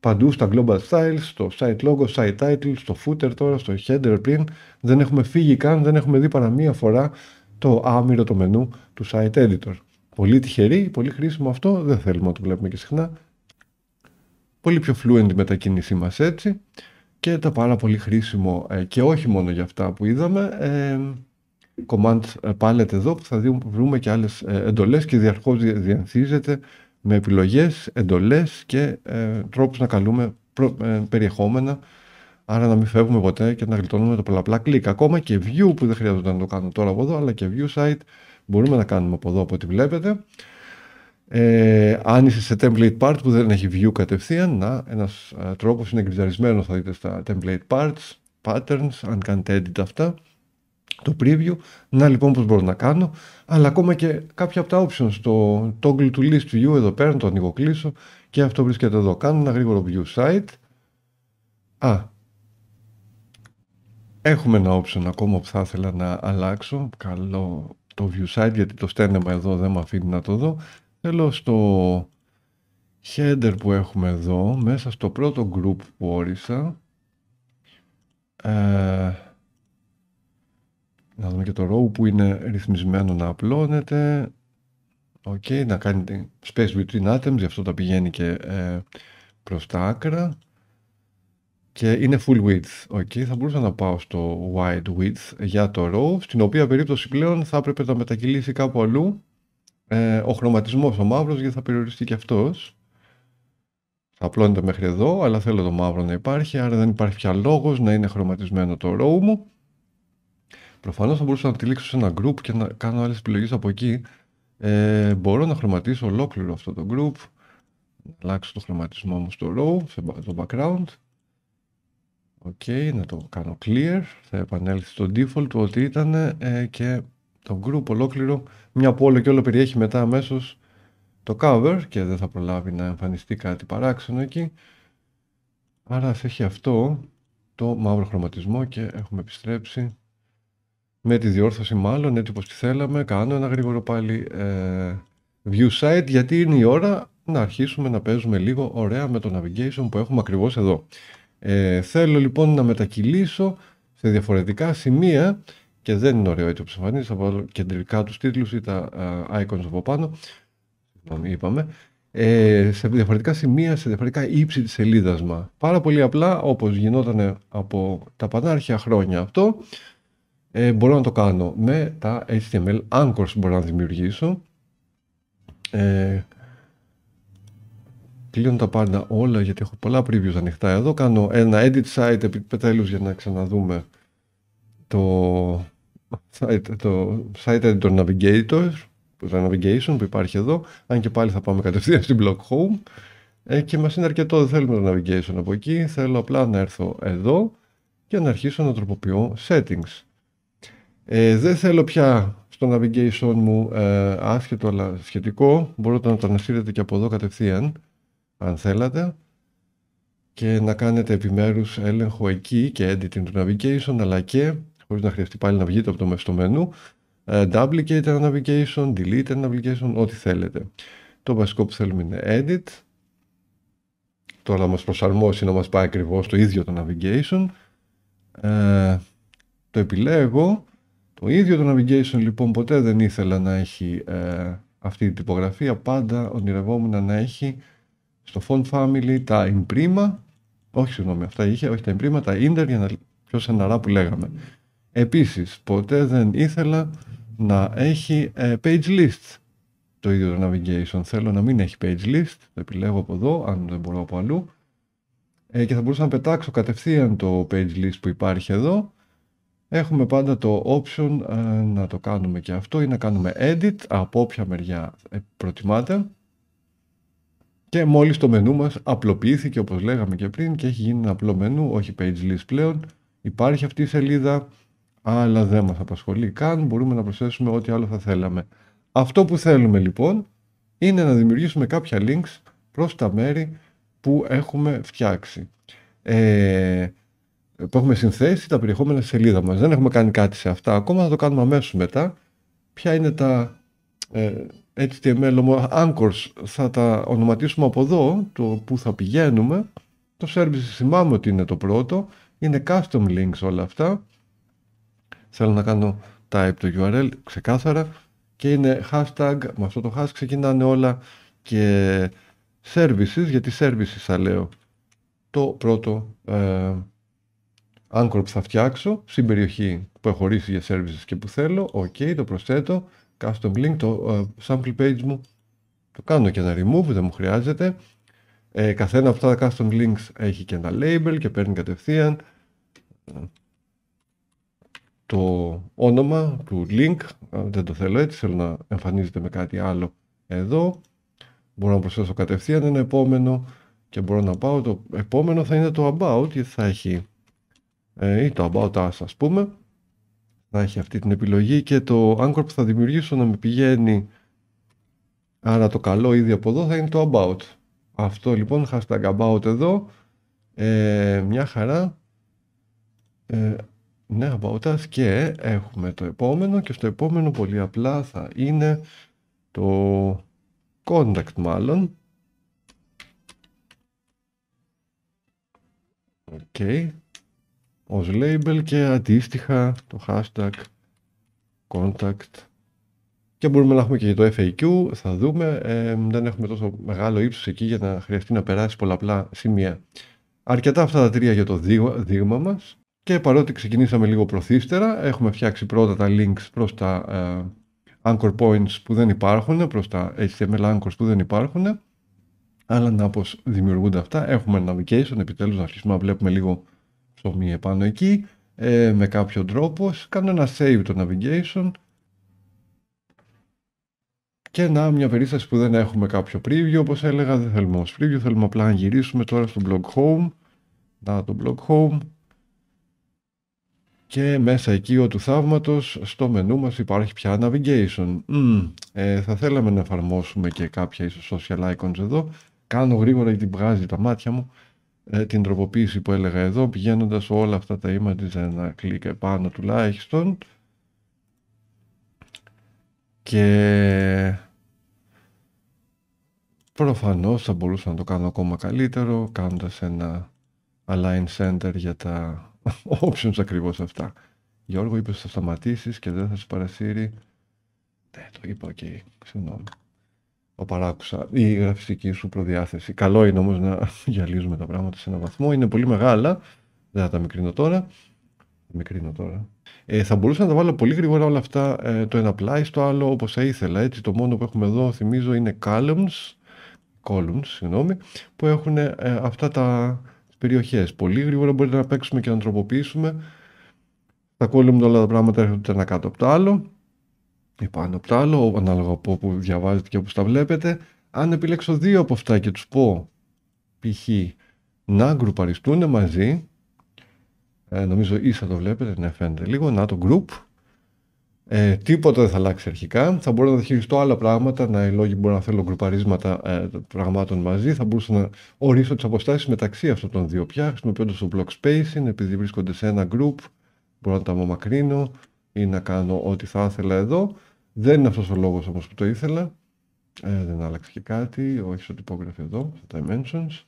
παντού στα global styles, στο site logo, site title, στο footer τώρα, στο header print. Δεν έχουμε φύγει καν, δεν έχουμε δει παρά μία φορά το άμυρο το μενού του site editor. Πολύ τυχερή, πολύ χρήσιμο αυτό, δεν θέλουμε να το βλέπουμε και συχνά πολύ πιο fluent μετακίνησή μας έτσι και το πάρα πολύ χρήσιμο ε, και όχι μόνο για αυτά που είδαμε ε, command ε, palette εδώ που θα δούμε, βρούμε και άλλες εντολές και διαρκώς διανθίζεται με επιλογές, εντολές και ε, τρόπους να καλούμε περιεχόμενα άρα να μην φεύγουμε ποτέ και να γλιτώνουμε το πολλαπλά κλικ ακόμα και view που δεν χρειάζεται να το κάνω τώρα από εδώ αλλά και view site μπορούμε να κάνουμε από εδώ από ό,τι βλέπετε ε, αν είσαι σε template part που δεν έχει view κατευθείαν, να, ένας ε, τρόπος είναι εγκριζαρισμένο θα δείτε στα template parts, patterns, αν κάνετε edit αυτά, το preview, να λοιπόν πώς μπορώ να κάνω, αλλά ακόμα και κάποια από τα options, το toggle to list view εδώ πέρα, το ανοίγω κλείσω και αυτό βρίσκεται εδώ, κάνω ένα γρήγορο view site, α, έχουμε ένα option ακόμα που θα ήθελα να αλλάξω, καλό το view site γιατί το στένεμα εδώ δεν με αφήνει να το δω, θέλω στο header που έχουμε εδώ, μέσα στο πρώτο group που όρισα, ε, να δούμε και το row που είναι ρυθμισμένο να απλώνεται. Okay, να κάνει space between items γι' αυτό τα πηγαίνει και ε, προς τα άκρα. Και είναι full width. Okay, θα μπορούσα να πάω στο wide width για το row, στην οποία περίπτωση πλέον θα έπρεπε να μετακυλήσει κάπου αλλού ε, ο χρωματισμός ο μαύρος γιατί θα περιοριστεί και αυτός. Θα απλώνεται μέχρι εδώ, αλλά θέλω το μαύρο να υπάρχει, άρα δεν υπάρχει πια λόγος να είναι χρωματισμένο το ροου μου. Προφανώς θα μπορούσα να τυλίξω σε ένα group και να κάνω άλλες επιλογές από εκεί. Ε, μπορώ να χρωματίσω ολόκληρο αυτό το group. Να αλλάξω το χρωματισμό μου στο row, στο background. Οκ, να το κάνω clear. Θα επανέλθει στο default ότι ήταν ε, και το group ολόκληρο μια που όλο και όλο περιέχει μετά αμέσως το cover και δεν θα προλάβει να εμφανιστεί κάτι παράξενο εκεί. Άρα θα έχει αυτό το μαύρο χρωματισμό και έχουμε επιστρέψει με τη διόρθωση μάλλον έτσι όπως τη θέλαμε. Κάνω ένα γρήγορο πάλι ε, view site γιατί είναι η ώρα να αρχίσουμε να παίζουμε λίγο ωραία με το navigation που έχουμε ακριβώς εδώ. Ε, θέλω λοιπόν να μετακυλήσω σε διαφορετικά σημεία και δεν είναι ωραίο έτσι όπως εμφανίζει. Θα βάλω κεντρικά τους τίτλους ή τα uh, icons από πάνω. Συγγνώμη, είπαμε. Ε, σε διαφορετικά σημεία, σε διαφορετικά ύψη της σελίδας μα. Πάρα πολύ απλά, όπως γινόταν από τα πανάρχια χρόνια αυτό, ε, μπορώ να το κάνω με τα HTML anchors που μπορώ να δημιουργήσω. Ε, κλείνω τα πάντα όλα γιατί έχω πολλά previews ανοιχτά εδώ. Κάνω ένα edit site επιτέλους για να ξαναδούμε το το site editor navigator, το navigation που υπάρχει εδώ, αν και πάλι θα πάμε κατευθείαν στην block home ε, και μας είναι αρκετό, δεν θέλουμε το navigation από εκεί, θέλω απλά να έρθω εδώ και να αρχίσω να τροποποιώ settings. Ε, δεν θέλω πια στο navigation μου ε, άσχετο αλλά σχετικό, μπορείτε να το ανασύρετε και από εδώ κατευθείαν, αν θέλατε και να κάνετε επιμέρους έλεγχο εκεί και editing του navigation αλλά και χωρίς να χρειαστεί πάλι να βγείτε από το μες μενού, ε, duplicate navigation, Navigation, delete navigation, Navigation, ό,τι θέλετε. Το βασικό που θέλουμε είναι edit, τώρα να μας προσαρμόσει να μας πάει ακριβώς το ίδιο το navigation. Ε, το επιλέγω. Το ίδιο το navigation λοιπόν ποτέ δεν ήθελα να έχει ε, αυτή την τυπογραφία. Πάντα ονειρευόμουν να έχει στο font family τα imprima. Όχι συγγνώμη, αυτά είχε, όχι τα imprima, τα inter για να πιο σαναρά που λέγαμε. Επίσης, ποτέ δεν ήθελα να έχει ε, page list το ίδιο το navigation. Θέλω να μην έχει page list, το επιλέγω από εδώ, αν δεν μπορώ από αλλού. Ε, και θα μπορούσα να πετάξω κατευθείαν το page list που υπάρχει εδώ. Έχουμε πάντα το option ε, να το κάνουμε και αυτό ή να κάνουμε edit από όποια μεριά προτιμάτε. Και μόλις το μενού μας απλοποιήθηκε όπως λέγαμε και πριν και έχει γίνει ένα απλό μενού, όχι page list πλέον. Υπάρχει αυτή η σελίδα, αλλά δεν μας απασχολεί καν, μπορούμε να προσθέσουμε ό,τι άλλο θα θέλαμε. Αυτό που θέλουμε λοιπόν είναι να δημιουργήσουμε κάποια links προς τα μέρη που έχουμε φτιάξει. Ε, που έχουμε συνθέσει τα περιεχόμενα στη σελίδα μας. Δεν έχουμε κάνει κάτι σε αυτά ακόμα, θα το κάνουμε αμέσως μετά. Ποια είναι τα ε, HTML anchors, θα τα ονοματίσουμε από εδώ, το που θα πηγαίνουμε. Το service θυμάμαι ότι είναι το πρώτο, είναι custom links όλα αυτά θέλω να κάνω type το URL ξεκάθαρα και είναι hashtag, με αυτό το hash ξεκινάνε όλα και services, γιατί services θα λέω το πρώτο ε, anchor που θα φτιάξω στην περιοχή που έχω ορίσει για services και που θέλω, ok, το προσθέτω, custom link, το ε, sample page μου, το κάνω και ένα remove, δεν μου χρειάζεται. Ε, καθένα από αυτά τα custom links έχει και ένα label και παίρνει κατευθείαν το όνομα του link, δεν το θέλω έτσι, θέλω να εμφανίζεται με κάτι άλλο εδώ. Μπορώ να προσθέσω κατευθείαν ένα επόμενο και μπορώ να πάω, το επόμενο θα είναι το about, γιατί θα έχει, ε, ή το about us ας πούμε, θα έχει αυτή την επιλογή και το anchor που θα δημιουργήσω να με πηγαίνει, άρα το καλό ήδη από εδώ θα είναι το about. Αυτό λοιπόν, hashtag about εδώ, ε, μια χαρά, ε, ναι, about και έχουμε το επόμενο και στο επόμενο πολύ απλά θα είναι το contact μάλλον. Οκ. Okay. Ως label και αντίστοιχα το hashtag contact. Και μπορούμε να έχουμε και το FAQ, θα δούμε. Ε, δεν έχουμε τόσο μεγάλο ύψος εκεί για να χρειαστεί να περάσει πολλαπλά σημεία. Αρκετά αυτά τα τρία για το δείγμα μας. Και παρότι ξεκινήσαμε λίγο προθύστερα, έχουμε φτιάξει πρώτα τα links προς τα ε, anchor points που δεν υπάρχουν, προς τα HTML anchors που δεν υπάρχουν, αλλά να πως δημιουργούνται αυτά. Έχουμε navigation, επιτέλους να αρχίσουμε βλέπουμε λίγο στο μη επάνω εκεί, ε, με κάποιο τρόπο. Κάνω ένα save το navigation και να μια περίσταση που δεν έχουμε κάποιο preview, όπως έλεγα, δεν θέλουμε ως preview, θέλουμε απλά να γυρίσουμε τώρα στο blog home, να το blog home, και μέσα εκεί ο του θαύματος στο μενού μας υπάρχει πια navigation. Ε, θα θέλαμε να εφαρμόσουμε και κάποια ίσως social icons εδώ. Κάνω γρήγορα γιατί βγάζει τα μάτια μου ε, την τροποποίηση που έλεγα εδώ πηγαίνοντας όλα αυτά τα images ένα κλικ επάνω τουλάχιστον και προφανώς θα μπορούσα να το κάνω ακόμα καλύτερο κάνοντας ένα align center για τα options [LAUGHS] ακριβώς αυτά. Γιώργο είπε ότι θα σταματήσεις και δεν θα σε παρασύρει. Ναι, το είπα οκ. okay. συγγνώμη. Το παράκουσα. Η γραφιστική σου προδιάθεση. Καλό είναι όμως να [LAUGHS] γυαλίζουμε τα πράγματα σε έναν βαθμό. Είναι πολύ μεγάλα. Δεν θα τα μικρύνω τώρα. Μικρύνω τώρα. Ε, θα μπορούσα να τα βάλω πολύ γρήγορα όλα αυτά ε, το ένα πλάι στο άλλο όπως θα ήθελα. Έτσι, το μόνο που έχουμε εδώ θυμίζω είναι columns, columns συγγνώμη, που έχουν ε, αυτά τα περιοχές. Πολύ γρήγορα μπορείτε να παίξουμε και να τροποποιήσουμε. Τα κόλλουμε όλα τα πράγματα έρχονται ένα κάτω από το άλλο ή πάνω από το άλλο, ανάλογα από όπου διαβάζετε και όπως τα βλέπετε. Αν επιλέξω δύο από αυτά και τους πω π.χ. να γκρουπαριστούν μαζί, ε, νομίζω ίσα το βλέπετε, να φαίνεται λίγο, να το group, ε, τίποτα δεν θα αλλάξει αρχικά. Θα μπορώ να διαχειριστώ άλλα πράγματα, να οι λόγοι μπορούν να θέλω γκρουπαρίσματα ε, πραγμάτων μαζί. Θα μπορούσα να ορίσω τις αποστάσεις μεταξύ αυτών των δύο πια, χρησιμοποιώντας το block spacing, επειδή βρίσκονται σε ένα group. Μπορώ να τα απομακρύνω ή να κάνω ό,τι θα ήθελα εδώ. Δεν είναι αυτός ο λόγος όμως που το ήθελα. Ε, δεν άλλαξε και κάτι. Όχι στο τυπόγραφο εδώ, στα dimensions.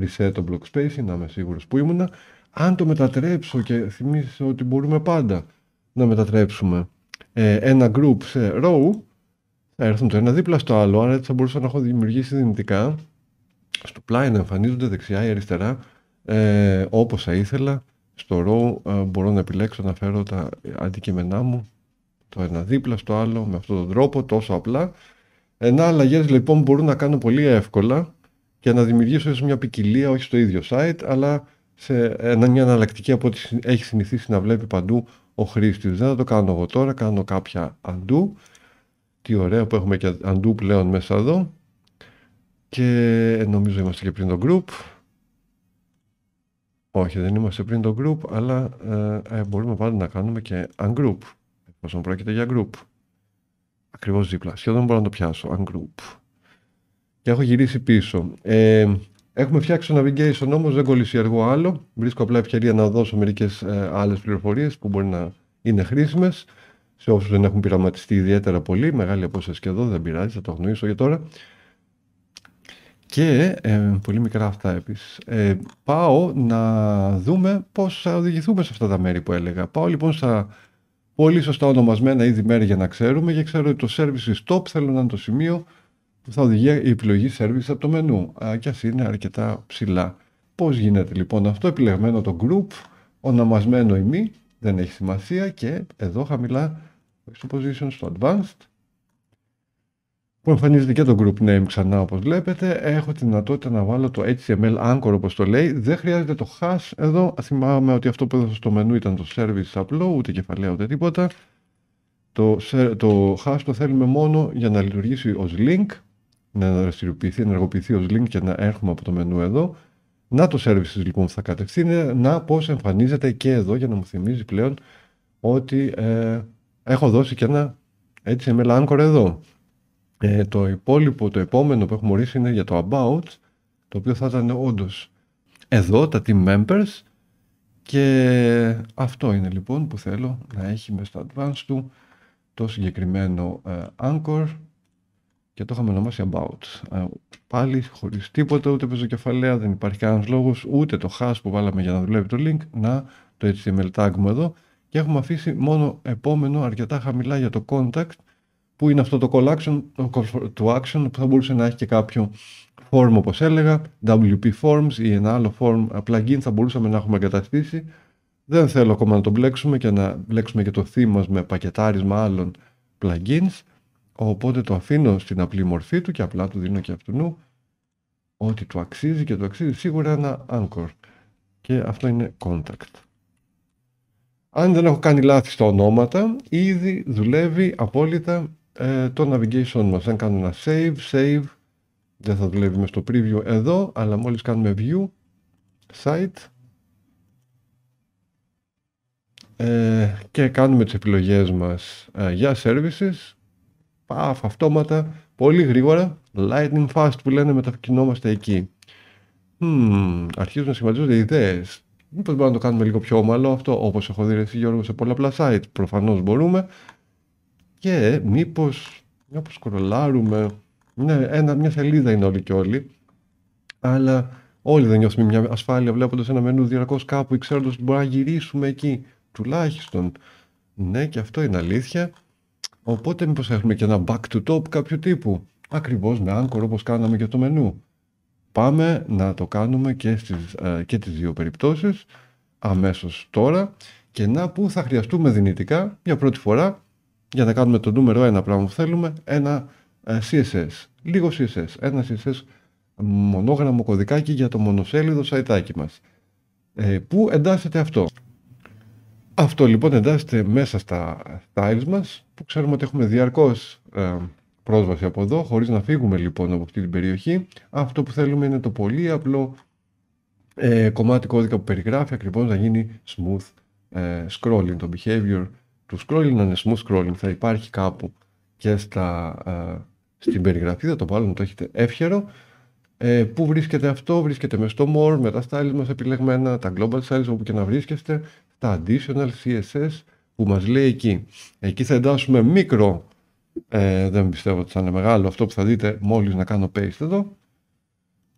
Reset το block spacing, να είμαι σίγουρος που ήμουνα. Αν το μετατρέψω και θυμίσω ότι μπορούμε πάντα να μετατρέψουμε ε, ένα group σε row θα έρθουν το ένα δίπλα στο άλλο, άρα έτσι θα μπορούσα να έχω δημιουργήσει δυνητικά στο πλάι να εμφανίζονται δεξιά ή αριστερά ε, όπως θα ήθελα. Στο row ε, μπορώ να επιλέξω να φέρω τα αντικείμενά μου το ένα δίπλα στο άλλο με αυτόν τον τρόπο τόσο απλά. Ένα ε, αλλαγές λοιπόν μπορούν να κάνω πολύ εύκολα και να δημιουργήσω μια ποικιλία όχι στο ίδιο site αλλά σε μια αναλλακτική από ό,τι έχει συνηθίσει να βλέπει παντού ο χρήστης. Δεν θα το κάνω εγώ τώρα, κάνω κάποια αντού. Τι ωραία που έχουμε και αντού πλέον μέσα εδώ. Και νομίζω είμαστε και πριν το group. Όχι, δεν είμαστε πριν το group, αλλά ε, ε, μπορούμε πάντα να κάνουμε και ungroup. Εφόσον πρόκειται για group. Ακριβώς δίπλα. Σχεδόν μπορώ να το πιάσω. Ungroup. Και έχω γυρίσει πίσω. Ε, Έχουμε φτιάξει το navigation όμως, δεν κολλήσει άλλο. Βρίσκω απλά ευκαιρία να δώσω μερικές ε, άλλες πληροφορίες που μπορεί να είναι χρήσιμες σε όσους δεν έχουν πειραματιστεί ιδιαίτερα πολύ. Μεγάλη απόσταση και εδώ, δεν πειράζει, θα το γνωρίσω για τώρα. Και ε, πολύ μικρά αυτά επίσης. Ε, πάω να δούμε πώς θα οδηγηθούμε σε αυτά τα μέρη που έλεγα. Πάω λοιπόν στα πολύ σωστά ονομασμένα ήδη μέρη για να ξέρουμε και ξέρω ότι το Service stop θέλω να είναι το σημείο που θα οδηγεί η επιλογή service από το μενού, κι ας είναι αρκετά ψηλά. Πώς γίνεται λοιπόν αυτό, επιλεγμένο το group, ονομασμένο η μη, δεν έχει σημασία και εδώ χαμηλά exposition στο advanced, που εμφανίζεται και το group name ξανά όπως βλέπετε. Έχω τη δυνατότητα να βάλω το HTML anchor όπως το λέει. Δεν χρειάζεται το hash εδώ. Θυμάμαι ότι αυτό που έδωσα στο μενού ήταν το service απλό, ούτε κεφαλαία ούτε τίποτα. Το, το hash το θέλουμε μόνο για να λειτουργήσει ως link να δραστηριοποιηθεί, να ενεργοποιηθεί ως link και να έρχομαι από το μενού εδώ. Να το services λοιπόν που θα κατευθύνει, να πώς εμφανίζεται και εδώ για να μου θυμίζει πλέον ότι ε, έχω δώσει και ένα έτσι Anchor εδώ. Ε, το υπόλοιπο, το επόμενο που έχουμε ορίσει είναι για το About, το οποίο θα ήταν όντως εδώ τα team members και αυτό είναι λοιπόν που θέλω να έχει μέσα στο advanced του το συγκεκριμένο ε, Anchor και το είχαμε ονομάσει About. Ε, πάλι χωρίς τίποτα, ούτε πεζοκεφαλαία, δεν υπάρχει κανένας λόγος, ούτε το hash που βάλαμε για να δουλεύει το link, να το HTML tag μου εδώ. Και έχουμε αφήσει μόνο επόμενο αρκετά χαμηλά για το contact, που είναι αυτό το call action, το call to action, που θα μπορούσε να έχει και κάποιο form όπως έλεγα, WP forms ή ένα άλλο form ε, plugin θα μπορούσαμε να έχουμε εγκαταστήσει. Δεν θέλω ακόμα να το μπλέξουμε και να μπλέξουμε και το theme μας με πακετάρισμα άλλων plugins. Οπότε το αφήνω στην απλή μορφή του και απλά του δίνω και αυτού ότι του αξίζει και του αξίζει σίγουρα ένα anchor. Και αυτό είναι contact. Αν δεν έχω κάνει λάθη στα ονόματα, ήδη δουλεύει απόλυτα ε, το navigation μας. Αν κάνω ένα save, save, δεν θα δουλεύει μες στο preview εδώ, αλλά μόλις κάνουμε view, site, ε, και κάνουμε τις επιλογές μας ε, για services, παφ, αυτόματα, πολύ γρήγορα, lightning fast που λένε μετακινόμαστε εκεί. Hmm, αρχίζουν να σχηματίζονται ιδέες. Μήπως μπορούμε να το κάνουμε λίγο πιο ομαλό αυτό, όπως έχω δει εσύ Γιώργο σε πολλαπλά site. Προφανώς μπορούμε. Και μήπως μήπως σκρολάρουμε. Ναι, ένα, μια σελίδα είναι όλοι και όλοι. Αλλά όλοι δεν νιώθουμε μια ασφάλεια βλέποντας ένα μενού διαρκώς κάπου ή ξέροντας ότι μπορούμε να γυρίσουμε εκεί. Τουλάχιστον. Ναι, και αυτό είναι αλήθεια. Οπότε μήπως έχουμε και ένα back to top κάποιου τύπου. Ακριβώς με Anchor όπως κάναμε για το μενού. Πάμε να το κάνουμε και, στις, ε, και τις δύο περιπτώσεις αμέσως τώρα και να που θα χρειαστούμε δυνητικά για πρώτη φορά για να κάνουμε το νούμερο ένα πράγμα που θέλουμε ένα ε, CSS, λίγο CSS, ένα CSS μονόγραμμο κωδικάκι για το μονοσέλιδο σαϊτάκι μας. Ε, πού εντάσσεται αυτό. Αυτό λοιπόν εντάσσεται μέσα στα styles μας που ξέρουμε ότι έχουμε διαρκώς ε, πρόσβαση από εδώ χωρίς να φύγουμε λοιπόν από αυτή την περιοχή. Αυτό που θέλουμε είναι το πολύ απλό ε, κομμάτι κώδικα που περιγράφει ακριβώς να γίνει smooth ε, scrolling. Το behavior του scrolling να είναι smooth scrolling. Θα υπάρχει κάπου και στα, ε, στην περιγραφή, θα το βάλω να το έχετε εύχερο. Ε, πού βρίσκεται αυτό, βρίσκεται μες στο more, με τα styles μας επιλεγμένα, τα global styles όπου και να βρίσκεστε, τα additional CSS που μας λέει εκεί. Εκεί θα εντάσσουμε μικρό, ε, δεν πιστεύω ότι θα είναι μεγάλο αυτό που θα δείτε μόλις να κάνω paste εδώ,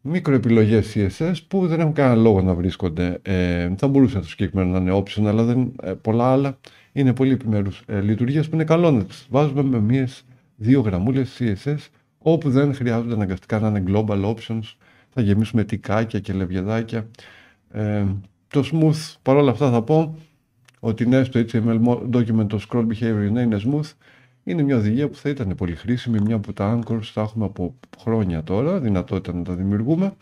μικρο επιλογές CSS που δεν έχουν κανένα λόγο να βρίσκονται. Ε, θα μπορούσε το συγκεκριμένο να είναι option, αλλά δεν, ε, πολλά άλλα είναι πολύ επιμέρους ε, λειτουργίες που είναι καλό να τις βάζουμε με μίες δύο γραμμούλες CSS όπου δεν χρειάζονται αναγκαστικά να είναι global options. Θα γεμίσουμε τικάκια και λευγεδάκια. Ε, το smooth, παρόλα αυτά θα πω ότι ναι, στο HTML document το scroll behavior να είναι smooth. Είναι μια οδηγία που θα ήταν πολύ χρήσιμη, μια που τα anchors τα έχουμε από χρόνια τώρα, δυνατότητα να τα δημιουργούμε.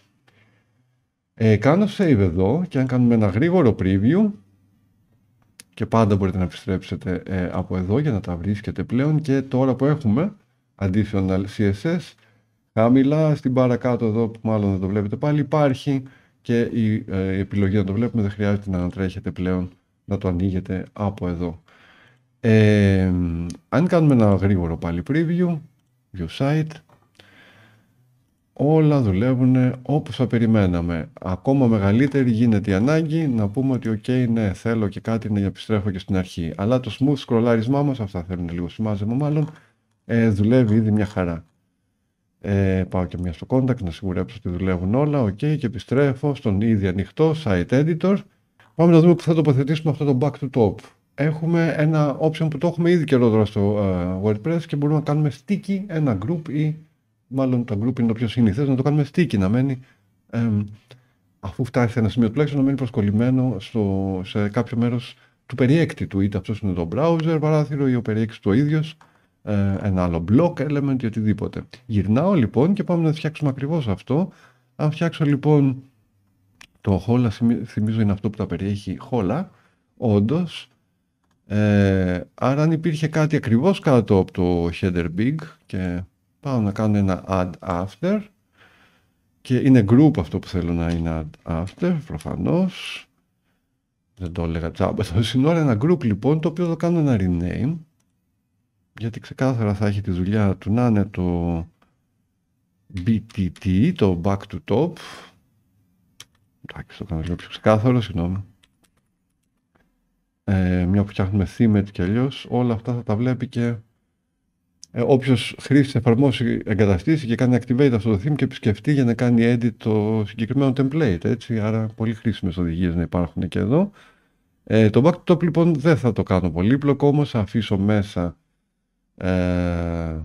Ε, κάνω save εδώ και αν κάνουμε ένα γρήγορο preview και πάντα μπορείτε να επιστρέψετε ε, από εδώ για να τα βρίσκετε πλέον και τώρα που έχουμε additional CSS χαμηλά στην παρακάτω εδώ που μάλλον δεν το βλέπετε πάλι υπάρχει και ε, η, επιλογή να το βλέπουμε δεν χρειάζεται να ανατρέχετε πλέον να το ανοίγετε από εδώ. Ε, αν κάνουμε ένα γρήγορο πάλι preview, view site, όλα δουλεύουν όπως θα περιμέναμε. Ακόμα μεγαλύτερη γίνεται η ανάγκη να πούμε ότι ok, ναι, θέλω και κάτι να επιστρέφω και στην αρχή. Αλλά το smooth σκρολάρισμά μας, αυτά θέλουν λίγο σημάζεμα μάλλον, ε, δουλεύει ήδη μια χαρά. Ε, πάω και μια στο contact να σιγουρέψω ότι δουλεύουν όλα. Οκ, okay, και επιστρέφω στον ήδη ανοιχτό site editor. Πάμε να δούμε που θα τοποθετήσουμε αυτό το back to top. Έχουμε ένα option που το έχουμε ήδη καιρό τώρα στο ε, WordPress και μπορούμε να κάνουμε sticky ένα group ή μάλλον τα group είναι το πιο συνηθέ να το κάνουμε sticky να μένει. Ε, αφού φτάσει σε ένα σημείο τουλάχιστον να μένει προσκολλημένο στο, σε κάποιο μέρος του περιέκτη του, είτε αυτός είναι το browser παράθυρο ή ο περιέκτης του ίδιος. Ε, ένα άλλο block element ή οτιδήποτε. Γυρνάω λοιπόν και πάμε να φτιάξουμε ακριβώς αυτό. Αν φτιάξω λοιπόν το χόλα, θυμίζω είναι αυτό που τα περιέχει χόλα, όντως. Ε, άρα αν υπήρχε κάτι ακριβώς κάτω από το header big και πάω να κάνω ένα add after και είναι group αυτό που θέλω να είναι add after προφανώς δεν το έλεγα τσάμπα το είναι ένα group λοιπόν το οποίο θα κάνω ένα rename γιατί ξεκάθαρα θα έχει τη δουλειά του να είναι το BTT, το back to top. Εντάξει, το κάνω λίγο πιο ξεκάθαρο, συγγνώμη. Ε, μια που φτιάχνουμε theme και αλλιώς, όλα αυτά θα τα βλέπει και ε, όποιος χρήστης εφαρμόσει, εγκαταστήσει και κάνει activate αυτό το theme και επισκεφτεί για να κάνει edit το συγκεκριμένο template. Έτσι, άρα πολύ χρήσιμες οδηγίες να υπάρχουν και εδώ. Ε, το back to top λοιπόν δεν θα το κάνω πολύπλοκο, όμως θα αφήσω μέσα ε,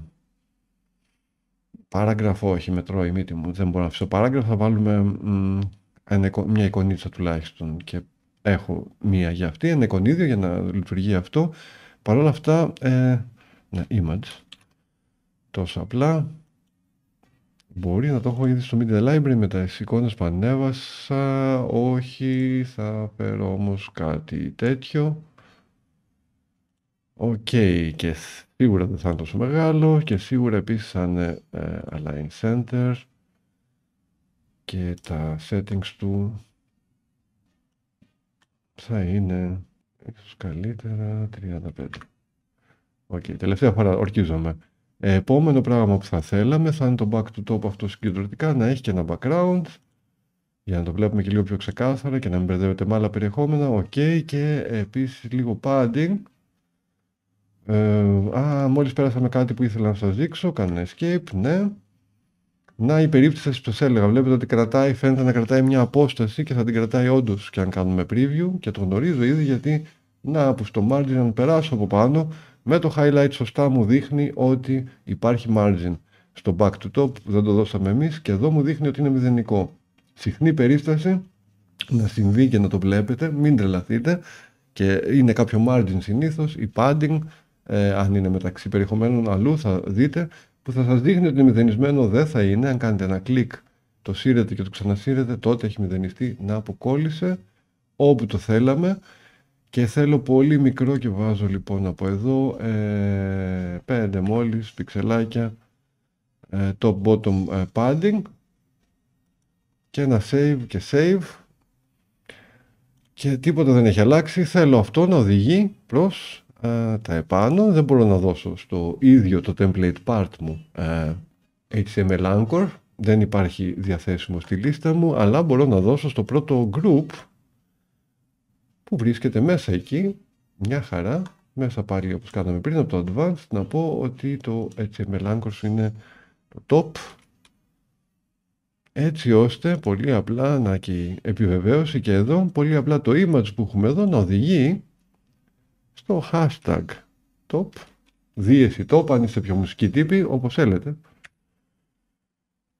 παράγραφο, όχι, με η μύτη μου. Δεν μπορώ να αφήσω παράγραφο. Θα βάλουμε μ, ένα, μια εικονίτσα τουλάχιστον και έχω μία για αυτή, ένα εικονίδιο για να λειτουργεί αυτό. Παρ' όλα αυτά, ε, ένα image τόσο απλά. Μπορεί να το έχω ήδη στο Media Library με τα εικόνες που ανέβασα. Όχι, θα φέρω όμως κάτι τέτοιο. Οκ, okay, και Σίγουρα δεν θα είναι τόσο μεγάλο και σίγουρα επίσης θα είναι ε, Align Center και τα settings του θα είναι ίσως καλύτερα 35. Οκ, τελευταία φορά ορκίζομαι. Επόμενο πράγμα που θα θέλαμε θα είναι το back to top αυτό συγκεντρωτικά να έχει και ένα background για να το βλέπουμε και λίγο πιο ξεκάθαρα και να μην μπερδεύεται με άλλα περιεχόμενα. Οκ και επίσης λίγο padding ε, α, μόλις πέρασα με κάτι που ήθελα να σας δείξω. Κάνω escape, ναι. Να, η περίπτωση που σας έλεγα. Βλέπετε ότι κρατάει, φαίνεται να κρατάει μια απόσταση και θα την κρατάει όντως και αν κάνουμε preview και το γνωρίζω ήδη γιατί να που στο margin αν περάσω από πάνω με το highlight σωστά μου δείχνει ότι υπάρχει margin. Στο back to top δεν το δώσαμε εμείς και εδώ μου δείχνει ότι είναι μηδενικό. Συχνή περίσταση να συμβεί και να το βλέπετε, μην τρελαθείτε και είναι κάποιο margin συνήθως, η padding ε, αν είναι μεταξύ περιεχομένων αλλού θα δείτε που θα σας δείχνει ότι μηδενισμένο δεν θα είναι αν κάνετε ένα κλικ το σύρετε και το ξανασύρετε τότε έχει μηδενιστεί να αποκόλλησε όπου το θέλαμε και θέλω πολύ μικρό και βάζω λοιπόν από εδώ ε, 5 μόλις πιξελάκια ε, top bottom ε, padding και ένα save και save και τίποτα δεν έχει αλλάξει θέλω αυτό να οδηγεί προς ε, τα επάνω. Δεν μπορώ να δώσω στο ίδιο το template part μου ε, HTML anchor. Δεν υπάρχει διαθέσιμο στη λίστα μου, αλλά μπορώ να δώσω στο πρώτο group που βρίσκεται μέσα εκεί, μια χαρά, μέσα πάλι όπως κάναμε πριν από το advanced, να πω ότι το HTML anchor είναι το top έτσι ώστε πολύ απλά να και επιβεβαίωση και εδώ, πολύ απλά το image που έχουμε εδώ να οδηγεί το hashtag top, δίεση top, αν είστε πιο μουσική τύπη, όπως θέλετε.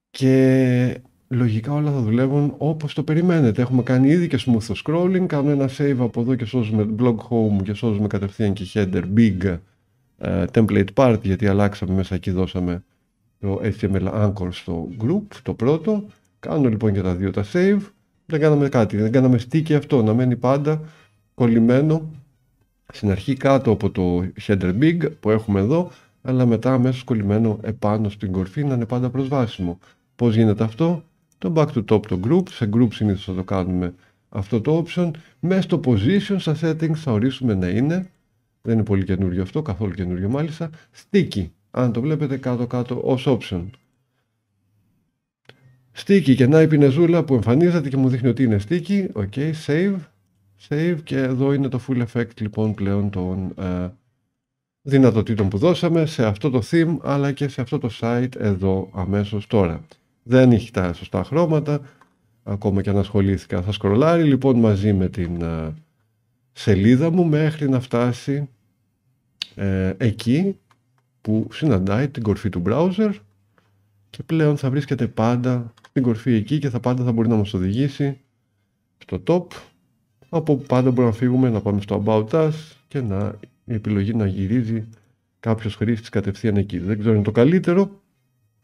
Και λογικά όλα θα δουλεύουν όπως το περιμένετε. Έχουμε κάνει ήδη και smooth scrolling, κάνω ένα save από εδώ και σώζουμε blog home και σώζουμε κατευθείαν και header big ε, template part, γιατί αλλάξαμε μέσα εκεί, δώσαμε το HTML anchor στο group, το πρώτο. Κάνω λοιπόν και τα δύο τα save. Δεν κάναμε κάτι, δεν κάναμε stick αυτό, να μένει πάντα κολλημένο στην αρχή κάτω από το header big που έχουμε εδώ, αλλά μετά αμέσως κολλημένο επάνω στην κορφή να είναι πάντα προσβάσιμο. Πώς γίνεται αυτό? Το back to top το group, σε group συνήθως θα το κάνουμε αυτό το option. Μέσα στο position, στα settings θα ορίσουμε να είναι, δεν είναι πολύ καινούριο αυτό, καθόλου καινούριο μάλιστα, sticky, αν το βλέπετε κάτω κάτω ως option. Sticky και να η πινεζούλα που εμφανίζεται και μου δείχνει ότι είναι sticky, ok, save save και εδώ είναι το full effect λοιπόν πλέον των ε, δυνατοτήτων που δώσαμε σε αυτό το theme αλλά και σε αυτό το site εδώ αμέσως τώρα. Δεν έχει τα σωστά χρώματα, ακόμα και αν ασχολήθηκα. Θα σκρολάρει λοιπόν μαζί με την ε, σελίδα μου μέχρι να φτάσει ε, εκεί που συναντάει την κορφή του browser και πλέον θα βρίσκεται πάντα στην κορφή εκεί και θα πάντα θα μπορεί να μας οδηγήσει στο top από που πάντα μπορούμε να φύγουμε, να πάμε στο About Us και να, η επιλογή να γυρίζει κάποιος χρήστης κατευθείαν εκεί. Δεν ξέρω είναι το καλύτερο,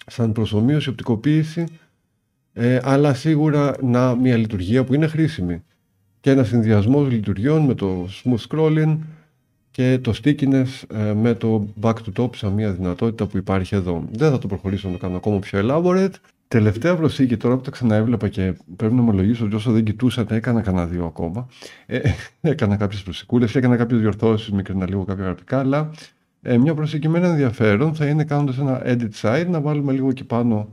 σαν προσωμείωση, οπτικοποίηση, ε, αλλά σίγουρα να μια λειτουργία που είναι χρήσιμη και ένας συνδυασμός λειτουργιών με το smooth scrolling και το stickiness ε, με το back to top σαν μια δυνατότητα που υπάρχει εδώ. Δεν θα το προχωρήσω να το κάνω ακόμα πιο elaborate. Τελευταία προσήκη, τώρα που τα ξαναέβλεπα και πρέπει να ομολογήσω ότι όσο δεν κοιτούσα τα έκανα κανένα δύο ακόμα. Ε, ε έκανα κάποιες προσικούλες, έκανα κάποιες διορθώσεις, μικρήνα λίγο κάποια γραφικά, αλλά ε, μια προσήκη με ένα ενδιαφέρον θα είναι κάνοντας ένα edit side να βάλουμε λίγο εκεί πάνω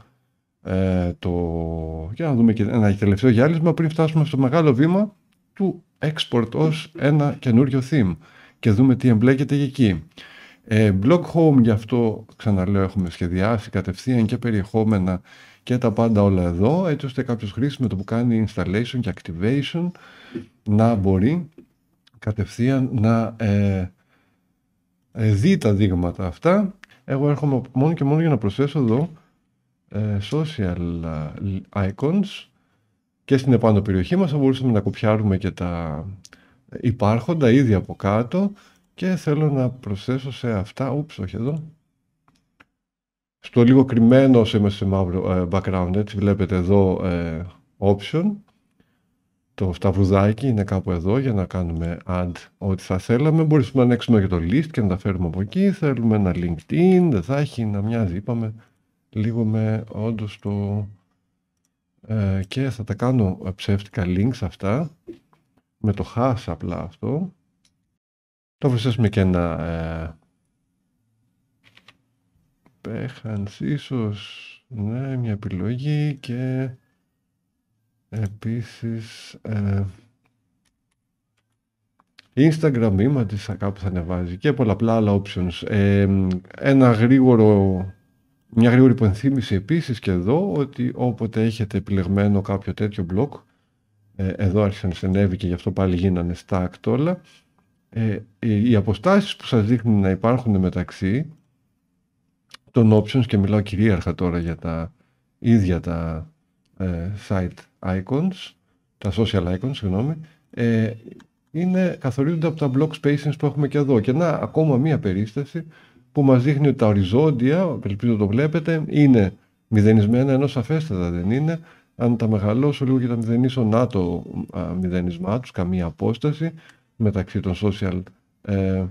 ε, το. για να δούμε και ένα τελευταίο γυάλισμα πριν φτάσουμε στο μεγάλο βήμα του export ως ένα καινούριο theme και δούμε τι εμπλέκεται εκεί. Ε, blog home γι' αυτό ξαναλέω έχουμε σχεδιάσει κατευθείαν και περιεχόμενα και τα πάντα όλα εδώ, έτσι ώστε κάποιος χρήστης με το που κάνει installation και activation να μπορεί κατευθείαν να ε, ε, δει τα δείγματα αυτά. Εγώ έρχομαι μόνο και μόνο για να προσθέσω εδώ ε, social ε, icons και στην επάνω περιοχή μας θα μπορούσαμε να κοπιάρουμε και τα υπάρχοντα ήδη από κάτω και θέλω να προσθέσω σε αυτά, ούψ, όχι εδώ, στο λίγο κρυμμένο σε, σε μαύρο ε, background, έτσι βλέπετε εδώ ε, option, το σταυρουδάκι είναι κάπου εδώ για να κάνουμε add ό,τι θα θέλαμε. Μπορούμε να ανοίξουμε και το list και να τα φέρουμε από εκεί. Θέλουμε ένα LinkedIn, δεν θα έχει να μοιάζει, είπαμε, λίγο με όντως το... Ε, και θα τα κάνω ψεύτικα links αυτά, με το hash απλά αυτό. Το προσθέσουμε και ένα Πέχανς ίσως. Ναι, μια επιλογή και επίσης ε, Instagram μήμα της κάπου θα ανεβάζει και πολλαπλά άλλα options. Ε, ένα γρήγορο, μια γρήγορη υπενθύμηση επίσης και εδώ ότι όποτε έχετε επιλεγμένο κάποιο τέτοιο blog ε, εδώ άρχισαν να συνέβη και γι' αυτό πάλι γίνανε stacked όλα ε, οι αποστάσεις που σας δείχνουν να υπάρχουν μεταξύ των options και μιλάω κυρίαρχα τώρα για τα ίδια τα ε, site icons, τα social icons, συγγνώμη, ε, είναι, καθορίζονται από τα block spacings που έχουμε και εδώ. Και να, ακόμα μία περίσταση που μας δείχνει ότι τα οριζόντια, ελπίζω το βλέπετε, είναι μηδενισμένα, ενώ σαφέστατα δεν είναι. Αν τα μεγαλώσω λίγο και τα μηδενίσω, να το μηδενισμά τους, καμία απόσταση μεταξύ των social ε,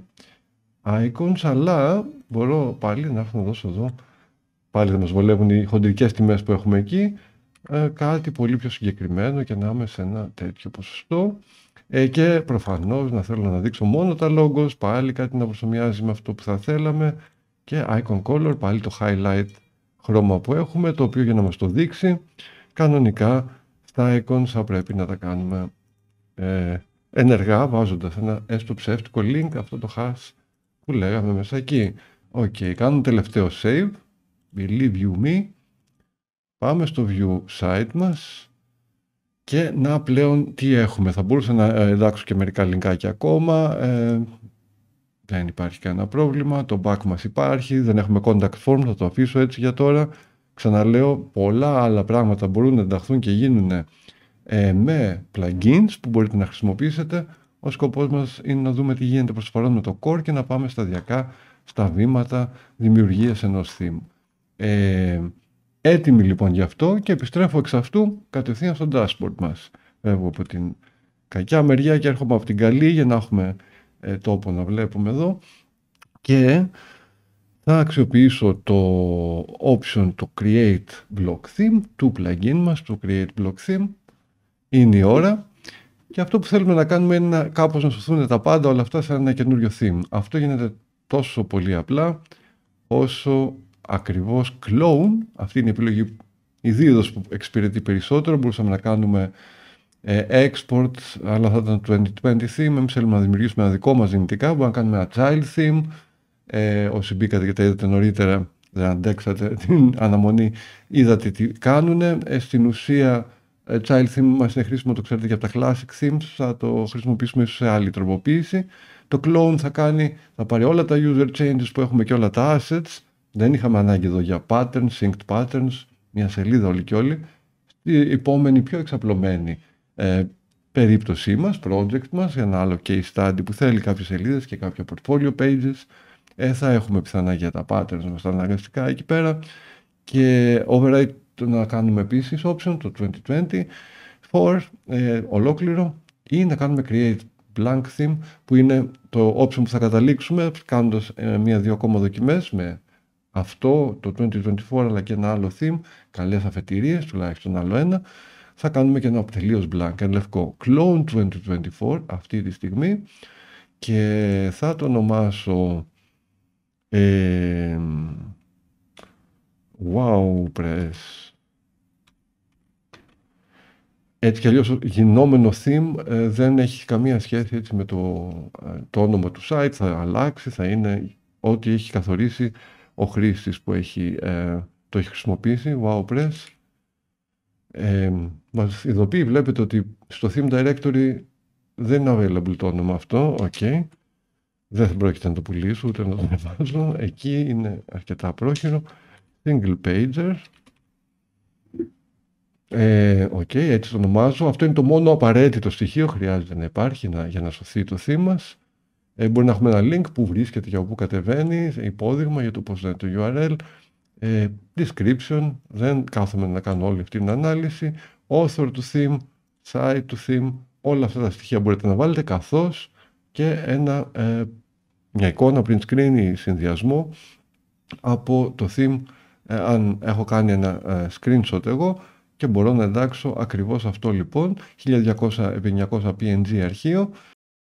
icons, αλλά μπορώ πάλι να έρθω να δώσω εδώ. Πάλι θα μας βολεύουν οι χοντρικές τιμές που έχουμε εκεί. Ε, κάτι πολύ πιο συγκεκριμένο και να είμαι σε ένα τέτοιο ποσοστό. Ε, και προφανώς να θέλω να δείξω μόνο τα logos, πάλι κάτι να προσωμιάζει με αυτό που θα θέλαμε. Και icon color, πάλι το highlight χρώμα που έχουμε, το οποίο για να μας το δείξει, κανονικά στα icons θα πρέπει να τα κάνουμε ε, ενεργά βάζοντας ένα έστω ψεύτικο link, αυτό το hash που λέγαμε μέσα εκεί. Οκ, okay, κάνουμε τελευταίο save. Believe you me. Πάμε στο view site μας. Και να πλέον τι έχουμε. Θα μπορούσα να ε, εντάξω και μερικά λινκάκια ακόμα. Ε, δεν υπάρχει κανένα πρόβλημα. Το back μας υπάρχει. Δεν έχουμε contact form. Θα το αφήσω έτσι για τώρα. Ξαναλέω, πολλά άλλα πράγματα μπορούν να ενταχθούν και γίνουν ε, με plugins που μπορείτε να χρησιμοποιήσετε. Ο σκοπός μας είναι να δούμε τι γίνεται προς το παρόν με το core και να πάμε σταδιακά στα βήματα δημιουργίας ενός θύμου. Ε, έτοιμοι λοιπόν γι' αυτό και επιστρέφω εξ αυτού κατευθείαν στο dashboard μας. Βέβαια από την κακιά μεριά και έρχομαι από την καλή για να έχουμε ε, τόπο να βλέπουμε εδώ και θα αξιοποιήσω το option το create block theme του plugin μας, το create block theme είναι η ώρα και αυτό που θέλουμε να κάνουμε είναι να, κάπως να σωθούν τα πάντα όλα αυτά σε ένα καινούριο theme. Αυτό γίνεται τόσο πολύ απλά όσο ακριβώς clone, αυτή είναι η επιλογή ιδίως που εξυπηρετεί περισσότερο, μπορούσαμε να κάνουμε ε, export, αλλά θα ήταν 2020 theme, εμείς θέλουμε να δημιουργήσουμε ένα δικό μας δυνητικά, μπορούμε να κάνουμε ένα child theme, ε, όσοι μπήκατε και τα είδατε νωρίτερα, δεν αντέξατε την αναμονή, είδατε τι κάνουν. Ε, στην ουσία, child theme μας είναι χρήσιμο, το ξέρετε και από τα classic themes, θα το χρησιμοποιήσουμε σε άλλη τροποποίηση. Το clone θα κάνει, θα πάρει όλα τα user changes που έχουμε και όλα τα assets. Δεν είχαμε ανάγκη εδώ για patterns, synced patterns, μια σελίδα όλοι και όλοι. Στην επόμενη πιο εξαπλωμένη ε, περίπτωσή μας, project μας, ένα άλλο case study που θέλει κάποιες σελίδες και κάποια portfolio pages, ε, θα έχουμε πιθανά για τα patterns μας τα αναγκαστικά εκεί πέρα και override να κάνουμε επίσης option το 2020 for ε, ολόκληρο ή να κάνουμε create blank theme που είναι το option που θα καταλήξουμε κάνοντας ε, μία-δύο ακόμα δοκιμές με αυτό το 2024 αλλά και ένα άλλο theme, καλές αφετηρίες, τουλάχιστον άλλο ένα. Θα κάνουμε και ένα τελείως blank, ένα λευκό clone 2024 αυτή τη στιγμή και θα το ονομάσω ε, wow press έτσι ε, κι αλλιώς γινόμενο theme ε, δεν έχει καμία σχέση έτσι, με το, ε, το όνομα του site, θα αλλάξει, θα είναι ό,τι έχει καθορίσει ο χρήστης που έχει, το έχει χρησιμοποιήσει, WowPress. Ε, μας ειδοποιεί, βλέπετε ότι στο theme directory δεν είναι available το όνομα αυτό, ok. Δεν πρόκειται να το πουλήσω, ούτε να το ανεβάζω. [LAUGHS] Εκεί είναι αρκετά πρόχειρο. Single pager, ε, οκ, έτσι το ονομάζω. Αυτό είναι το μόνο απαραίτητο στοιχείο, χρειάζεται να υπάρχει να, για να σωθεί το θύμα. Ε, μπορεί να έχουμε ένα link που βρίσκεται για όπου κατεβαίνει, υπόδειγμα για το πώς είναι το URL, ε, description, δεν κάθομαι να κάνω όλη αυτή την ανάλυση, author του theme, site του theme, όλα αυτά τα στοιχεία μπορείτε να βάλετε, καθώς και ένα, ε, μια εικόνα πριν screen ή συνδυασμό από το theme, ε, αν έχω κάνει ένα screenshot εγώ, και μπορώ να εντάξω ακριβώς αυτό λοιπόν 1200-900 png αρχείο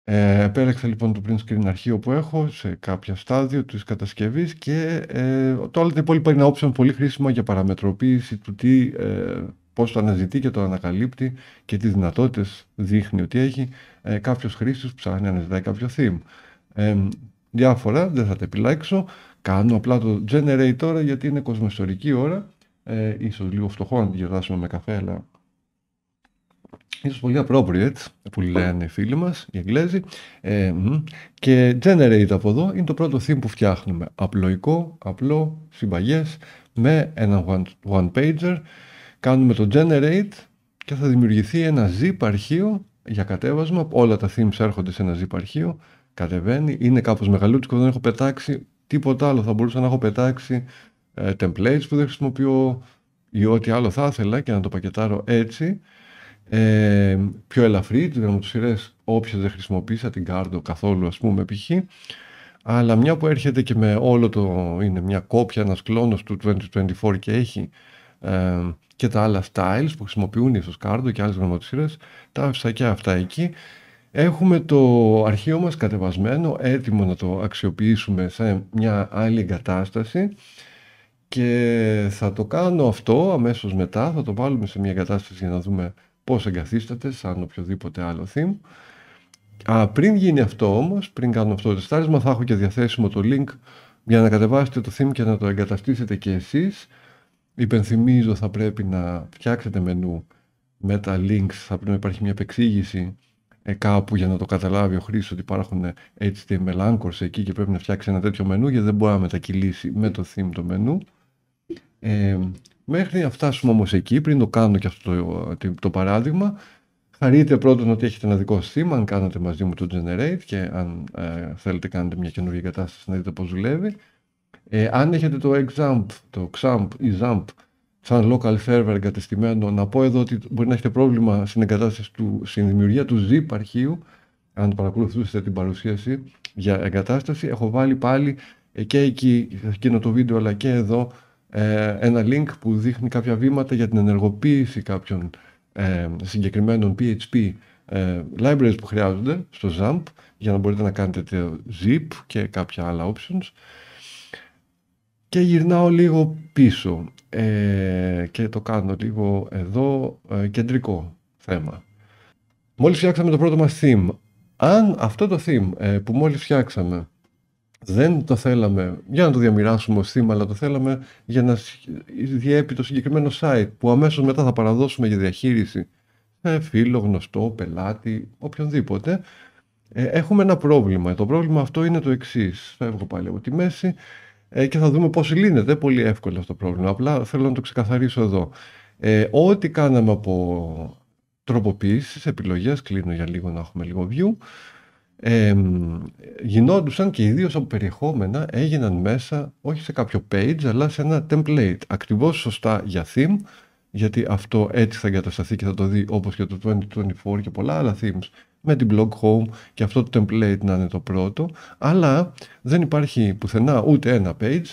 ε, επέλεξα λοιπόν το print screen αρχείο που έχω σε κάποια στάδιο της κατασκευής και ε, το άλλο πολύ υπόλοιπα είναι option πολύ χρήσιμο για παραμετροποίηση του τι, ε, πώς το αναζητεί και το ανακαλύπτει και τι δυνατότητες δείχνει ότι έχει ε, κάποιος χρήστης που ψάχνει να αναζητάει κάποιο theme. Ε, διάφορα, δεν θα τα επιλέξω, κάνω απλά το generate τώρα γιατί είναι κοσμοστορική ώρα ε, ίσως λίγο φτωχό να τη γιορτάσουμε με καφέ, αλλά ίσως πολύ appropriate, που λένε οι φίλοι μας, οι Εγγλέζοι. Ε, και Generate από εδώ είναι το πρώτο theme που φτιάχνουμε. Απλοϊκό, απλό, συμπαγές, με ένα one-pager. Κάνουμε το Generate και θα δημιουργηθεί ένα zip αρχείο για κατέβασμα. Όλα τα themes έρχονται σε ένα zip αρχείο. Κατεβαίνει, είναι κάπως μεγαλούτσικο, δεν έχω πετάξει τίποτα άλλο. Θα μπορούσα να έχω πετάξει ε, templates που δεν χρησιμοποιώ ή ό,τι άλλο θα ήθελα και να το πακετάρω έτσι. Ε, πιο ελαφρύ, τις γραμματοσυρές όποιες δεν χρησιμοποίησα, την Cardo καθόλου ας πούμε π.χ. Αλλά μια που έρχεται και με όλο το, είναι μια κόπια, ένας κλόνος του 2024 και έχει ε, και τα άλλα styles που χρησιμοποιούν ίσως κάρτο και άλλες γραμματοσύρες, τα άφησα και αυτά εκεί. Έχουμε το αρχείο μας κατεβασμένο, έτοιμο να το αξιοποιήσουμε σε μια άλλη εγκατάσταση και θα το κάνω αυτό αμέσως μετά, θα το βάλουμε σε μια κατάσταση για να δούμε πώς εγκαθίσταται σαν οποιοδήποτε άλλο theme. Α, πριν γίνει αυτό όμως, πριν κάνω αυτό το τεστάρισμα, θα έχω και διαθέσιμο το link για να κατεβάσετε το theme και να το εγκαταστήσετε και εσείς. Υπενθυμίζω θα πρέπει να φτιάξετε μενού με τα links, θα πρέπει να υπάρχει μια επεξήγηση ε, κάπου για να το καταλάβει ο χρήστη ότι υπάρχουν ε, HTML anchors εκεί και πρέπει να φτιάξει ένα τέτοιο μενού γιατί δεν μπορεί να μετακυλήσει με το theme το μενού. Ε, μέχρι να φτάσουμε όμως εκεί, πριν το κάνω και αυτό το, το, παράδειγμα, χαρείτε πρώτον ότι έχετε ένα δικό σύστημα, αν κάνετε μαζί μου το Generate και αν ε, θέλετε κάνετε μια καινούργια κατάσταση να δείτε πώς δουλεύει. Ε, αν έχετε το XAMP, το XAMPP ή ZAMP σαν local server εγκατεστημένο, να πω εδώ ότι μπορεί να έχετε πρόβλημα στην εγκατάσταση του, στην δημιουργία του zip αρχείου, αν παρακολουθούσατε την παρουσίαση για εγκατάσταση, έχω βάλει πάλι ε, και εκεί, σε εκείνο το βίντεο αλλά και εδώ ε, ένα link που δείχνει κάποια βήματα για την ενεργοποίηση κάποιων ε, συγκεκριμένων PHP ε, libraries που χρειάζονται στο ZAMP για να μπορείτε να κάνετε το zip και κάποια άλλα options και γυρνάω λίγο πίσω και το κάνω λίγο εδώ κεντρικό θέμα. Μόλις φτιάξαμε το πρώτο μας theme, αν αυτό το theme που μόλις φτιάξαμε δεν το θέλαμε για να το διαμοιράσουμε ως θύμα, αλλά το θέλαμε για να διέπει το συγκεκριμένο site που αμέσως μετά θα παραδώσουμε για διαχείριση σε φίλο, γνωστό, πελάτη, οποιονδήποτε. Ε, έχουμε ένα πρόβλημα. Το πρόβλημα αυτό είναι το εξής. Φεύγω πάλι από τη μέση ε, και θα δούμε πώς λύνεται πολύ εύκολο αυτό το πρόβλημα. Απλά θέλω να το ξεκαθαρίσω εδώ. Ε, ό,τι κάναμε από τροποποιήσεις, επιλογές, κλείνω για λίγο να έχουμε λίγο view, ε, γινόντουσαν και ιδίω από περιεχόμενα έγιναν μέσα όχι σε κάποιο page αλλά σε ένα template ακριβώς σωστά για theme γιατί αυτό έτσι θα εγκατασταθεί και θα το δει όπως και το 2024 και πολλά άλλα themes με την blog home και αυτό το template να είναι το πρώτο αλλά δεν υπάρχει πουθενά ούτε ένα page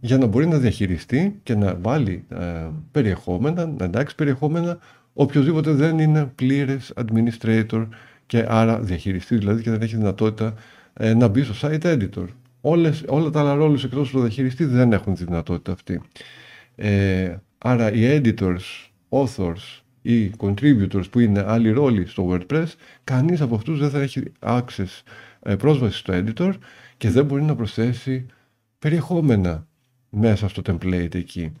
για να μπορεί να διαχειριστεί και να βάλει ε, περιεχόμενα, να εντάξει περιεχόμενα οποιοδήποτε δεν είναι πλήρες administrator και άρα διαχειριστή δηλαδή και δεν έχει δυνατότητα ε, να μπει στο site editor. Όλες, όλα τα άλλα ρόλους εκτός του διαχειριστή δεν έχουν τη δυνατότητα αυτή. Ε, άρα οι editors, authors ή contributors που είναι άλλοι ρόλοι στο WordPress, κανείς από αυτούς δεν θα έχει access, ε, πρόσβαση στο editor και δεν μπορεί να προσθέσει περιεχόμενα μέσα στο template εκεί.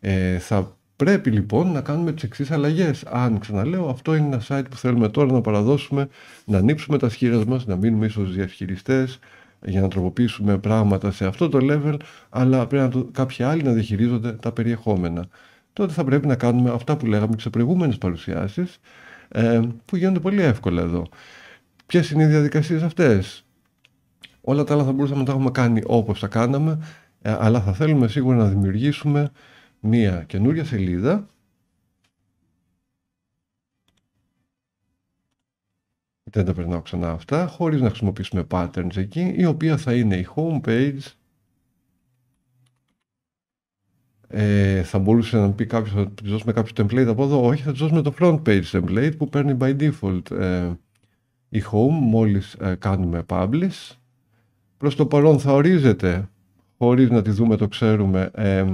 Ε, θα Πρέπει λοιπόν να κάνουμε τις εξής αλλαγές. Αν ξαναλέω, αυτό είναι ένα site που θέλουμε τώρα να παραδώσουμε, να ανοίξουμε τα σχήρας μας, να μείνουμε ίσως διαχειριστές για να τροποποιήσουμε πράγματα σε αυτό το level, αλλά πρέπει να το, κάποιοι άλλοι να διαχειρίζονται τα περιεχόμενα. Τότε θα πρέπει να κάνουμε αυτά που λέγαμε και σε προηγούμενες παρουσιάσεις, ε, που γίνονται πολύ εύκολα εδώ. Ποιες είναι οι διαδικασίες αυτές, Όλα τα άλλα θα μπορούσαμε να τα έχουμε κάνει όπως τα κάναμε, ε, αλλά θα θέλουμε σίγουρα να δημιουργήσουμε μία καινούρια σελίδα δεν τα περνάω ξανά αυτά χωρίς να χρησιμοποιήσουμε patterns εκεί η οποία θα είναι η home page ε, θα μπορούσε να πει κάποιος θα της δώσουμε κάποιο template από εδώ όχι θα της δώσουμε το front page template που παίρνει by default ε, η home μόλις ε, κάνουμε publish προς το παρόν θα ορίζεται χωρίς να τη δούμε το ξέρουμε ε,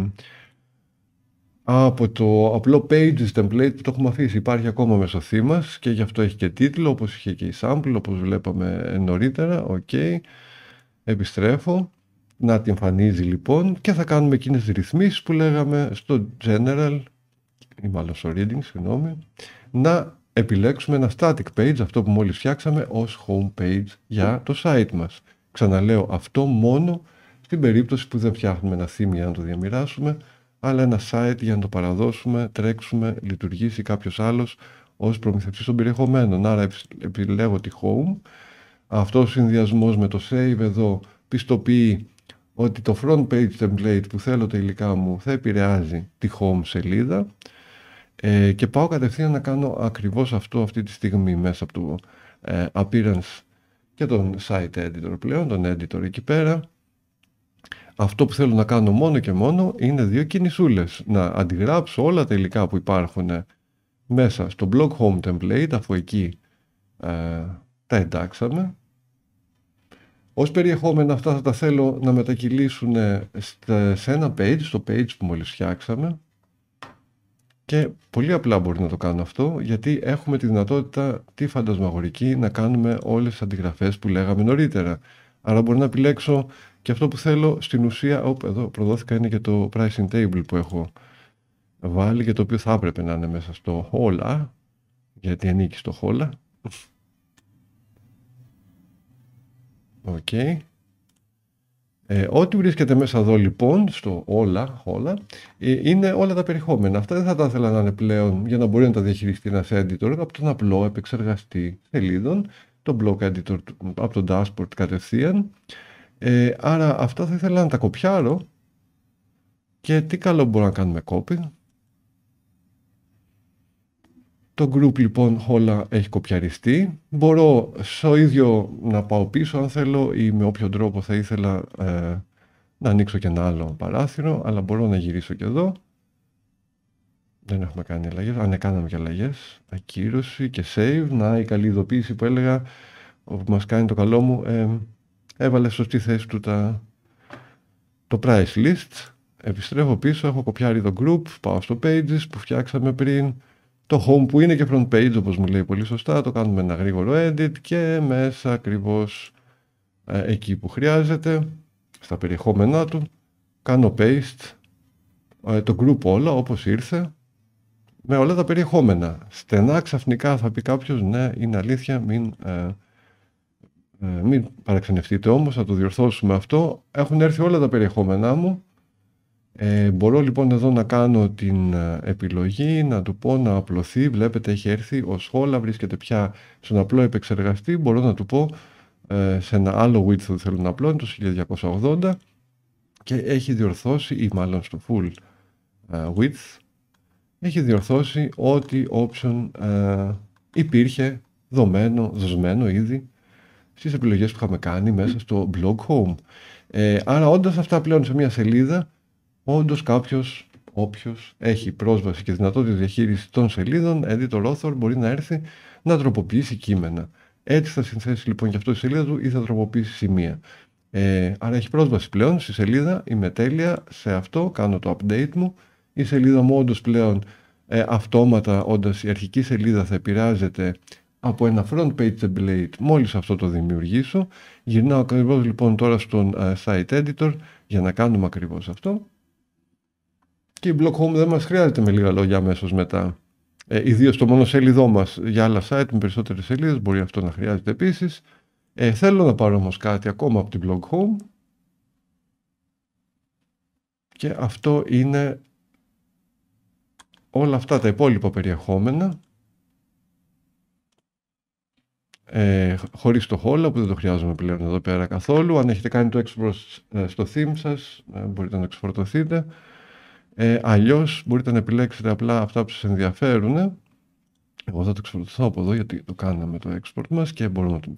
από το απλό Pages template που το έχουμε αφήσει. Υπάρχει ακόμα μέσα στο θύμα και γι' αυτό έχει και τίτλο, όπως είχε και η sample, όπως βλέπαμε νωρίτερα. Οκ. Επιστρέφω. Να την εμφανίζει λοιπόν και θα κάνουμε εκείνες τις ρυθμίσεις που λέγαμε στο General ή μάλλον στο Reading, συγγνώμη, να επιλέξουμε ένα static page, αυτό που μόλις φτιάξαμε, ως home page για το site μας. Ξαναλέω αυτό μόνο στην περίπτωση που δεν φτιάχνουμε ένα theme για να το διαμοιράσουμε, αλλά ένα site για να το παραδώσουμε, τρέξουμε, λειτουργήσει κάποιος άλλος ως προμηθευτής των περιεχομένων. Άρα επιλέγω τη home. Αυτός ο συνδυασμός με το save εδώ πιστοποιεί ότι το front page template που θέλω τα υλικά μου θα επηρεάζει τη home σελίδα ε, και πάω κατευθείαν να κάνω ακριβώς αυτό αυτή τη στιγμή μέσα από το ε, appearance και τον site editor πλέον, τον editor εκεί πέρα αυτό που θέλω να κάνω μόνο και μόνο είναι δύο κινησούλες. Να αντιγράψω όλα τα υλικά που υπάρχουν ε, μέσα στο blog home template, αφού εκεί ε, τα εντάξαμε. Ως περιεχόμενα αυτά θα τα θέλω να μετακυλήσουν ε, σε ένα page, στο page που μόλις φτιάξαμε. Και πολύ απλά μπορεί να το κάνω αυτό, γιατί έχουμε τη δυνατότητα τη φαντασμαγορική να κάνουμε όλες τις αντιγραφές που λέγαμε νωρίτερα. Άρα μπορώ να επιλέξω και αυτό που θέλω στην ουσία, εδώ προδόθηκα, είναι και το pricing table που έχω βάλει και το οποίο θα έπρεπε να είναι μέσα στο όλα, γιατί ανήκει στο όλα. Οκ. Okay. Ε, ό,τι βρίσκεται μέσα εδώ λοιπόν, στο όλα, όλα, ε, είναι όλα τα περιεχόμενα. Αυτά δεν θα τα ήθελα να είναι πλέον για να μπορεί να τα διαχειριστεί ένας editor από τον απλό επεξεργαστή σελίδων, τον block editor από τον dashboard κατευθείαν. Ε, άρα αυτά θα ήθελα να τα κοπιάρω και τι καλό μπορώ να κάνουμε copy. Το group λοιπόν όλα έχει κοπιαριστεί. Μπορώ στο ίδιο να πάω πίσω αν θέλω ή με όποιον τρόπο θα ήθελα ε, να ανοίξω και ένα άλλο παράθυρο, αλλά μπορώ να γυρίσω και εδώ. Δεν έχουμε κάνει αλλαγές. Αν ναι, κάναμε και αλλαγές. Ακύρωση και save. Να η καλή ειδοποίηση που έλεγα που μας κάνει το καλό μου. Ε, έβαλε σωστή θέση του τα, το price list. Επιστρέφω πίσω, έχω κοπιάρει το group, πάω στο pages που φτιάξαμε πριν, το home που είναι και front page όπως μου λέει πολύ σωστά, το κάνουμε ένα γρήγορο edit και μέσα ακριβώς ε, εκεί που χρειάζεται, στα περιεχόμενά του, κάνω paste, ε, το group όλα όπως ήρθε, με όλα τα περιεχόμενα. Στενά ξαφνικά θα πει κάποιος, ναι είναι αλήθεια, μην... Ε, ε, μην παραξενευτείτε όμως, θα το διορθώσουμε αυτό. Έχουν έρθει όλα τα περιεχόμενά μου. Ε, μπορώ λοιπόν εδώ να κάνω την ε, επιλογή, να του πω να απλωθεί. Βλέπετε έχει έρθει ως όλα, βρίσκεται πια στον απλό επεξεργαστή. Μπορώ να του πω ε, σε ένα άλλο width που θέλω να απλώνει, το 1280 και έχει διορθώσει, ή μάλλον στο full ε, width, έχει διορθώσει ό,τι option υπήρχε δομένο, δοσμένο ήδη Στις επιλογές που είχαμε κάνει μέσα στο blog home. Ε, άρα όντας αυτά πλέον σε μια σελίδα, όντως κάποιος όποιος έχει πρόσβαση και δυνατότητα διαχείρισης των σελίδων, editor author, μπορεί να έρθει να τροποποιήσει κείμενα. Έτσι θα συνθέσει λοιπόν και αυτό η σελίδα του ή θα τροποποιήσει σημεία. Ε, άρα έχει πρόσβαση πλέον στη σελίδα, η μετέλεια σε αυτό, κάνω το update μου. Η σελίδα μου όντως πλέον ε, αυτόματα, όντας η αρχική σελίδα θα επηρεάζεται από ένα front page template. Μόλις αυτό το δημιουργήσω, γυρνάω ακριβώς λοιπόν τώρα στον ε, site editor για να κάνουμε ακριβώς αυτό. Και η block home δεν μας χρειάζεται με λίγα λόγια αμέσως μετά. Ε, Ιδίως το μόνο σελίδό μας για άλλα site με περισσότερες σελίδες μπορεί αυτό να χρειάζεται επίσης. Ε, θέλω να πάρω όμως κάτι ακόμα από την blog home. Και αυτό είναι όλα αυτά τα υπόλοιπα περιεχόμενα ε, χωρίς το χόλο που δεν το χρειάζομαι πλέον εδώ πέρα καθόλου. Αν έχετε κάνει το export ε, στο theme σας ε, μπορείτε να το εξφορτωθείτε. Ε, αλλιώς μπορείτε να επιλέξετε απλά αυτά που σας ενδιαφέρουν. Εγώ θα το εξφορτωθώ από εδώ γιατί το κάναμε το export μας και μπορούμε να το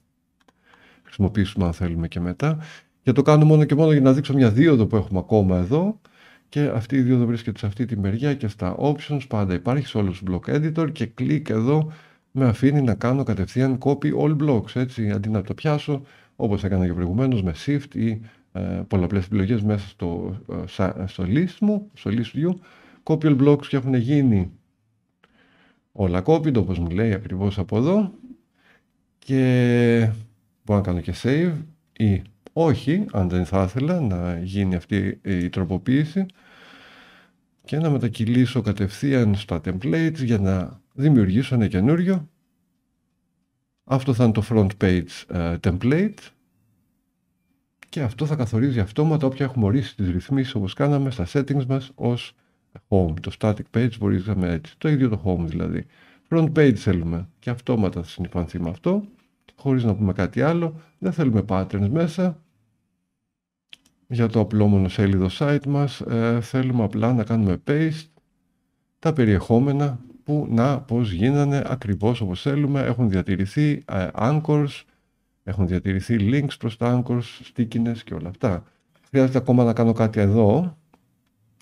χρησιμοποιήσουμε αν θέλουμε και μετά. Και το κάνω μόνο και μόνο για να δείξω μια δίωδο που έχουμε ακόμα εδώ. Και αυτή η δίωδο βρίσκεται σε αυτή τη μεριά και στα options πάντα υπάρχει σε όλους τους block editor και κλικ εδώ με αφήνει να κάνω κατευθείαν copy all blocks, έτσι, αντί να το πιάσω, όπως έκανα και προηγουμένως, με shift ή ε, πολλαπλές επιλογές μέσα στο, ε, στο list μου, στο list view, copy all blocks και έχουν γίνει όλα copied, όπως μου λέει ακριβώς από εδώ, και μπορώ να κάνω και save ή όχι, αν δεν θα ήθελα να γίνει αυτή η τροποποίηση, και να μετακυλήσω κατευθείαν στα templates για να δημιουργήσω ένα καινούριο. Αυτό θα είναι το front page ε, template και αυτό θα καθορίζει αυτόματα όποια έχουμε ορίσει τις ρυθμίσεις όπως κάναμε στα settings μας ως home. Το static page μπορούσαμε έτσι. Το ίδιο το home δηλαδή. Front page θέλουμε και αυτόματα θα συνυπανθεί με αυτό χωρίς να πούμε κάτι άλλο. Δεν θέλουμε patterns μέσα για το απλό μονοσέλιδο site μας. Ε, θέλουμε απλά να κάνουμε paste τα περιεχόμενα που να πώς γίνανε ακριβώς όπως θέλουμε. Έχουν διατηρηθεί ε, anchors, έχουν διατηρηθεί links προς τα anchors, stickiness και όλα αυτά. Χρειάζεται ακόμα να κάνω κάτι εδώ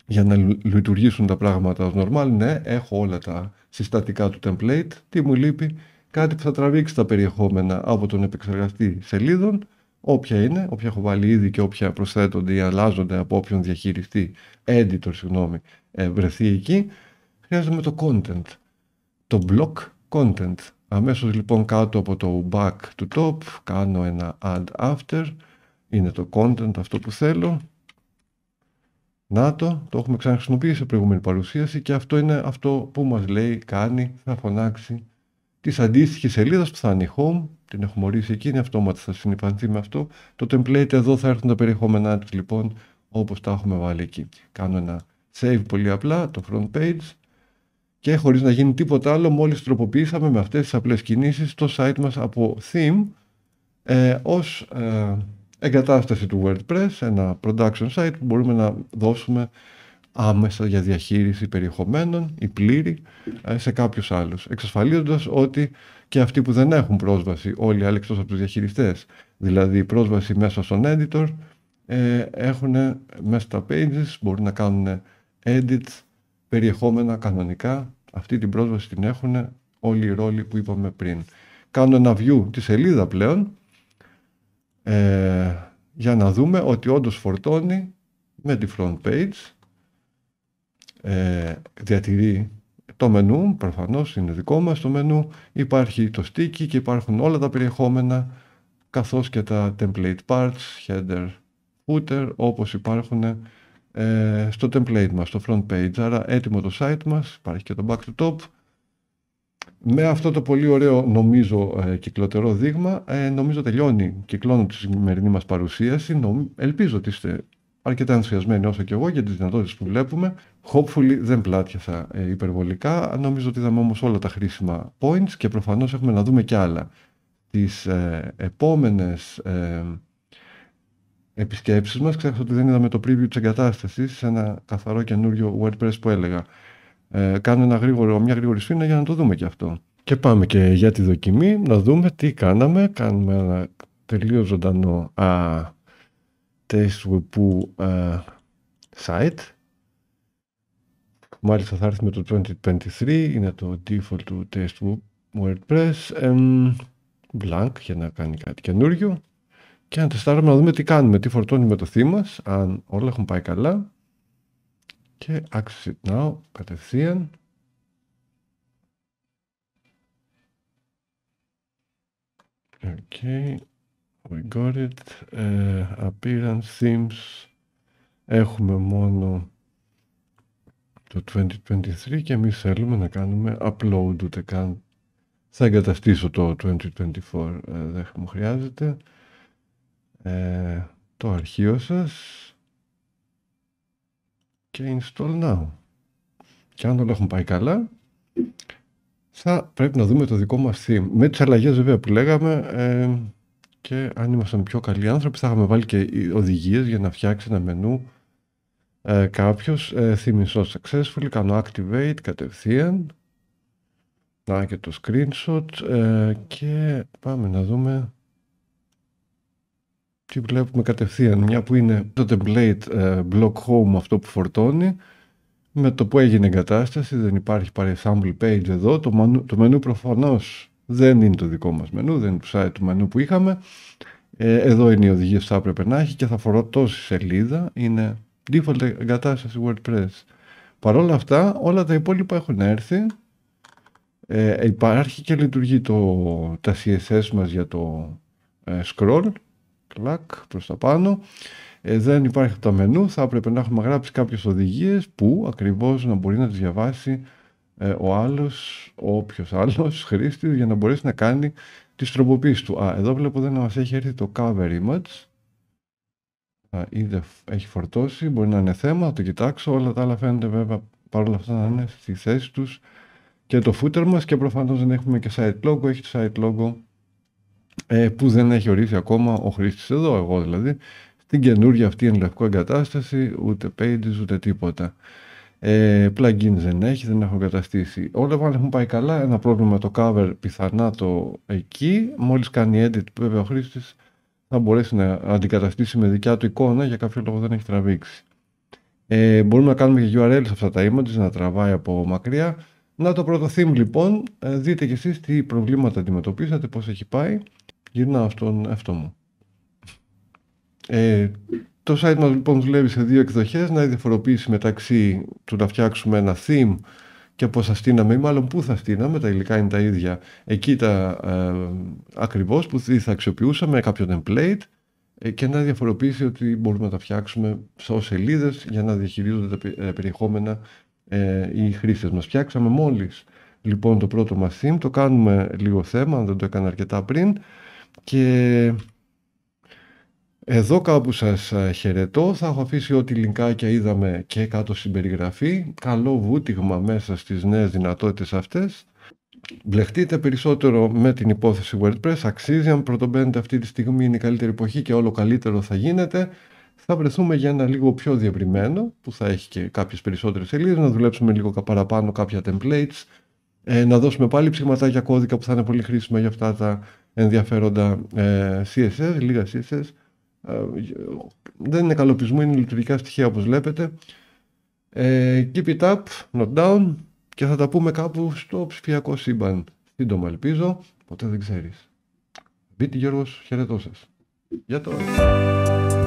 για να λειτουργήσουν τα πράγματα ως normal. Ναι, έχω όλα τα συστατικά του template. Τι μου λείπει, κάτι που θα τραβήξει τα περιεχόμενα από τον επεξεργαστή σελίδων, όποια είναι, όποια έχω βάλει ήδη και όποια προσθέτονται ή αλλάζονται από όποιον διαχειριστή, editor, συγγνώμη, ε, βρεθεί εκεί χρειάζομαι το content. Το block content. Αμέσως λοιπόν κάτω από το back to top κάνω ένα add after. Είναι το content αυτό που θέλω. Να το, το έχουμε ξαναχρησιμοποιήσει σε προηγούμενη παρουσίαση και αυτό είναι αυτό που μας λέει κάνει, θα φωνάξει τη αντίστοιχη σελίδα που θα είναι home, την έχουμε ορίσει εκείνη, αυτόματα θα συνειφανθεί με αυτό. Το template εδώ θα έρθουν τα περιεχόμενά της λοιπόν όπως τα έχουμε βάλει εκεί. Κάνω ένα save πολύ απλά, το front page και χωρίς να γίνει τίποτα άλλο μόλις τροποποιήσαμε με αυτές τις απλές κινήσεις το site μας από theme ε, ως ε, εγκατάσταση του WordPress, ένα production site που μπορούμε να δώσουμε άμεσα για διαχείριση περιεχομένων ή πλήρη ε, σε κάποιους άλλους, εξασφαλίζοντας ότι και αυτοί που δεν έχουν πρόσβαση, όλοι άλλοι εκτός από τους διαχειριστές, δηλαδή πρόσβαση μέσα στον editor, ε, έχουν μέσα στα pages, μπορούν να κάνουν edit περιεχόμενα κανονικά. Αυτή την πρόσβαση την έχουν όλοι οι ρόλοι που είπαμε πριν. Κάνω ένα view τη σελίδα πλέον ε, για να δούμε ότι όντως φορτώνει με τη front page. Ε, διατηρεί το μενού, προφανώς είναι δικό μας το μενού, υπάρχει το sticky και υπάρχουν όλα τα περιεχόμενα καθώς και τα template parts, header, footer όπως υπάρχουν ε, στο template μας, στο front page. Άρα έτοιμο το site μας, υπάρχει και το back to top. Με αυτό το πολύ ωραίο νομίζω ε, κυκλοτερό δείγμα ε, νομίζω τελειώνει, κυκλώνω τη σημερινή μας παρουσίαση. Ελπίζω ότι είστε αρκετά ενθουσιασμένοι όσο και εγώ για τις δυνατότητες που βλέπουμε. Hopefully δεν πλάτιασα ε, υπερβολικά. Νομίζω ότι είδαμε όμως όλα τα χρήσιμα points και προφανώς έχουμε να δούμε και άλλα. Τις ε, επόμενες επισκέψεις μας. Ξέχασα ότι δεν είδαμε το preview της εγκατάστασης σε ένα καθαρό καινούριο WordPress που έλεγα. Ε, κάνω ένα μια γρήγορη σφήνα για να το δούμε και αυτό. Και πάμε και για τη δοκιμή να δούμε τι κάναμε. Κάνουμε ένα τελείως ζωντανό α, test site. Μάλιστα θα έρθει με το 2023, είναι το default του test WordPress. Ε, blank για να κάνει κάτι καινούριο και αν τεστάρουμε να δούμε τι κάνουμε, τι φορτώνει με το θύμα, αν όλα έχουν πάει καλά. Και access it now, κατευθείαν. Okay, we got it. Uh, appearance themes. Έχουμε μόνο το 2023 και εμείς θέλουμε να κάνουμε upload ούτε καν. Θα εγκαταστήσω το 2024, uh, ε, δεν μου χρειάζεται. Ε, το αρχείο σας και install now. Και αν όλα έχουν πάει καλά, θα πρέπει να δούμε το δικό μας theme. Με τις αλλαγές βέβαια που λέγαμε ε, και αν ήμασταν πιο καλοί άνθρωποι θα είχαμε βάλει και οδηγίες για να φτιάξει ένα μενού ε, κάποιος ε, theme install κάνω activate κατευθείαν. Να και το screenshot ε, και πάμε να δούμε και βλέπουμε κατευθείαν μια που είναι το template ε, block home αυτό που φορτώνει με το που έγινε εγκατάσταση, δεν υπάρχει πάρει sample page εδώ, το μενού, το μενού προφανώς δεν είναι το δικό μας μενού, δεν είναι το site του μενού που είχαμε. Ε, εδώ είναι η οδηγία που θα έπρεπε να έχει και θα τόση σελίδα, είναι default εγκατάσταση WordPress. Παρ' όλα αυτά, όλα τα υπόλοιπα έχουν έρθει. Ε, υπάρχει και λειτουργεί το, τα CSS μας για το ε, scroll Κλακ προς τα πάνω. Ε, δεν υπάρχει τα μενού, θα έπρεπε να έχουμε γράψει κάποιες οδηγίες που ακριβώς να μπορεί να τις διαβάσει ε, ο άλλος, όποιος άλλος [LAUGHS] χρήστης για να μπορέσει να κάνει τις τροποποίησεις του. Α, εδώ βλέπω δεν μας έχει έρθει το cover image. Α, ήδη έχει φορτώσει, μπορεί να είναι θέμα, θα το κοιτάξω. Όλα τα άλλα φαίνεται βέβαια παρόλα αυτά να είναι στη θέση τους και το footer μας και προφανώς δεν έχουμε και site logo, έχει το site logo ε, που δεν έχει ορίσει ακόμα ο χρήστης εδώ, εγώ δηλαδή, στην καινούργια αυτή εν λευκό εγκατάσταση, ούτε pages ούτε τίποτα. Ε, plugins δεν έχει, δεν έχω εγκαταστήσει Όλα μάλλον έχουν πάει καλά. Ένα πρόβλημα το cover πιθανά το εκεί. Μόλις κάνει edit, βέβαια ο χρήστης θα μπορέσει να αντικαταστήσει με δικιά του εικόνα για κάποιο λόγο δεν έχει τραβήξει. Ε, μπορούμε να κάνουμε και URL σε αυτά τα images, να τραβάει από μακριά. Να το πρώτο theme λοιπόν, ε, δείτε κι εσείς τι προβλήματα αντιμετωπίσατε, πώς έχει πάει. Γυρνάω στον εαυτό μου. Ε, το site μας λοιπόν δουλεύει σε δύο εκδοχές, να διαφοροποιήσει μεταξύ του να φτιάξουμε ένα theme και πώς θα στείναμε ή μάλλον πού θα στείναμε, τα υλικά είναι τα ίδια, εκεί τα ε, ακριβώς που θα αξιοποιούσαμε, τα ακριβως που θα αξιοποιουσαμε καποιο template ε, και να διαφοροποιήσει ότι μπορούμε να τα φτιάξουμε σε σελίδες για να διαχειρίζονται τα ε, περιεχόμενα ε, οι χρήστες μας. Φτιάξαμε μόλις λοιπόν το πρώτο μας theme, το κάνουμε λίγο θέμα, αν δεν το έκανα αρκετά πριν, και εδώ κάπου σας ε, χαιρετώ. Θα έχω αφήσει ό,τι λινκάκια είδαμε και κάτω στην περιγραφή. Καλό βούτυγμα μέσα στις νέες δυνατότητες αυτές. Μπλεχτείτε περισσότερο με την υπόθεση WordPress. Αξίζει αν πρωτομπαίνετε αυτή τη στιγμή είναι η καλύτερη εποχή και όλο καλύτερο θα γίνεται. Θα βρεθούμε για ένα λίγο πιο διευρυμένο που θα έχει και κάποιες περισσότερες σελίδες. Να δουλέψουμε λίγο παραπάνω κάποια templates. Ε, να δώσουμε πάλι ψηματάκια κώδικα που θα είναι πολύ χρήσιμα για αυτά τα ενδιαφέροντα ε, CSS, λίγα CSS. Ε, δεν είναι καλοπισμού είναι λειτουργικά στοιχεία όπως βλέπετε. Ε, keep it up, not down και θα τα πούμε κάπου στο ψηφιακό σύμπαν. Σύντομα ελπίζω, ποτέ δεν ξέρεις. Μπίτι Γιώργος, χαιρετώ σας. Γεια τώρα.